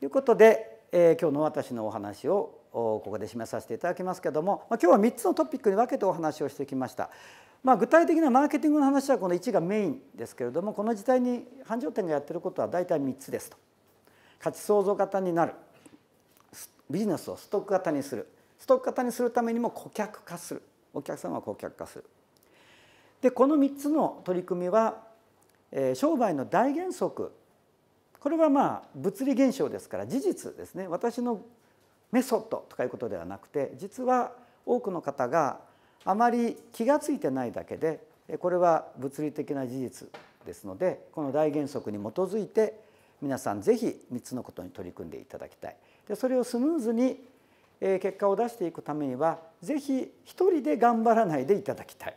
ということで、えー、今日の私のお話をここで示させていただきますけども今日は3つのトピックに分けてお話をしてきました。まあ、具体的なマーケティングの話はこの1がメインですけれどもこの時代に繁盛店がやってることは大体3つですと価値創造型になるビジネスをストック型にするストック型にするためにも顧客化するお客様は顧客化するでこの3つの取り組みは、えー、商売の大原則これはまあ物理現象ですから事実ですね私のメソッドとかいうことではなくて実は多くの方があまり気が付いてないだけでこれは物理的な事実ですのでこの大原則に基づいて皆さん是非3つのことに取り組んでいただきたい。でそれをスムーズに結果を出していくためには是非一人で頑張らないでいただきたい。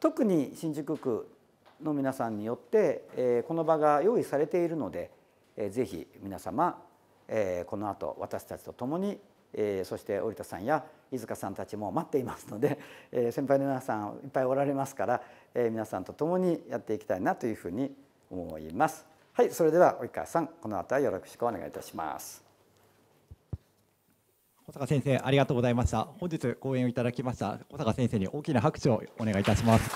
特に新宿区の皆さんによってこの場が用意されているので是非皆様この後私たちと共にそして織田さんや飯塚さんたちも待っていますので、えー、先輩の皆さんいっぱいおられますから、えー、皆さんと共にやっていきたいなというふうに思います。はい、それでは及川さん、この後はよろしくお願いいたします。小坂先生、ありがとうございました。本日講演をいただきました小坂先生に大きな拍手をお願いいたします。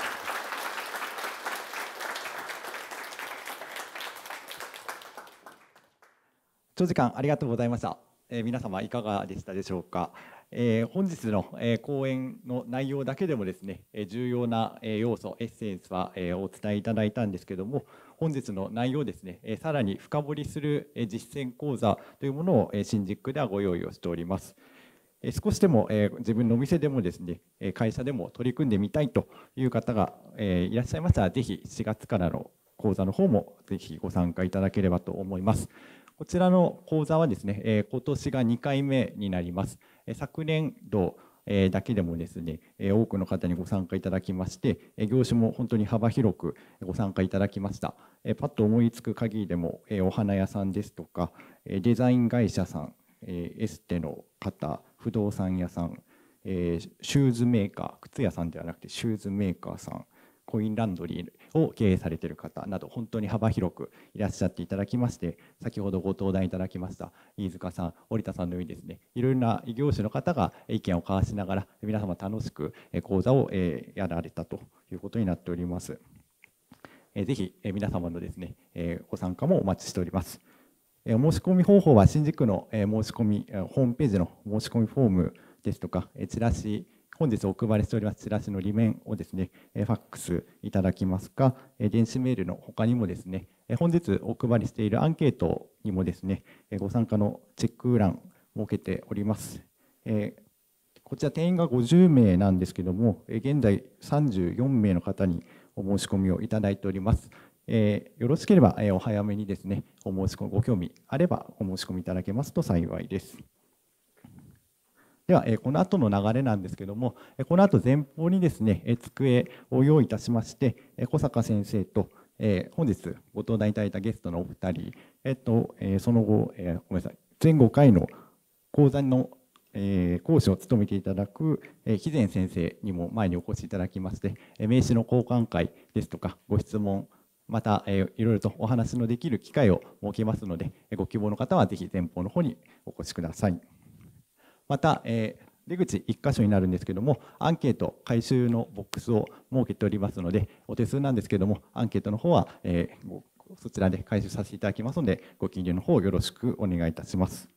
長時間ありがとうございました。え皆様いかがでしたでしょうか。えー、本日の、えー、講演の内容だけでもですね、えー、重要な、えー、要素、エッセンスは、えー、お伝えいただいたんですけども、本日の内容ですね、えー、さらに深掘りする、えー、実践講座というものを、えー、新宿区ではご用意をしております。えー、少しでも、えー、自分のお店でもですね、えー、会社でも取り組んでみたいという方が、えー、いらっしゃいましたら、ぜひ4月からの講座の方もぜひご参加いただければと思います。こちらの講座はですね、えー、今年が2回目になります。え昨年度、えだけでもですね、え多くの方にご参加いただきまして、え業種も本当に幅広くご参加いただきました。えパッと思いつく限りでも、えお花屋さんですとか、えデザイン会社さん、えエステの方、不動産屋さん、えシューズメーカー、靴屋さんではなくてシューズメーカーさん、コインランドリー、を経営されている方など本当に幅広くいらっしゃっていただきまして先ほどご登壇いただきました飯塚さん織田さんのようにですねいろいろな異業種の方が意見を交わしながら皆様楽しく講座をやられたということになっております。ぜひ皆様のですねご参加もお待ちしております。お申し込み方法は新宿の申し込みホームページの申し込みフォームですとかチラシ本日お配りしておりますチラシの裏面をですね、ファックスいただきますか、電子メールの他にもですね、本日お配りしているアンケートにもですね、ご参加のチェック欄設けております。こちら定員が50名なんですけども、現在34名の方にお申し込みをいただいております。えよろしければ、えお早めにですね、お申し込み、ご興味あればお申し込みいただけますと幸いです。では、この後の流れなんですけども、この後前方にですね、机を用意いたしまして、小坂先生と、本日ご登壇いただいたゲストのお二人、えっとその後、ごめんなさい、前後回の講座の講師を務めていただく、肥前先生にも前にお越しいただきまして、名刺の交換会ですとかご質問また、いろいろとお話のできる機会を設けますので、ご希望の方はぜひ前方の方にお越しください。また、えー、出口1箇所になるんですけどもアンケート回収のボックスを設けておりますのでお手数なんですけどもアンケートの方は、えー、そちらで回収させていただきますのでご記入の方よろしくお願いいたします。